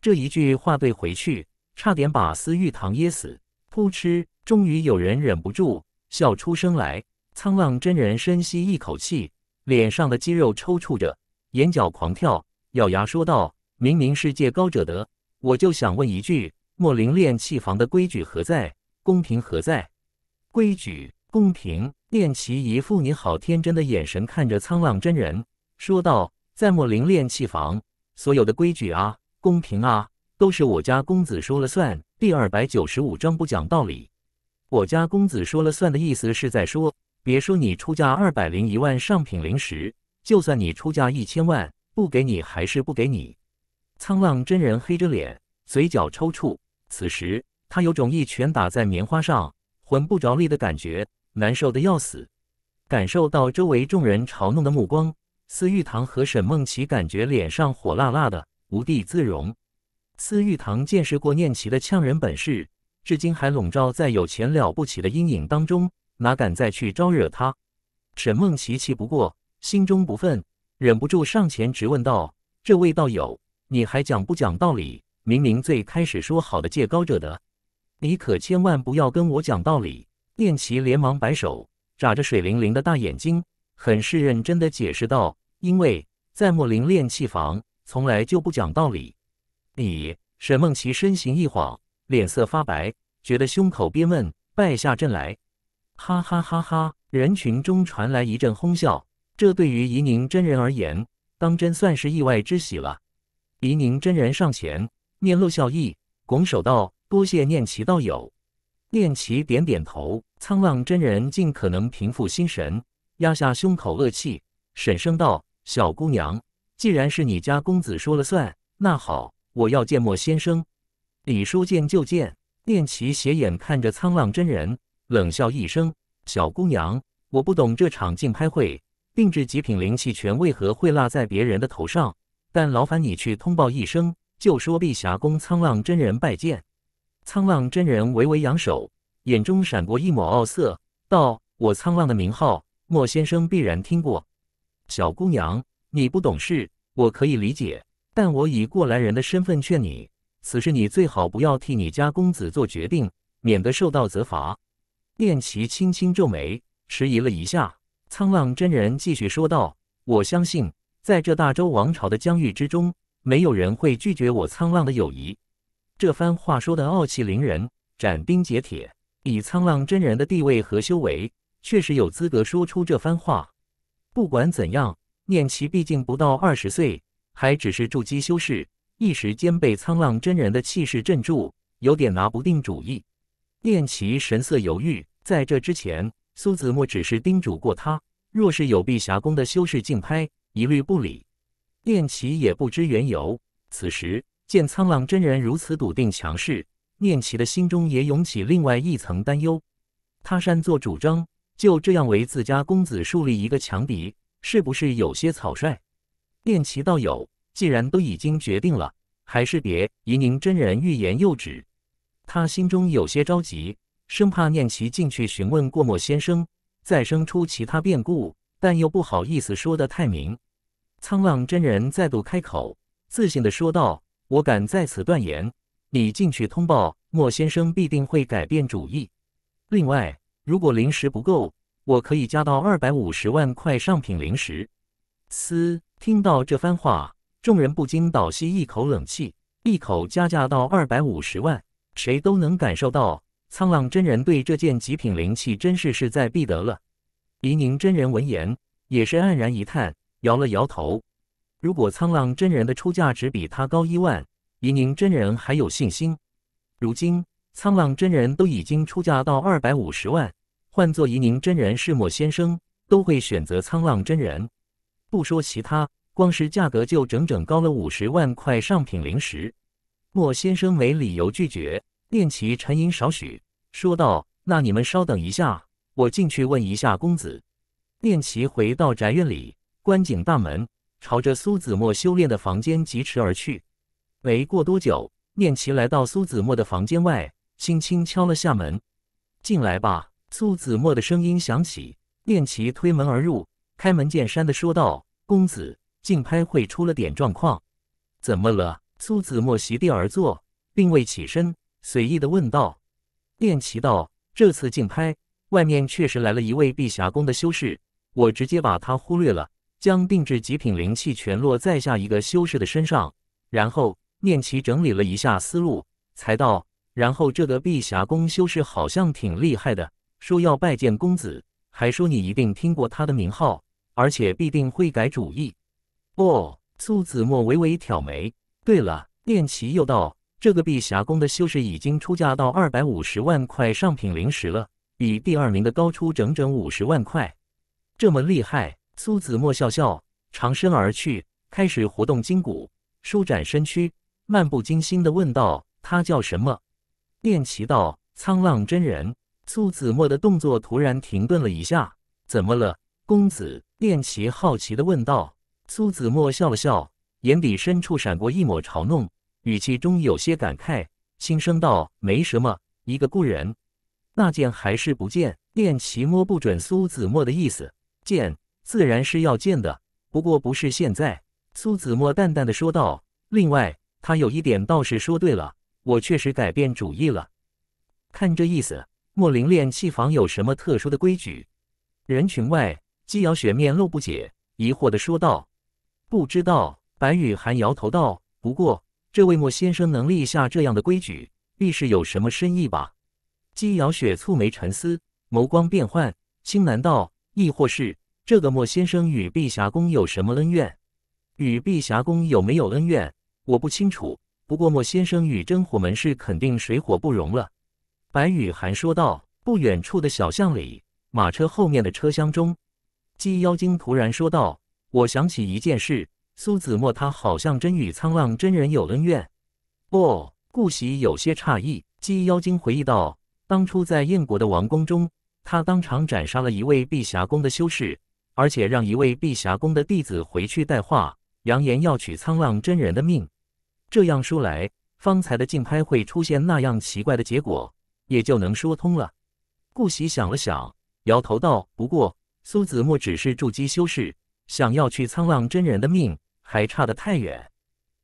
S1: 这一句话怼回去，差点把司玉堂噎死。扑哧，终于有人忍不住笑出声来。沧浪真人深吸一口气，脸上的肌肉抽搐着，眼角狂跳，咬牙说道：“明明是借高者得，我就想问一句：莫林炼气房的规矩何在？”公平何在？规矩公平。练琪一副你好天真的眼神看着沧浪真人，说道：“在莫林练气房，所有的规矩啊，公平啊，都是我家公子说了算。”第二百九十五章不讲道理。我家公子说了算的意思是在说，别说你出价二百零一万上品灵石，就算你出价一千万，不给你还是不给你。沧浪真人黑着脸，嘴角抽搐。此时。他有种一拳打在棉花上，魂不着力的感觉，难受的要死。感受到周围众人嘲弄的目光，司玉堂和沈梦琪感觉脸上火辣辣的，无地自容。司玉堂见识过念琪的呛人本事，至今还笼罩在有钱了不起的阴影当中，哪敢再去招惹他？沈梦琪气不过，心中不忿，忍不住上前直问道：“这位道友，你还讲不讲道理？明明最开始说好的借高者的。”你可千万不要跟我讲道理！念气连忙摆手，眨着水灵灵的大眼睛，很是认真的解释道：“因为在莫林练气房，从来就不讲道理。”你，沈梦琪身形一晃，脸色发白，觉得胸口憋闷，败下阵来。哈哈哈哈！人群中传来一阵哄笑。这对于怡宁真人而言，当真算是意外之喜了。怡宁真人上前，面露笑意，拱手道。多谢念奇道友，念奇点点头。沧浪真人尽可能平复心神，压下胸口恶气，沈声道：“小姑娘，既然是你家公子说了算，那好，我要见莫先生。你说见就见。”念奇斜眼看着沧浪真人，冷笑一声：“小姑娘，我不懂这场竞拍会定制极品灵气泉为何会落在别人的头上，但劳烦你去通报一声，就说碧霞宫沧浪真人拜见。”沧浪真人微微扬手，眼中闪过一抹傲色，道：“我沧浪的名号，莫先生必然听过。小姑娘，你不懂事，我可以理解，但我以过来人的身份劝你，此事你最好不要替你家公子做决定，免得受到责罚。”念琪轻轻皱眉，迟疑了一下。沧浪真人继续说道：“我相信，在这大周王朝的疆域之中，没有人会拒绝我沧浪的友谊。”这番话说的傲气凌人，斩钉截铁。以沧浪真人的地位和修为，确实有资格说出这番话。不管怎样，念奇毕竟不到二十岁，还只是筑基修士，一时间被沧浪真人的气势镇住，有点拿不定主意。念奇神色犹豫。在这之前，苏子墨只是叮嘱过他，若是有碧霞宫的修士竞拍，一律不理。念奇也不知缘由。此时。见苍狼真人如此笃定强势，念奇的心中也涌起另外一层担忧。他擅作主张，就这样为自家公子树立一个强敌，是不是有些草率？念奇道友，既然都已经决定了，还是别。怡宁真人欲言又止，他心中有些着急，生怕念奇进去询问过墨先生，再生出其他变故，但又不好意思说得太明。苍狼真人再度开口，自信地说道。我敢在此断言，你进去通报莫先生，必定会改变主意。另外，如果灵石不够，我可以加到二百五十万块上品灵石。嘶！听到这番话，众人不禁倒吸一口冷气，一口加价到二百五十万，谁都能感受到苍浪真人对这件极品灵器真是势在必得了。黎宁真人闻言，也是黯然一叹，摇了摇头。如果苍浪真人的出价只比他高一万，怡宁真人还有信心。如今苍浪真人都已经出价到二百五十万，换做怡宁真人、世墨先生，都会选择苍浪真人。不说其他，光是价格就整整高了五十万块上品灵石。莫先生没理由拒绝。念其沉吟少许，说道：“那你们稍等一下，我进去问一下公子。”念其回到宅院里，关紧大门。朝着苏子墨修炼的房间疾驰而去。没过多久，念琪来到苏子墨的房间外，轻轻敲了下门：“进来吧。”苏子墨的声音响起。念琪推门而入，开门见山的说道：“公子，竞拍会出了点状况。”“怎么了？”苏子墨席地而坐，并未起身，随意的问道。念琪道：“这次竞拍，外面确实来了一位碧霞宫的修士，我直接把他忽略了。”将定制极品灵气全落在下一个修士的身上，然后念奇整理了一下思路，才道：“然后这个碧霞宫修士好像挺厉害的，说要拜见公子，还说你一定听过他的名号，而且必定会改主意。”哦，苏子墨微微挑眉。对了，念奇又道：“这个碧霞宫的修士已经出价到二百五十万块上品灵石了，比第二名的高出整整五十万块，这么厉害。”苏子墨笑笑，长身而去，开始活动筋骨，舒展身躯，漫不经心地问道：“他叫什么？”练奇道：“沧浪真人。”苏子墨的动作突然停顿了一下，“怎么了，公子？”练奇好奇地问道。苏子墨笑了笑，眼底深处闪过一抹嘲弄，语气中有些感慨，轻声道：“没什么，一个故人。那见还是不见？”练奇摸不准苏子墨的意思，见。自然是要见的，不过不是现在。”苏子墨淡淡的说道。“另外，他有一点倒是说对了，我确实改变主意了。”看这意思，莫林练气房有什么特殊的规矩？人群外，姬瑶雪面露不解，疑惑的说道：“不知道。”白雨涵摇头道：“不过，这位莫先生能立下这样的规矩，必是有什么深意吧？”姬瑶雪蹙眉沉思，眸光变幻，轻喃道：“亦或是？”这个莫先生与碧霞宫有什么恩怨？与碧霞宫有没有恩怨，我不清楚。不过莫先生与真火门是肯定水火不容了。白羽寒说道。不远处的小巷里，马车后面的车厢中，鸡妖精突然说道：“我想起一件事，苏子墨他好像真与沧浪真人有恩怨。”哦，顾喜有些诧异。鸡妖精回忆道：“当初在燕国的王宫中，他当场斩杀了一位碧霞宫的修士。”而且让一位碧霞宫的弟子回去带话，扬言要取沧浪真人的命。这样说来，方才的竞拍会出现那样奇怪的结果，也就能说通了。顾喜想了想，摇头道：“不过苏子墨只是筑基修士，想要去沧浪真人的命，还差得太远。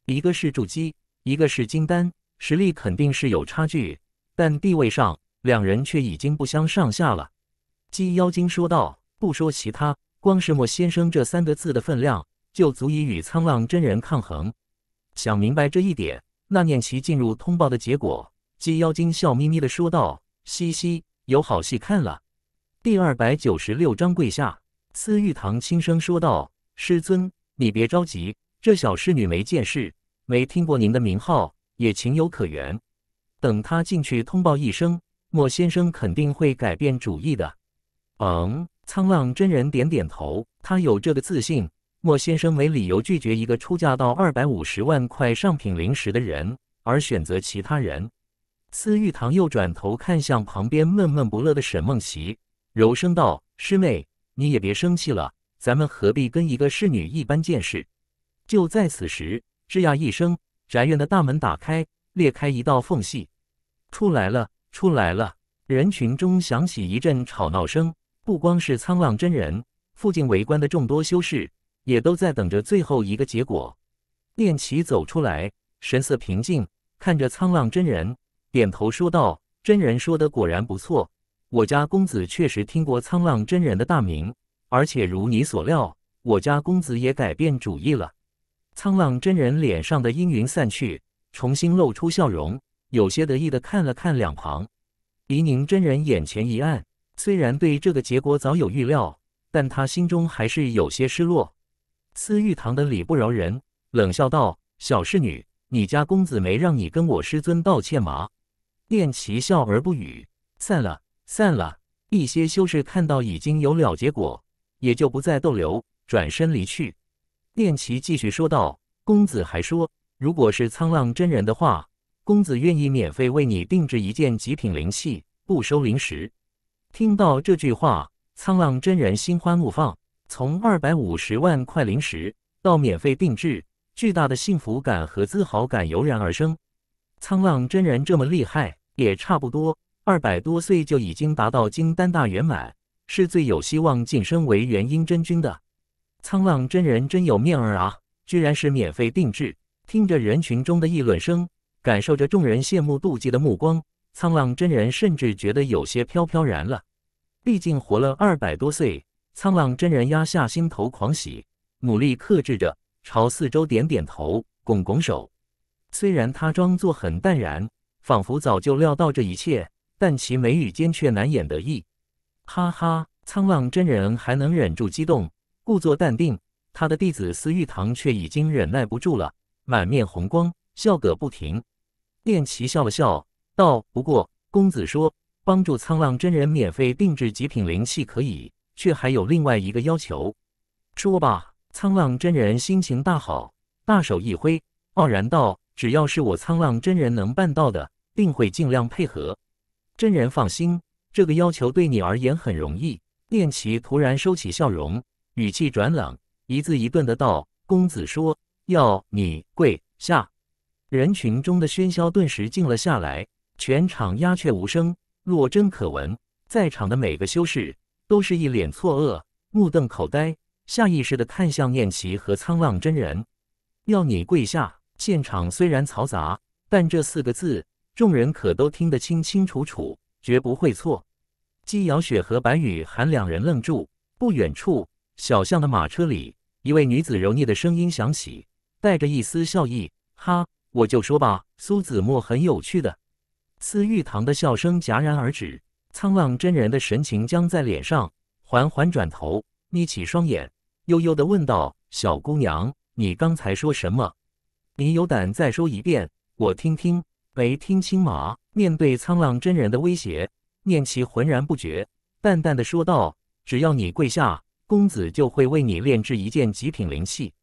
S1: 一个是筑基，一个是金丹，实力肯定是有差距，但地位上两人却已经不相上下了。”鸡妖精说道：“不说其他。”光是“莫先生”这三个字的分量，就足以与沧浪真人抗衡。想明白这一点，那念奇进入通报的结果。鸡妖精笑眯眯地说道：“嘻嘻，有好戏看了。”第二百九十六章跪下。司玉堂轻声说道：“师尊，你别着急，这小侍女没见识，没听过您的名号，也情有可原。等她进去通报一声，莫先生肯定会改变主意的。”嗯，沧浪真人点点头，他有这个自信。莫先生没理由拒绝一个出价到二百五十万块上品灵石的人，而选择其他人。司玉堂又转头看向旁边闷闷不乐的沈梦琪，柔声道：“师妹，你也别生气了，咱们何必跟一个侍女一般见识？”就在此时，吱呀一声，宅院的大门打开，裂开一道缝隙，出来了，出来了！人群中响起一阵吵闹声。不光是沧浪真人，附近围观的众多修士也都在等着最后一个结果。练奇走出来，神色平静，看着沧浪真人，点头说道：“真人说的果然不错，我家公子确实听过沧浪真人的大名，而且如你所料，我家公子也改变主意了。”沧浪真人脸上的阴云散去，重新露出笑容，有些得意的看了看两旁。黎宁真人眼前一暗。虽然对这个结果早有预料，但他心中还是有些失落。司玉堂的理不饶人，冷笑道：“小侍女，你家公子没让你跟我师尊道歉吗？”念奇笑而不语。散了，散了。一些修士看到已经有了结果，也就不再逗留，转身离去。念奇继续说道：“公子还说，如果是沧浪真人的话，公子愿意免费为你定制一件极品灵器，不收灵石。”听到这句话，沧浪真人心花怒放。从二百五十万块灵石到免费定制，巨大的幸福感和自豪感油然而生。沧浪真人这么厉害，也差不多二百多岁就已经达到金丹大圆满，是最有希望晋升为元婴真君的。沧浪真人真有面儿啊！居然是免费定制。听着人群中的议论声，感受着众人羡慕妒忌的目光。沧浪真人甚至觉得有些飘飘然了，毕竟活了二百多岁。沧浪真人压下心头狂喜，努力克制着，朝四周点点头，拱拱手。虽然他装作很淡然，仿佛早就料到这一切，但其眉宇间却难掩得意。哈哈，沧浪真人还能忍住激动，故作淡定。他的弟子司玉堂却已经忍耐不住了，满面红光，笑个不停。练奇笑了笑。道不过，公子说帮助沧浪真人免费定制极品灵器可以，却还有另外一个要求。说罢，沧浪真人心情大好，大手一挥，傲然道：“只要是我沧浪真人能办到的，定会尽量配合。”真人放心，这个要求对你而言很容易。念奇突然收起笑容，语气转冷，一字一顿的道：“公子说要你跪下。”人群中的喧嚣顿时静了下来。全场鸦雀无声，若真可闻。在场的每个修士都是一脸错愕，目瞪口呆，下意识地看向念奇和沧浪真人。要你跪下！现场虽然嘈杂，但这四个字，众人可都听得清清楚楚，绝不会错。姬瑶雪和白雨涵两人愣住。不远处小巷的马车里，一位女子柔腻的声音响起，带着一丝笑意：“哈，我就说吧，苏子墨很有趣的。”司玉堂的笑声戛然而止，苍浪真人的神情僵在脸上，缓缓转头，眯起双眼，悠悠地问道：“小姑娘，你刚才说什么？你有胆再说一遍，我听听。没听清吗？”面对苍浪真人的威胁，念其浑然不觉，淡淡的说道：“只要你跪下，公子就会为你炼制一件极品灵器。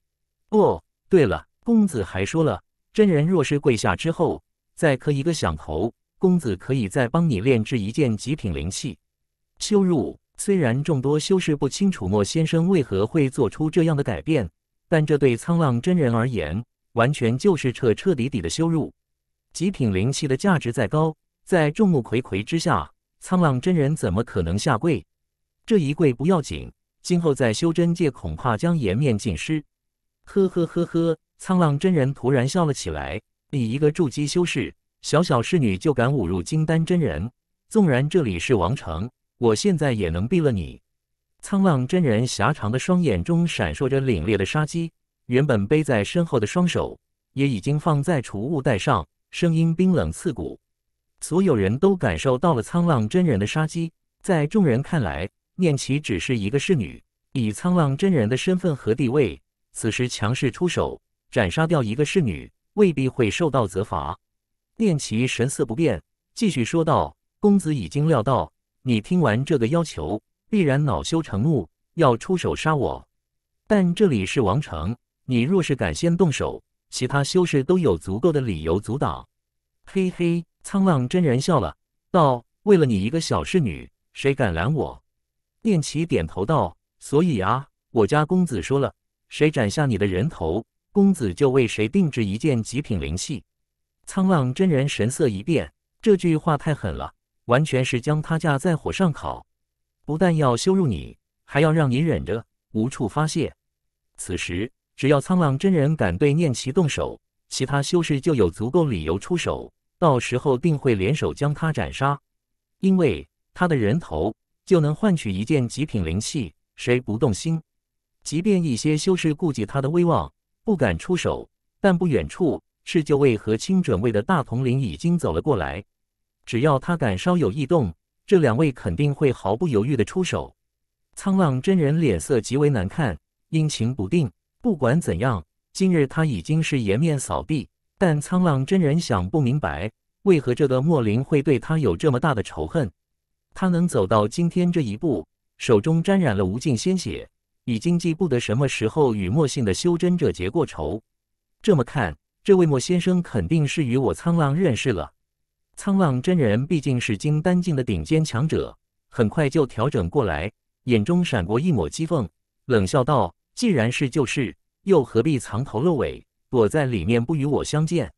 S1: 哦，对了，公子还说了，真人若是跪下之后，再磕一个响头。”公子可以再帮你炼制一件极品灵器，修入，虽然众多修士不清楚莫先生为何会做出这样的改变，但这对沧浪真人而言，完全就是彻彻底底的羞辱。极品灵器的价值再高，在众目睽睽之下，沧浪真人怎么可能下跪？这一跪不要紧，今后在修真界恐怕将颜面尽失。呵呵呵呵，沧浪真人突然笑了起来。你一个筑基修士。小小侍女就敢侮辱金丹真人，纵然这里是王城，我现在也能毙了你！沧浪真人狭长的双眼中闪烁着凛冽的杀机，原本背在身后的双手也已经放在储物袋上，声音冰冷刺骨。所有人都感受到了沧浪真人的杀机。在众人看来，念其只是一个侍女，以沧浪真人的身份和地位，此时强势出手斩杀掉一个侍女，未必会受到责罚。殿奇神色不变，继续说道：“公子已经料到，你听完这个要求，必然恼羞成怒，要出手杀我。但这里是王城，你若是敢先动手，其他修士都有足够的理由阻挡。”嘿嘿，沧浪真人笑了，道：“为了你一个小侍女，谁敢拦我？”殿奇点头道：“所以啊，我家公子说了，谁斩下你的人头，公子就为谁定制一件极品灵器。”沧浪真人神色一变，这句话太狠了，完全是将他架在火上烤。不但要羞辱你，还要让你忍着，无处发泄。此时，只要沧浪真人敢对念齐动手，其他修士就有足够理由出手，到时候定会联手将他斩杀，因为他的人头就能换取一件极品灵器，谁不动心？即便一些修士顾忌他的威望，不敢出手，但不远处。是就位和亲准位的大统领已经走了过来，只要他敢稍有异动，这两位肯定会毫不犹豫的出手。沧浪真人脸色极为难看，阴晴不定。不管怎样，今日他已经是颜面扫地。但沧浪真人想不明白，为何这个莫林会对他有这么大的仇恨。他能走到今天这一步，手中沾染了无尽鲜血，已经记不得什么时候与墨姓的修真者结过仇。这么看。这位莫先生肯定是与我苍浪认识了。苍浪真人毕竟是金丹境的顶尖强者，很快就调整过来，眼中闪过一抹讥讽，冷笑道：“既然是旧事，又何必藏头露尾，躲在里面不与我相见？”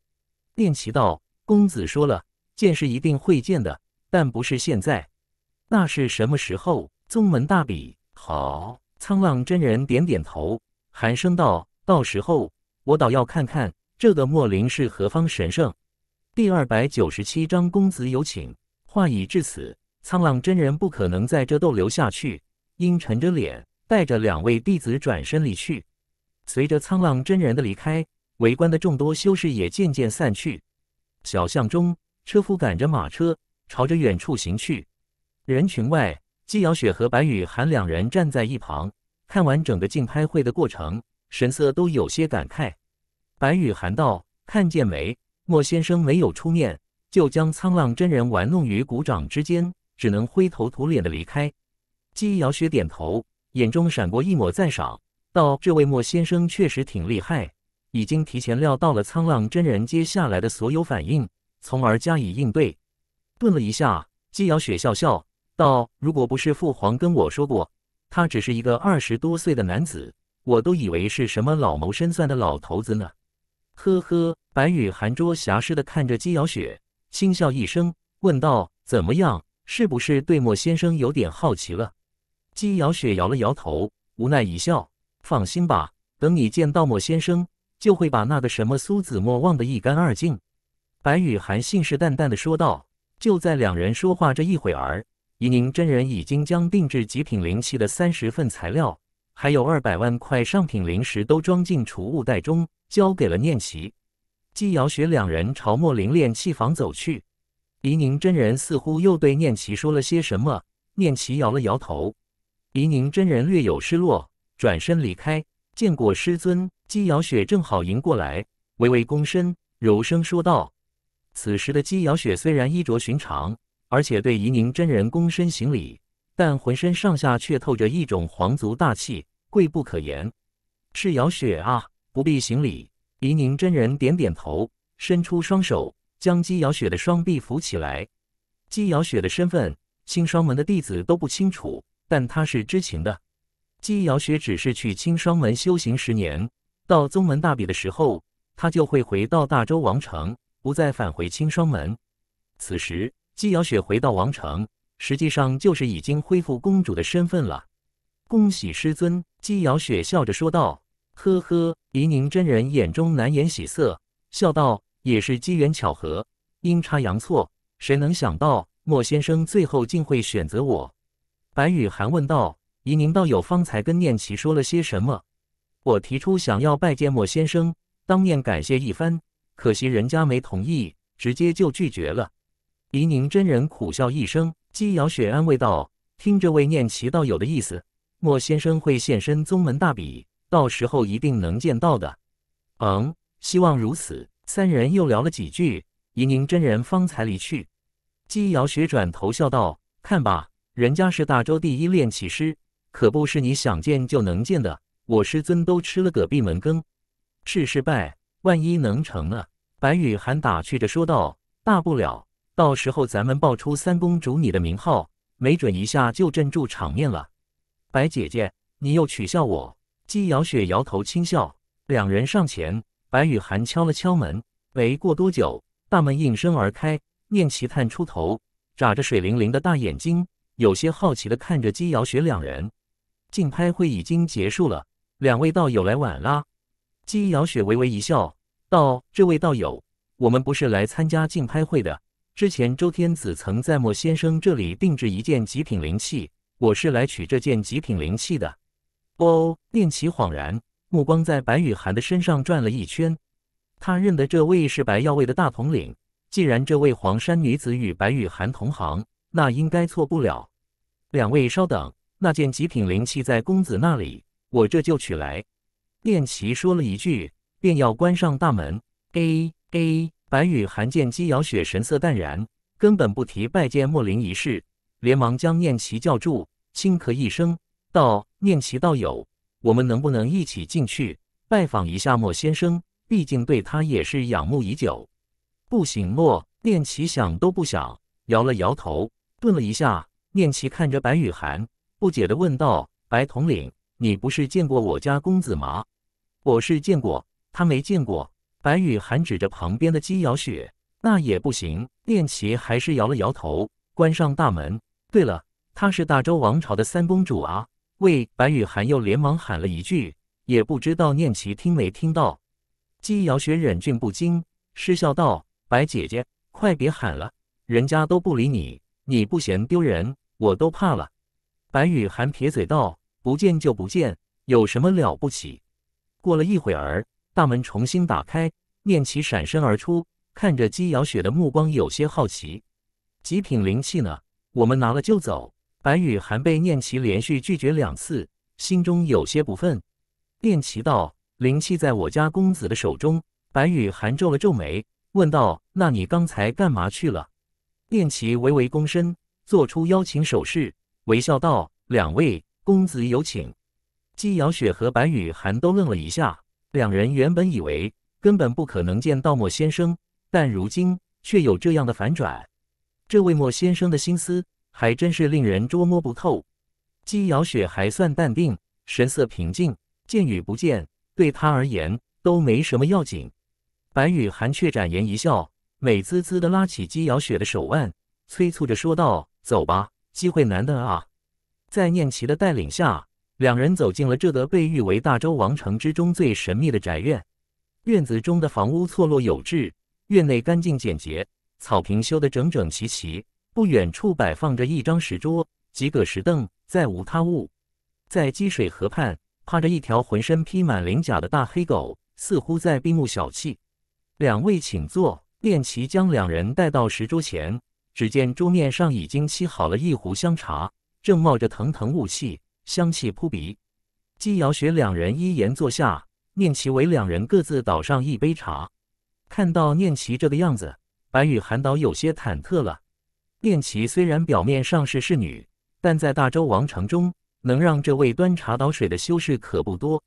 S1: 练奇道：“公子说了，见是一定会见的，但不是现在。那是什么时候？宗门大比。”好，苍浪真人点点头，寒声道：“到时候我倒要看看。”这个莫林是何方神圣？第二百九十七章，公子有请。话已至此，沧浪真人不可能在这逗留下去，阴沉着脸，带着两位弟子转身离去。随着沧浪真人的离开，围观的众多修士也渐渐散去。小巷中，车夫赶着马车朝着远处行去。人群外，季瑶雪和白雨涵两人站在一旁，看完整个竞拍会的过程，神色都有些感慨。白雨涵道：“看见没？莫先生没有出面，就将沧浪真人玩弄于股掌之间，只能灰头土脸的离开。”姬瑶雪点头，眼中闪过一抹赞赏，道：“这位莫先生确实挺厉害，已经提前料到了沧浪真人接下来的所有反应，从而加以应对。”顿了一下，姬瑶雪笑笑道：“如果不是父皇跟我说过，他只是一个二十多岁的男子，我都以为是什么老谋深算的老头子呢。”呵呵，白羽寒捉侠似的看着姬瑶雪，轻笑一声，问道：“怎么样，是不是对莫先生有点好奇了？”姬瑶雪摇了摇头，无奈一笑：“放心吧，等你见到莫先生，就会把那个什么苏子墨忘得一干二净。”白羽寒信誓旦旦的说道。就在两人说话这一会儿，怡宁真人已经将定制极品灵器的三十份材料。还有二百万块上品灵石都装进储物袋中，交给了念琪。姬瑶雪两人朝墨灵炼器房走去。怡宁真人似乎又对念琪说了些什么，念琪摇了摇头。怡宁真人略有失落，转身离开。见过师尊，姬瑶雪正好迎过来，微微躬身，柔声说道：“此时的姬瑶雪虽然衣着寻常，而且对怡宁真人躬身行礼。”但浑身上下却透着一种皇族大气，贵不可言。是姚雪啊，不必行礼。夷宁真人点点头，伸出双手将姬姚雪的双臂扶起来。姬姚雪的身份，青霜门的弟子都不清楚，但他是知情的。姬姚雪只是去青霜门修行十年，到宗门大比的时候，他就会回到大周王城，不再返回青霜门。此时，姬姚雪回到王城。实际上就是已经恢复公主的身份了，恭喜师尊！姬瑶雪笑着说道：“呵呵。”怡宁真人眼中难掩喜色，笑道：“也是机缘巧合，阴差阳错，谁能想到莫先生最后竟会选择我？”白雨寒问道：“怡宁道友方才跟念琪说了些什么？我提出想要拜见莫先生，当面感谢一番，可惜人家没同意，直接就拒绝了。”怡宁真人苦笑一声。姬瑶雪安慰道：“听这位念奇道友的意思，莫先生会现身宗门大比，到时候一定能见到的。”“嗯，希望如此。”三人又聊了几句，夷宁真人方才离去。姬瑶雪转头笑道：“看吧，人家是大周第一炼气师，可不是你想见就能见的。我师尊都吃了个闭门羹，是失败。万一能成呢？”白羽涵打趣着说道：“大不了。”到时候咱们爆出三公主你的名号，没准一下就镇住场面了。白姐姐，你又取笑我。姬瑶雪摇头轻笑，两人上前，白雨涵敲了敲门，没过多久，大门应声而开，念其探出头，眨着水灵灵的大眼睛，有些好奇的看着姬瑶雪两人。竞拍会已经结束了，两位道友来晚啦。姬瑶雪微微一笑，道：“这位道友，我们不是来参加竞拍会的。”之前周天子曾在莫先生这里定制一件极品灵器，我是来取这件极品灵器的。哦，念奇恍然，目光在白雨涵的身上转了一圈，他认得这位是白药卫的大统领。既然这位黄山女子与白雨涵同行，那应该错不了。两位稍等，那件极品灵器在公子那里，我这就取来。念奇说了一句，便要关上大门。给给。白羽寒见姬瑶雪神色淡然，根本不提拜见莫林一事，连忙将念琪叫住，轻咳一声，道：“念琪道友，我们能不能一起进去拜访一下莫先生？毕竟对他也是仰慕已久。”不醒莫念琪想都不想，摇了摇头，顿了一下，念琪看着白羽寒，不解的问道：“白统领，你不是见过我家公子吗？我是见过，他没见过。”白雨涵指着旁边的姬瑶雪，那也不行。念琪还是摇了摇头，关上大门。对了，她是大周王朝的三公主啊！喂，白雨涵又连忙喊了一句，也不知道念琪听没听到。姬瑶雪忍俊不禁，失笑道：“白姐姐，快别喊了，人家都不理你，你不嫌丢人？我都怕了。”白雨涵撇嘴道：“不见就不见，有什么了不起？”过了一会儿。大门重新打开，念奇闪身而出，看着姬瑶雪的目光有些好奇。极品灵气呢？我们拿了就走。白羽寒被念奇连续拒绝两次，心中有些不忿。念奇道：“灵气在我家公子的手中。”白羽寒皱了皱眉，问道：“那你刚才干嘛去了？”念奇微微躬身，做出邀请手势，微笑道：“两位公子有请。”姬瑶雪和白羽寒都愣了一下。两人原本以为根本不可能见到莫先生，但如今却有这样的反转。这位莫先生的心思还真是令人捉摸不透。姬瑶雪还算淡定，神色平静，见与不见对他而言都没什么要紧。白雨涵却展颜一笑，美滋滋地拉起姬瑶雪的手腕，催促着说道：“走吧，机会难得啊！”在念琪的带领下。两人走进了这座被誉为大周王城之中最神秘的宅院。院子中的房屋错落有致，院内干净简洁，草坪修得整整齐齐。不远处摆放着一张石桌及个石凳，再无他物。在积水河畔趴着一条浑身披满鳞甲的大黑狗，似乎在闭目小憩。两位请坐，练奇将两人带到石桌前，只见桌面上已经沏好了一壶香茶，正冒着腾腾雾气。香气扑鼻，姬瑶雪两人依言坐下，念其为两人各自倒上一杯茶。看到念其这个样子，白雨涵倒有些忐忑了。念其虽然表面上是侍女，但在大周王城中，能让这位端茶倒水的修士可不多。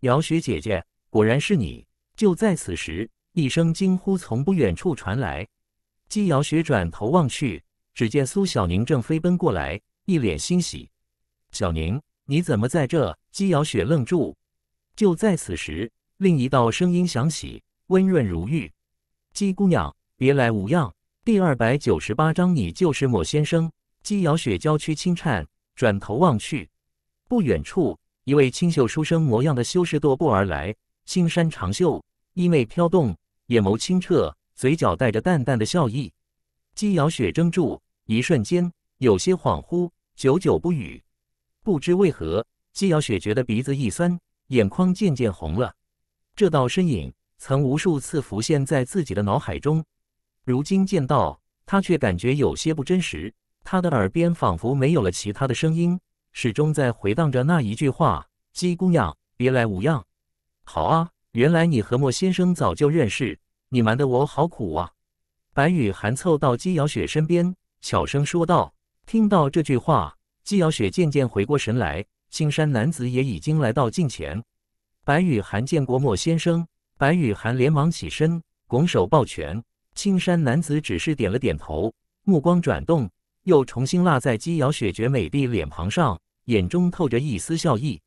S1: 瑶雪姐姐，果然是你！就在此时，一声惊呼从不远处传来，姬瑶雪转头望去，只见苏小宁正飞奔过来，一脸欣喜。小宁，你怎么在这？姬瑶雪愣住。就在此时，另一道声音响起，温润如玉：“姬姑娘，别来无恙。”第二百九十八章，你就是莫先生。姬瑶雪娇躯轻颤，转头望去，不远处一位清秀书生模样的修士踱步而来，青衫长袖，衣袂飘动，眼眸清澈，嘴角带着淡淡的笑意。姬瑶雪怔住，一瞬间有些恍惚，久久不语。不知为何，姬瑶雪觉得鼻子一酸，眼眶渐渐红了。这道身影曾无数次浮现在自己的脑海中，如今见到他，却感觉有些不真实。他的耳边仿佛没有了其他的声音，始终在回荡着那一句话：“姬姑娘，别来无恙。”好啊，原来你和莫先生早就认识，你瞒得我好苦啊！白羽还凑到姬瑶雪身边，小声说道：“听到这句话。”姬瑶雪渐渐回过神来，青山男子也已经来到近前。白雨涵见过莫先生，白雨涵连忙起身，拱手抱拳。青山男子只是点了点头，目光转动，又重新落在姬瑶雪绝美的脸庞上，眼中透着一丝笑意。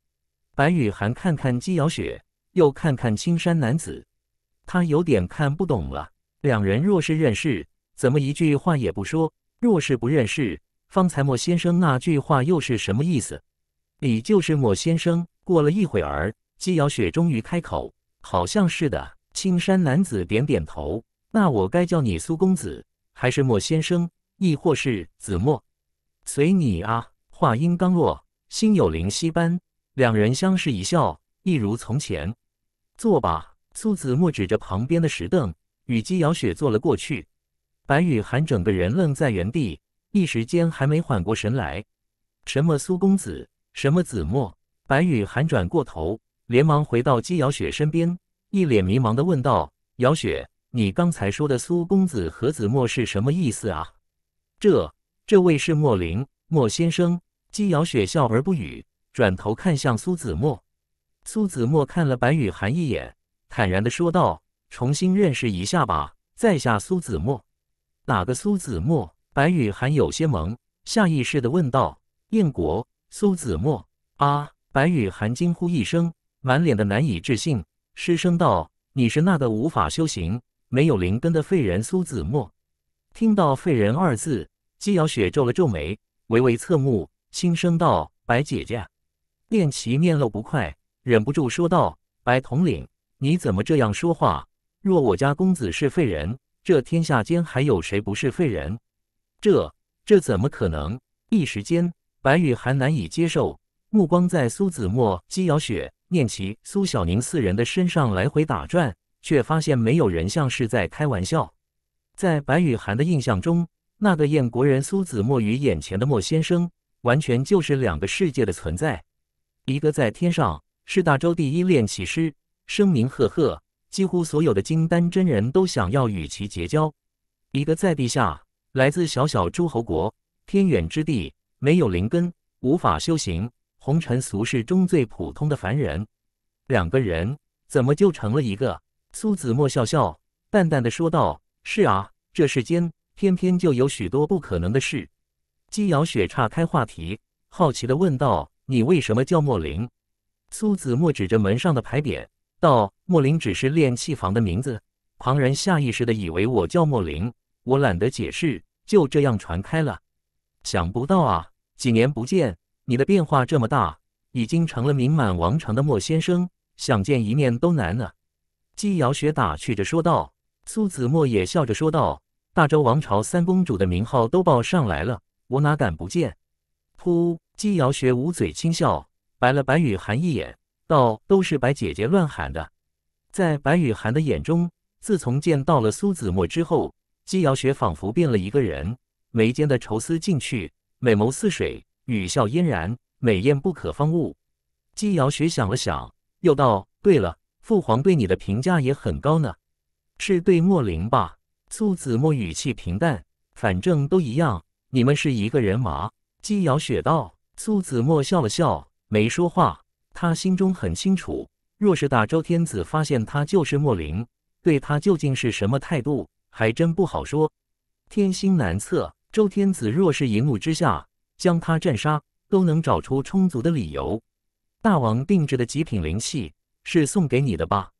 S1: 白雨涵看看姬瑶雪，又看看青山男子，他有点看不懂了。两人若是认识，怎么一句话也不说？若是不认识？方才莫先生那句话又是什么意思？你就是莫先生。过了一会儿，姬瑶雪终于开口：“好像是的。”青山男子点点头：“那我该叫你苏公子，还是莫先生，亦或是子墨？随你啊。”话音刚落，心有灵犀般，两人相视一笑，一如从前。坐吧，苏子墨指着旁边的石凳，与姬瑶雪坐了过去。白雨涵整个人愣在原地。一时间还没缓过神来，什么苏公子，什么子墨，白羽涵转过头，连忙回到姬瑶雪身边，一脸迷茫的问道：“瑶雪，你刚才说的苏公子和子墨是什么意思啊？”“这……这位是莫林莫先生。”姬瑶雪笑而不语，转头看向苏子墨。苏子墨看了白羽涵一眼，坦然的说道：“重新认识一下吧，在下苏子墨。”“哪个苏子墨？”白羽寒有些懵，下意识的问道：“燕国苏子墨啊！”白羽寒惊呼一声，满脸的难以置信，失声道：“你是那个无法修行、没有灵根的废人苏子墨？”听到“废人”二字，姬瑶雪皱了皱眉，微微侧目，轻声道：“白姐姐。”练琪面露不快，忍不住说道：“白统领，你怎么这样说话？若我家公子是废人，这天下间还有谁不是废人？”这这怎么可能？一时间，白雨涵难以接受，目光在苏子墨、姬瑶雪、念琪、苏小宁四人的身上来回打转，却发现没有人像是在开玩笑。在白雨涵的印象中，那个燕国人苏子墨与眼前的莫先生，完全就是两个世界的存在：一个在天上，是大周第一炼气师，声名赫赫，几乎所有的金丹真人都想要与其结交；一个在地下。来自小小诸侯国、偏远之地，没有灵根，无法修行，红尘俗世中最普通的凡人。两个人怎么就成了一个？苏子墨笑笑，淡淡的说道：“是啊，这世间偏偏就有许多不可能的事。”姬瑶雪岔开话题，好奇的问道：“你为什么叫莫林？”苏子墨指着门上的牌匾，道：“莫林只是练气房的名字，旁人下意识的以为我叫莫林。”我懒得解释，就这样传开了。想不到啊，几年不见，你的变化这么大，已经成了名满王城的莫先生，想见一面都难呢。姬瑶雪打趣着说道。苏子墨也笑着说道：“大周王朝三公主的名号都报上来了，我哪敢不见？”噗！姬瑶雪捂嘴轻笑，白了白雨涵一眼，道：“都是白姐姐乱喊的。”在白雨涵的眼中，自从见到了苏子墨之后。姬瑶雪仿佛变了一个人，眉间的愁思尽去，美眸似水，语笑嫣然，美艳不可方物。姬瑶雪想了想，又道：“对了，父皇对你的评价也很高呢，是对莫林吧？”苏子墨语气平淡：“反正都一样，你们是一个人吗？”姬瑶雪道。苏子墨笑了笑，没说话。他心中很清楚，若是大周天子发现他就是莫林，对他究竟是什么态度？还真不好说，天心难测。周天子若是一怒之下将他斩杀，都能找出充足的理由。大王定制的极品灵器是送给你的吧？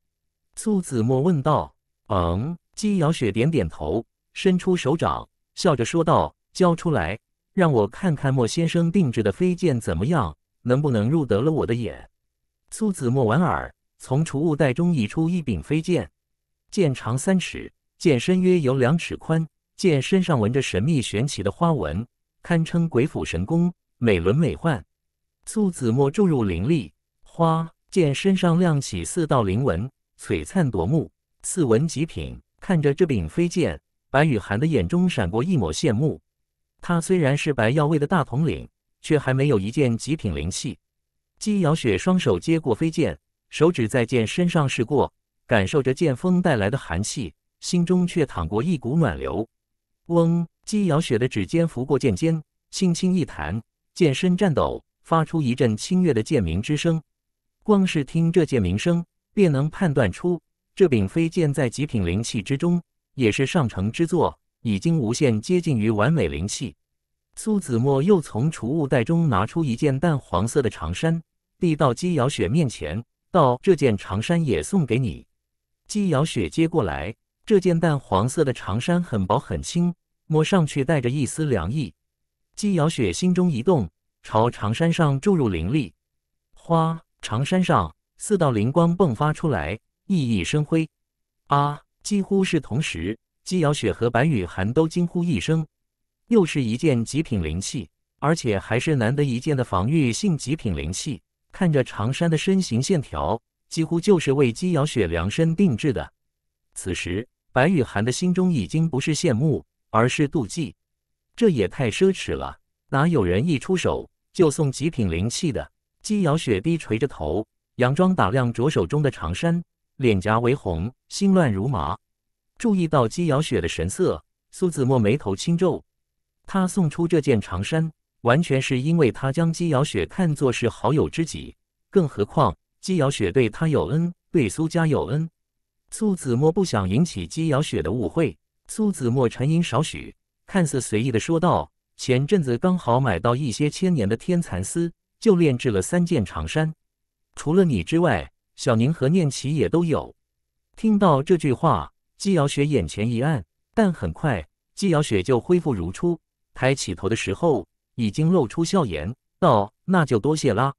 S1: 苏子墨问道。嗯，姬瑶雪点点头，伸出手掌，笑着说道：“交出来，让我看看莫先生定制的飞剑怎么样，能不能入得了我的眼？”苏子墨莞尔，从储物袋中移出一柄飞剑，剑长三尺。剑身约有两尺宽，剑身上纹着神秘玄奇的花纹，堪称鬼斧神工，美轮美奂。素子墨注入灵力，花剑身上亮起四道灵纹，璀璨夺目，似纹极品。看着这柄飞剑，白雨涵的眼中闪过一抹羡慕。他虽然是白药卫的大统领，却还没有一件极品灵器。姬瑶雪双手接过飞剑，手指在剑身上试过，感受着剑锋带来的寒气。心中却淌过一股暖流。嗡，姬瑶雪的指尖拂过剑尖，轻轻一弹，剑身颤抖，发出一阵清越的剑鸣之声。光是听这剑鸣声，便能判断出这柄飞剑在极品灵器之中也是上乘之作，已经无限接近于完美灵器。苏子墨又从储物袋中拿出一件淡黄色的长衫，递到姬瑶雪面前，道：“这件长衫也送给你。”姬瑶雪接过来。这件淡黄色的长衫很薄很轻，摸上去带着一丝凉意。姬瑶雪心中一动，朝长衫上注入灵力，花长衫上四道灵光迸发出来，熠熠生辉。啊！几乎是同时，姬瑶雪和白雨涵都惊呼一声。又是一件极品灵器，而且还是难得一见的防御性极品灵器。看着长衫的身形线条，几乎就是为姬瑶雪量身定制的。此时。白雨涵的心中已经不是羡慕，而是妒忌。这也太奢侈了，哪有人一出手就送极品灵器的？姬瑶雪低垂着头，佯装打量着手中的长衫，脸颊微红，心乱如麻。注意到姬瑶雪的神色，苏子墨眉头轻皱。他送出这件长衫，完全是因为他将姬瑶雪看作是好友知己。更何况，姬瑶雪对他有恩，对苏家有恩。苏子墨不想引起姬瑶雪的误会，苏子墨沉吟少许，看似随意的说道：“前阵子刚好买到一些千年的天蚕丝，就炼制了三件长衫。除了你之外，小宁和念琪也都有。”听到这句话，姬瑶雪眼前一暗，但很快，姬瑶雪就恢复如初。抬起头的时候，已经露出笑颜，道：“那就多谢啦。”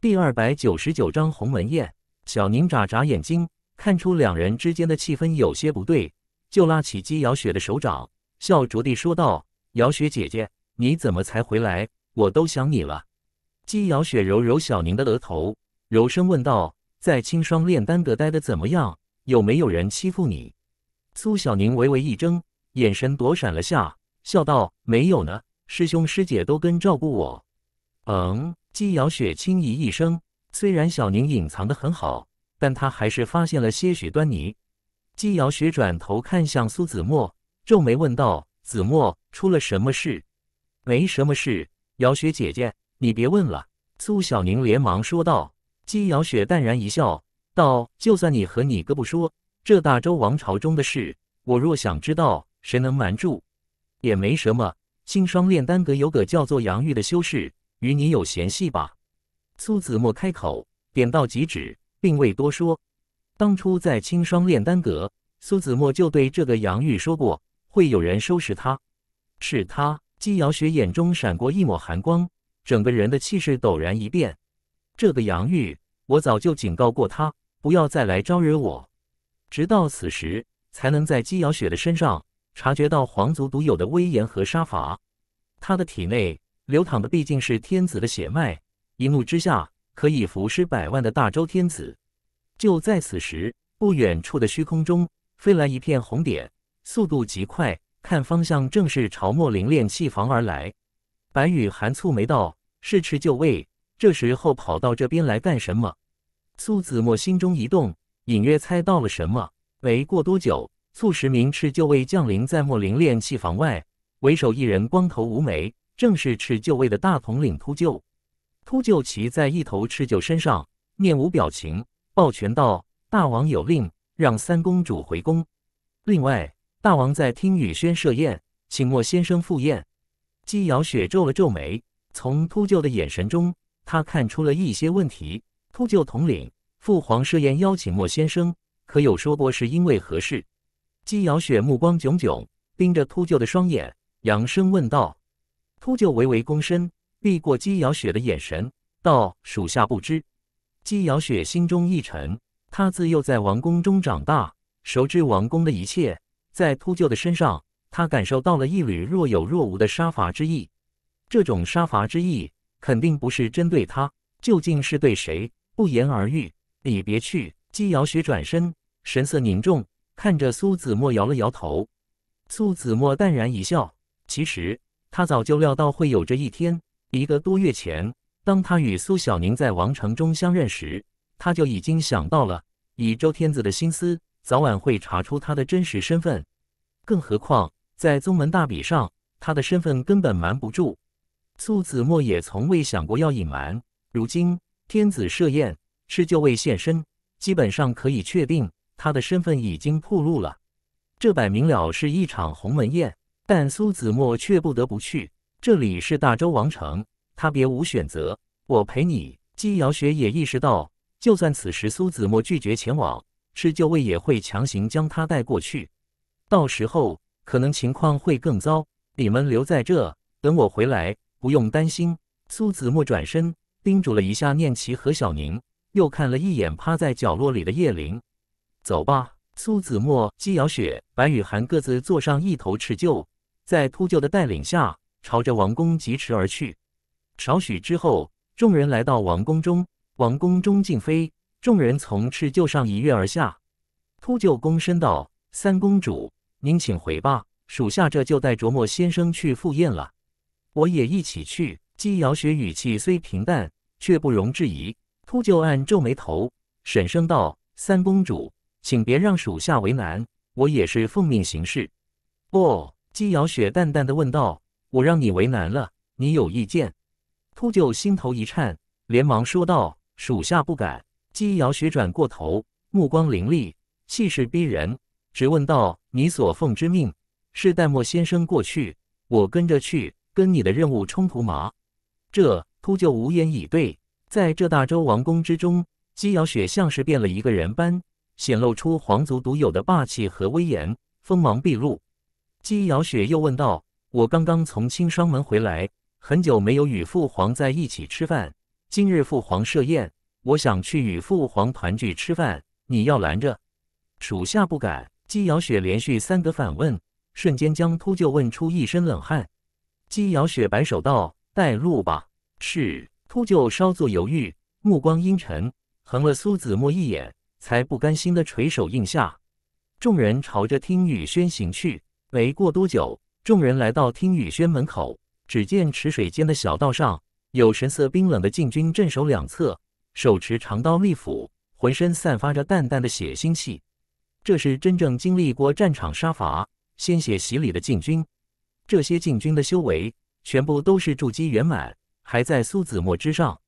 S1: 第二百九十九章鸿门宴。小宁眨眨眼睛。看出两人之间的气氛有些不对，就拉起姬瑶雪的手掌，笑着地说道：“瑶雪姐姐，你怎么才回来？我都想你了。”姬瑶雪揉揉小宁的额头，柔声问道：“在青霜炼丹阁待的怎么样？有没有人欺负你？”苏小宁微微一怔，眼神躲闪了下，笑道：“没有呢，师兄师姐都跟照顾我。”嗯，姬瑶雪轻咦一声，虽然小宁隐藏的很好。但他还是发现了些许端倪。姬瑶雪转头看向苏子墨，皱眉问道：“子墨，出了什么事？”“没什么事，瑶雪姐姐，你别问了。”苏小宁连忙说道。姬瑶雪淡然一笑，道：“就算你和你哥不说，这大周王朝中的事，我若想知道，谁能瞒住？”“也没什么，青霜炼丹阁有个叫做杨玉的修士，与你有嫌隙吧？”苏子墨开口，点到即止。并未多说。当初在青霜炼丹阁，苏子墨就对这个杨玉说过，会有人收拾他。是他。姬瑶雪眼中闪过一抹寒光，整个人的气势陡然一变。这个杨玉，我早就警告过他，不要再来招惹我。直到此时，才能在姬瑶雪的身上察觉到皇族独有的威严和杀伐。他的体内流淌的毕竟是天子的血脉，一怒之下。可以服侍百万的大周天子。就在此时，不远处的虚空中飞来一片红点，速度极快，看方向正是朝莫灵炼气房而来。白羽寒蹙眉道：“赤就位，这时候跑到这边来干什么？”苏子墨心中一动，隐约猜到了什么。没过多久，数十名赤就卫降临在莫灵炼气房外，为首一人光头无眉，正是赤就卫的大统领秃鹫。秃鹫骑在一头赤鹫身上，面无表情，抱拳道：“大王有令，让三公主回宫。另外，大王在听雨轩设宴，请莫先生赴宴。”姬瑶雪皱了皱眉，从秃鹫的眼神中，他看出了一些问题。秃鹫统领父皇设宴邀请莫先生，可有说过是因为何事？姬瑶雪目光炯炯，盯着秃鹫的双眼，扬声问道：“秃鹫，微微躬身。”避过姬瑶雪的眼神，道：“属下不知。”姬瑶雪心中一沉，她自幼在王宫中长大，熟知王宫的一切。在秃鹫的身上，她感受到了一缕若有若无的杀伐之意。这种杀伐之意，肯定不是针对他，究竟是对谁，不言而喻。你别去！姬瑶雪转身，神色凝重，看着苏子墨摇了摇头。苏子墨淡然一笑，其实他早就料到会有这一天。一个多月前，当他与苏小宁在王城中相认时，他就已经想到了，以周天子的心思，早晚会查出他的真实身份。更何况在宗门大比上，他的身份根本瞒不住。苏子墨也从未想过要隐瞒。如今天子设宴，是就位现身，基本上可以确定他的身份已经暴露了。这摆明了是一场鸿门宴，但苏子墨却不得不去。这里是大周王城，他别无选择。我陪你。姬瑶雪也意识到，就算此时苏子墨拒绝前往赤鹫卫，也会强行将他带过去。到时候可能情况会更糟。你们留在这，等我回来，不用担心。苏子墨转身叮嘱了一下念琪和小宁，又看了一眼趴在角落里的叶灵，走吧。苏子墨、姬瑶雪、白雨涵各自坐上一头赤鹫，在秃鹫的带领下。朝着王宫疾驰而去。少许之后，众人来到王宫中。王宫中静飞，众人从赤鹫上一跃而下。秃鹫躬身道：“三公主，您请回吧，属下这就带琢磨先生去赴宴了。”我也一起去。姬瑶雪语气虽平淡，却不容置疑。秃鹫暗皱眉头，沈声道：“三公主，请别让属下为难，我也是奉命行事。”哦，姬瑶雪淡淡的问道。我让你为难了，你有意见？秃鹫心头一颤，连忙说道：“属下不敢。”姬瑶雪转过头，目光凌厉，气势逼人，直问道：“你所奉之命是淡墨先生过去，我跟着去，跟你的任务冲突吗？”这秃鹫无言以对。在这大周王宫之中，姬瑶雪像是变了一个人般，显露出皇族独有的霸气和威严，锋芒毕露。姬瑶雪又问道。我刚刚从青霜门回来，很久没有与父皇在一起吃饭。今日父皇设宴，我想去与父皇团聚吃饭。你要拦着？属下不敢。姬瑶雪连续三个反问，瞬间将秃鹫问出一身冷汗。姬瑶雪摆手道：“带路吧。”是。秃鹫稍作犹豫，目光阴沉，横了苏子墨一眼，才不甘心地垂首应下。众人朝着听雨轩行去。没过多久。众人来到听雨轩门口，只见池水间的小道上有神色冰冷的禁军镇守两侧，手持长刀利斧，浑身散发着淡淡的血腥气。这是真正经历过战场杀伐、鲜血洗礼的禁军。这些禁军的修为全部都是筑基圆满，还在苏子墨之上。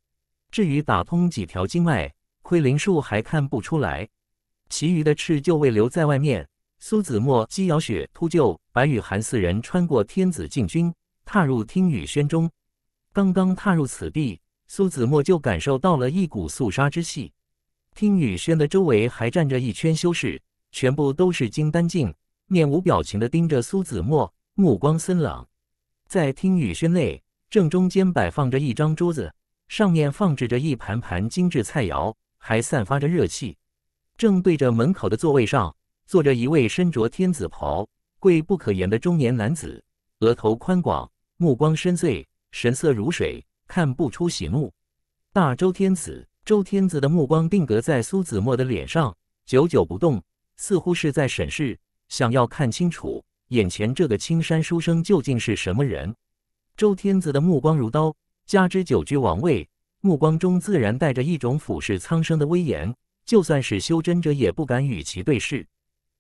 S1: 至于打通几条经脉、窥灵术还看不出来，其余的赤就未留在外面。苏子墨、姬瑶雪、秃鹫、白雨涵四人穿过天子禁军，踏入听雨轩中。刚刚踏入此地，苏子墨就感受到了一股肃杀之气。听雨轩的周围还站着一圈修士，全部都是金丹境，面无表情的盯着苏子墨，目光森冷。在听雨轩内，正中间摆放着一张桌子，上面放置着一盘盘精致菜肴，还散发着热气。正对着门口的座位上。坐着一位身着天子袍、贵不可言的中年男子，额头宽广，目光深邃，神色如水，看不出喜怒。大周天子周天子的目光定格在苏子墨的脸上，久久不动，似乎是在审视，想要看清楚眼前这个青山书生究竟是什么人。周天子的目光如刀，加之久居王位，目光中自然带着一种俯视苍生的威严，就算是修真者也不敢与其对视。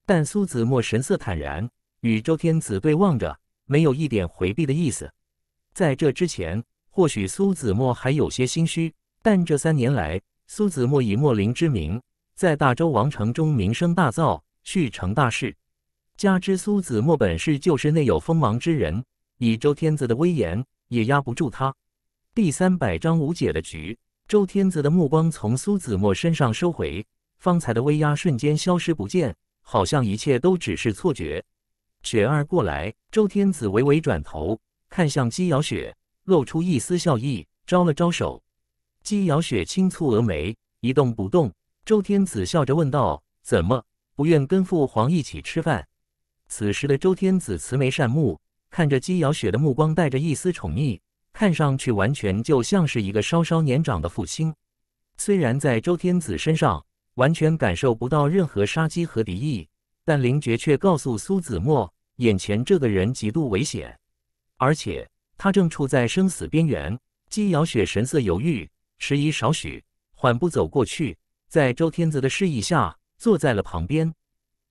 S1: 但苏子墨神色坦然，与周天子对望着，没有一点回避的意思。在这之前，或许苏子墨还有些心虚，但这三年来，苏子墨以莫林之名，在大周王城中名声大噪，续成大事。加之苏子墨本是就是内有锋芒之人，以周天子的威严也压不住他。第三百章无解的局，周天子的目光从苏子墨身上收回，方才的威压瞬间消失不见。好像一切都只是错觉。雪儿过来，周天子微微转头看向姬瑶雪，露出一丝笑意，招了招手。姬瑶雪轻蹙娥眉，一动不动。周天子笑着问道：“怎么不愿跟父皇一起吃饭？”此时的周天子慈眉善目，看着姬瑶雪的目光带着一丝宠溺，看上去完全就像是一个稍稍年长的父亲。虽然在周天子身上，完全感受不到任何杀机和敌意，但灵觉却告诉苏子墨，眼前这个人极度危险，而且他正处在生死边缘。姬瑶雪神色犹豫，迟疑少许，缓步走过去，在周天子的示意下，坐在了旁边。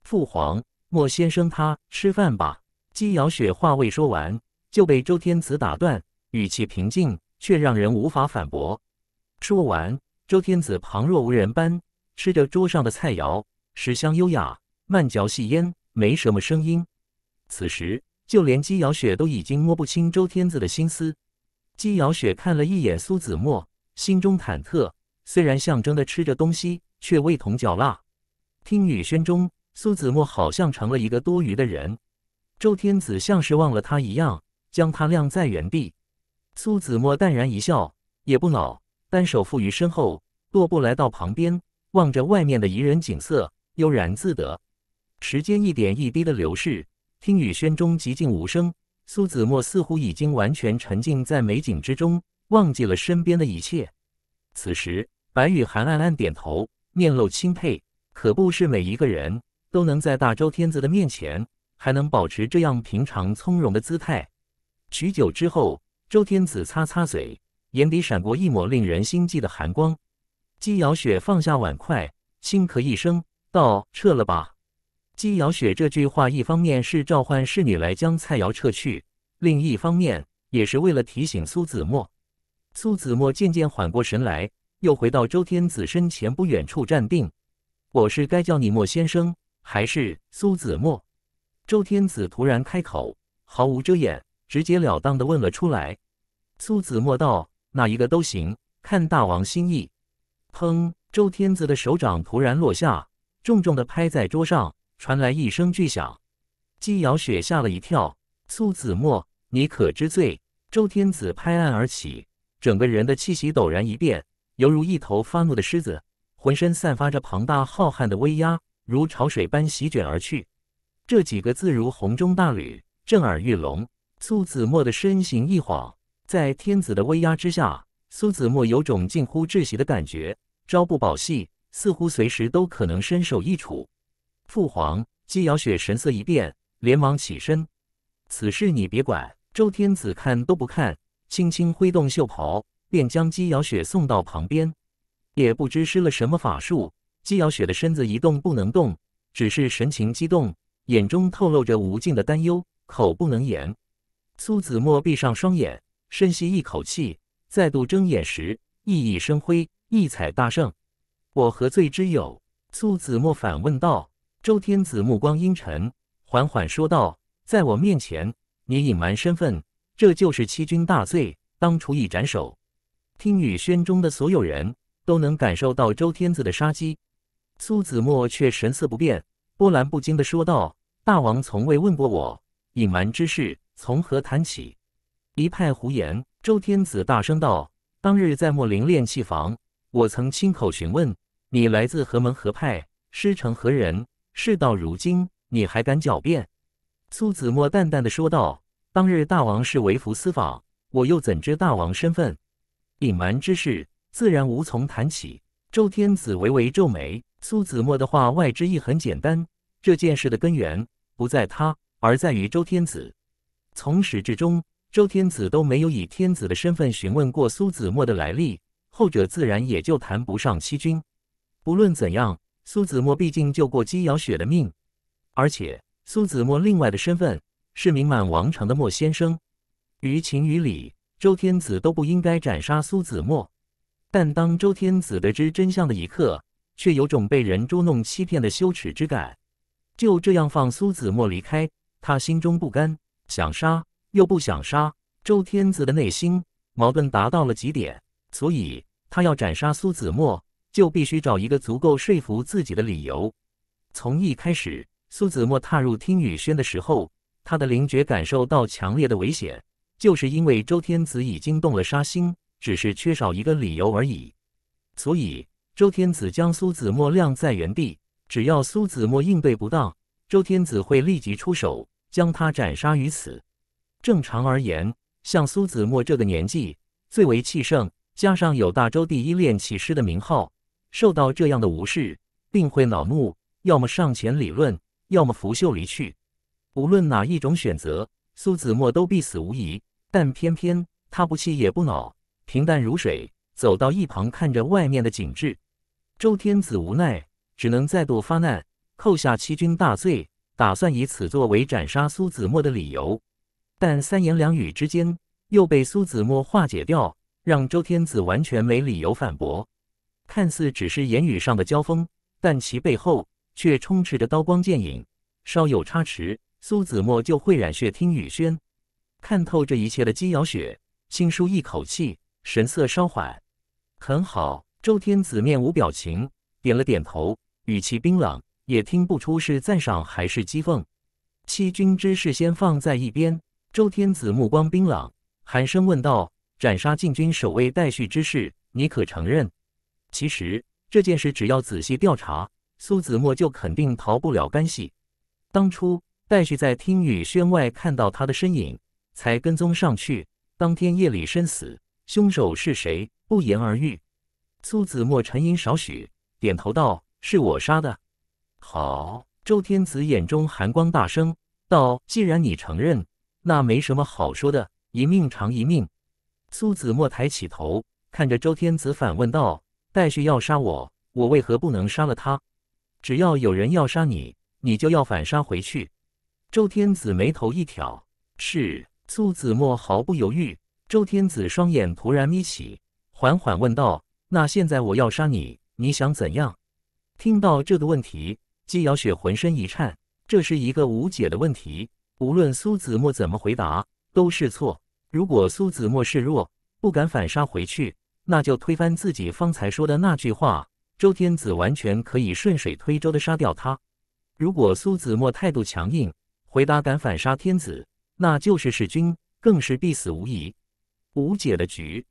S1: 父皇，莫先生，他吃饭吧。姬瑶雪话未说完，就被周天子打断，语气平静，却让人无法反驳。说完，周天子旁若无人般。吃着桌上的菜肴，食香优雅，慢嚼细咽，没什么声音。此时，就连姬瑶雪都已经摸不清周天子的心思。姬瑶雪看了一眼苏子墨，心中忐忑。虽然象征的吃着东西，却味同嚼蜡。听雨轩中，苏子墨好像成了一个多余的人。周天子像是忘了他一样，将他晾在原地。苏子墨淡然一笑，也不恼，单手负于身后，落步来到旁边。望着外面的宜人景色，悠然自得。时间一点一滴的流逝，听雨轩中寂静无声。苏子墨似乎已经完全沉浸在美景之中，忘记了身边的一切。此时，白雨涵暗暗点头，面露钦佩。可不是每一个人，都能在大周天子的面前，还能保持这样平常从容的姿态。许久之后，周天子擦擦嘴，眼底闪过一抹令人心悸的寒光。姬瑶雪放下碗筷，轻咳一声，道：“撤了吧。”姬瑶雪这句话，一方面是召唤侍女来将菜肴撤去，另一方面也是为了提醒苏子墨。苏子墨渐渐缓过神来，又回到周天子身前不远处站定。“我是该叫你莫先生，还是苏子墨？”周天子突然开口，毫无遮掩，直截了当的问了出来。苏子墨道：“哪一个都行，看大王心意。”砰！周天子的手掌突然落下，重重的拍在桌上，传来一声巨响。姬瑶雪吓了一跳。苏子墨，你可知罪？周天子拍案而起，整个人的气息陡然一变，犹如一头发怒的狮子，浑身散发着庞大浩瀚的威压，如潮水般席卷而去。这几个字如洪钟大吕，震耳欲聋。苏子墨的身形一晃，在天子的威压之下，苏子墨有种近乎窒息的感觉。朝不保夕，似乎随时都可能身首异处。父皇，姬瑶雪神色一变，连忙起身。此事你别管。周天子看都不看，轻轻挥动袖袍，便将姬瑶雪送到旁边。也不知施了什么法术，姬瑶雪的身子一动不能动，只是神情激动，眼中透露着无尽的担忧，口不能言。苏子墨闭上双眼，深吸一口气，再度睁眼时，熠熠生辉。异彩大圣，我何罪之有？苏子墨反问道。周天子目光阴沉，缓缓说道：“在我面前，你隐瞒身份，这就是欺君大罪，当处以斩首。”听雨轩中的所有人都能感受到周天子的杀机，苏子墨却神色不变，波澜不惊的说道：“大王从未问过我隐瞒之事，从何谈起？一派胡言！”周天子大声道：“当日在墨林炼气房。”我曾亲口询问你来自何门何派，师承何人？事到如今，你还敢狡辩？”苏子墨淡淡的说道，“当日大王是为服私访，我又怎知大王身份？隐瞒之事，自然无从谈起。”周天子微微皱眉，苏子墨的话外之意很简单：这件事的根源不在他，而在于周天子。从始至终，周天子都没有以天子的身份询问过苏子墨的来历。后者自然也就谈不上欺君。不论怎样，苏子墨毕竟救过姬瑶雪的命，而且苏子墨另外的身份是名满王城的莫先生。于情于理，周天子都不应该斩杀苏子墨。但当周天子得知真相的一刻，却有种被人捉弄欺骗的羞耻之感。就这样放苏子墨离开，他心中不甘，想杀又不想杀。周天子的内心矛盾达到了极点。所以他要斩杀苏子墨，就必须找一个足够说服自己的理由。从一开始，苏子墨踏入听雨轩的时候，他的灵觉感受到强烈的危险，就是因为周天子已经动了杀心，只是缺少一个理由而已。所以，周天子将苏子墨晾在原地，只要苏子墨应对不当，周天子会立即出手将他斩杀于此。正常而言，像苏子墨这个年纪，最为气盛。加上有大周第一炼气师的名号，受到这样的无视，定会恼怒，要么上前理论，要么拂袖离去。无论哪一种选择，苏子墨都必死无疑。但偏偏他不气也不恼，平淡如水，走到一旁看着外面的景致。周天子无奈，只能再度发难，扣下欺君大罪，打算以此作为斩杀苏子墨的理由。但三言两语之间，又被苏子墨化解掉。让周天子完全没理由反驳，看似只是言语上的交锋，但其背后却充斥着刀光剑影，稍有差池，苏子墨就会染血听雨轩。看透这一切的姬瑶雪，轻舒一口气，神色稍缓。很好，周天子面无表情，点了点头，语气冰冷，也听不出是赞赏还是讥讽。欺君之事先放在一边，周天子目光冰冷，寒声问道。斩杀禁军守卫戴旭之事，你可承认？其实这件事只要仔细调查，苏子墨就肯定逃不了干系。当初戴旭在听雨轩外看到他的身影，才跟踪上去。当天夜里身死，凶手是谁，不言而喻。苏子墨沉吟少许，点头道：“是我杀的。”好。周天子眼中寒光大生，道：“既然你承认，那没什么好说的，一命偿一命。”苏子墨抬起头，看着周天子，反问道：“戴旭要杀我，我为何不能杀了他？只要有人要杀你，你就要反杀回去。”周天子眉头一挑，是苏子墨毫不犹豫。周天子双眼突然眯起，缓缓问道：“那现在我要杀你，你想怎样？”听到这个问题，姬瑶雪浑身一颤，这是一个无解的问题，无论苏子墨怎么回答，都是错。如果苏子墨示弱，不敢反杀回去，那就推翻自己方才说的那句话。周天子完全可以顺水推舟的杀掉他。如果苏子墨态度强硬，回答敢反杀天子，那就是弑君，更是必死无疑，无解的局。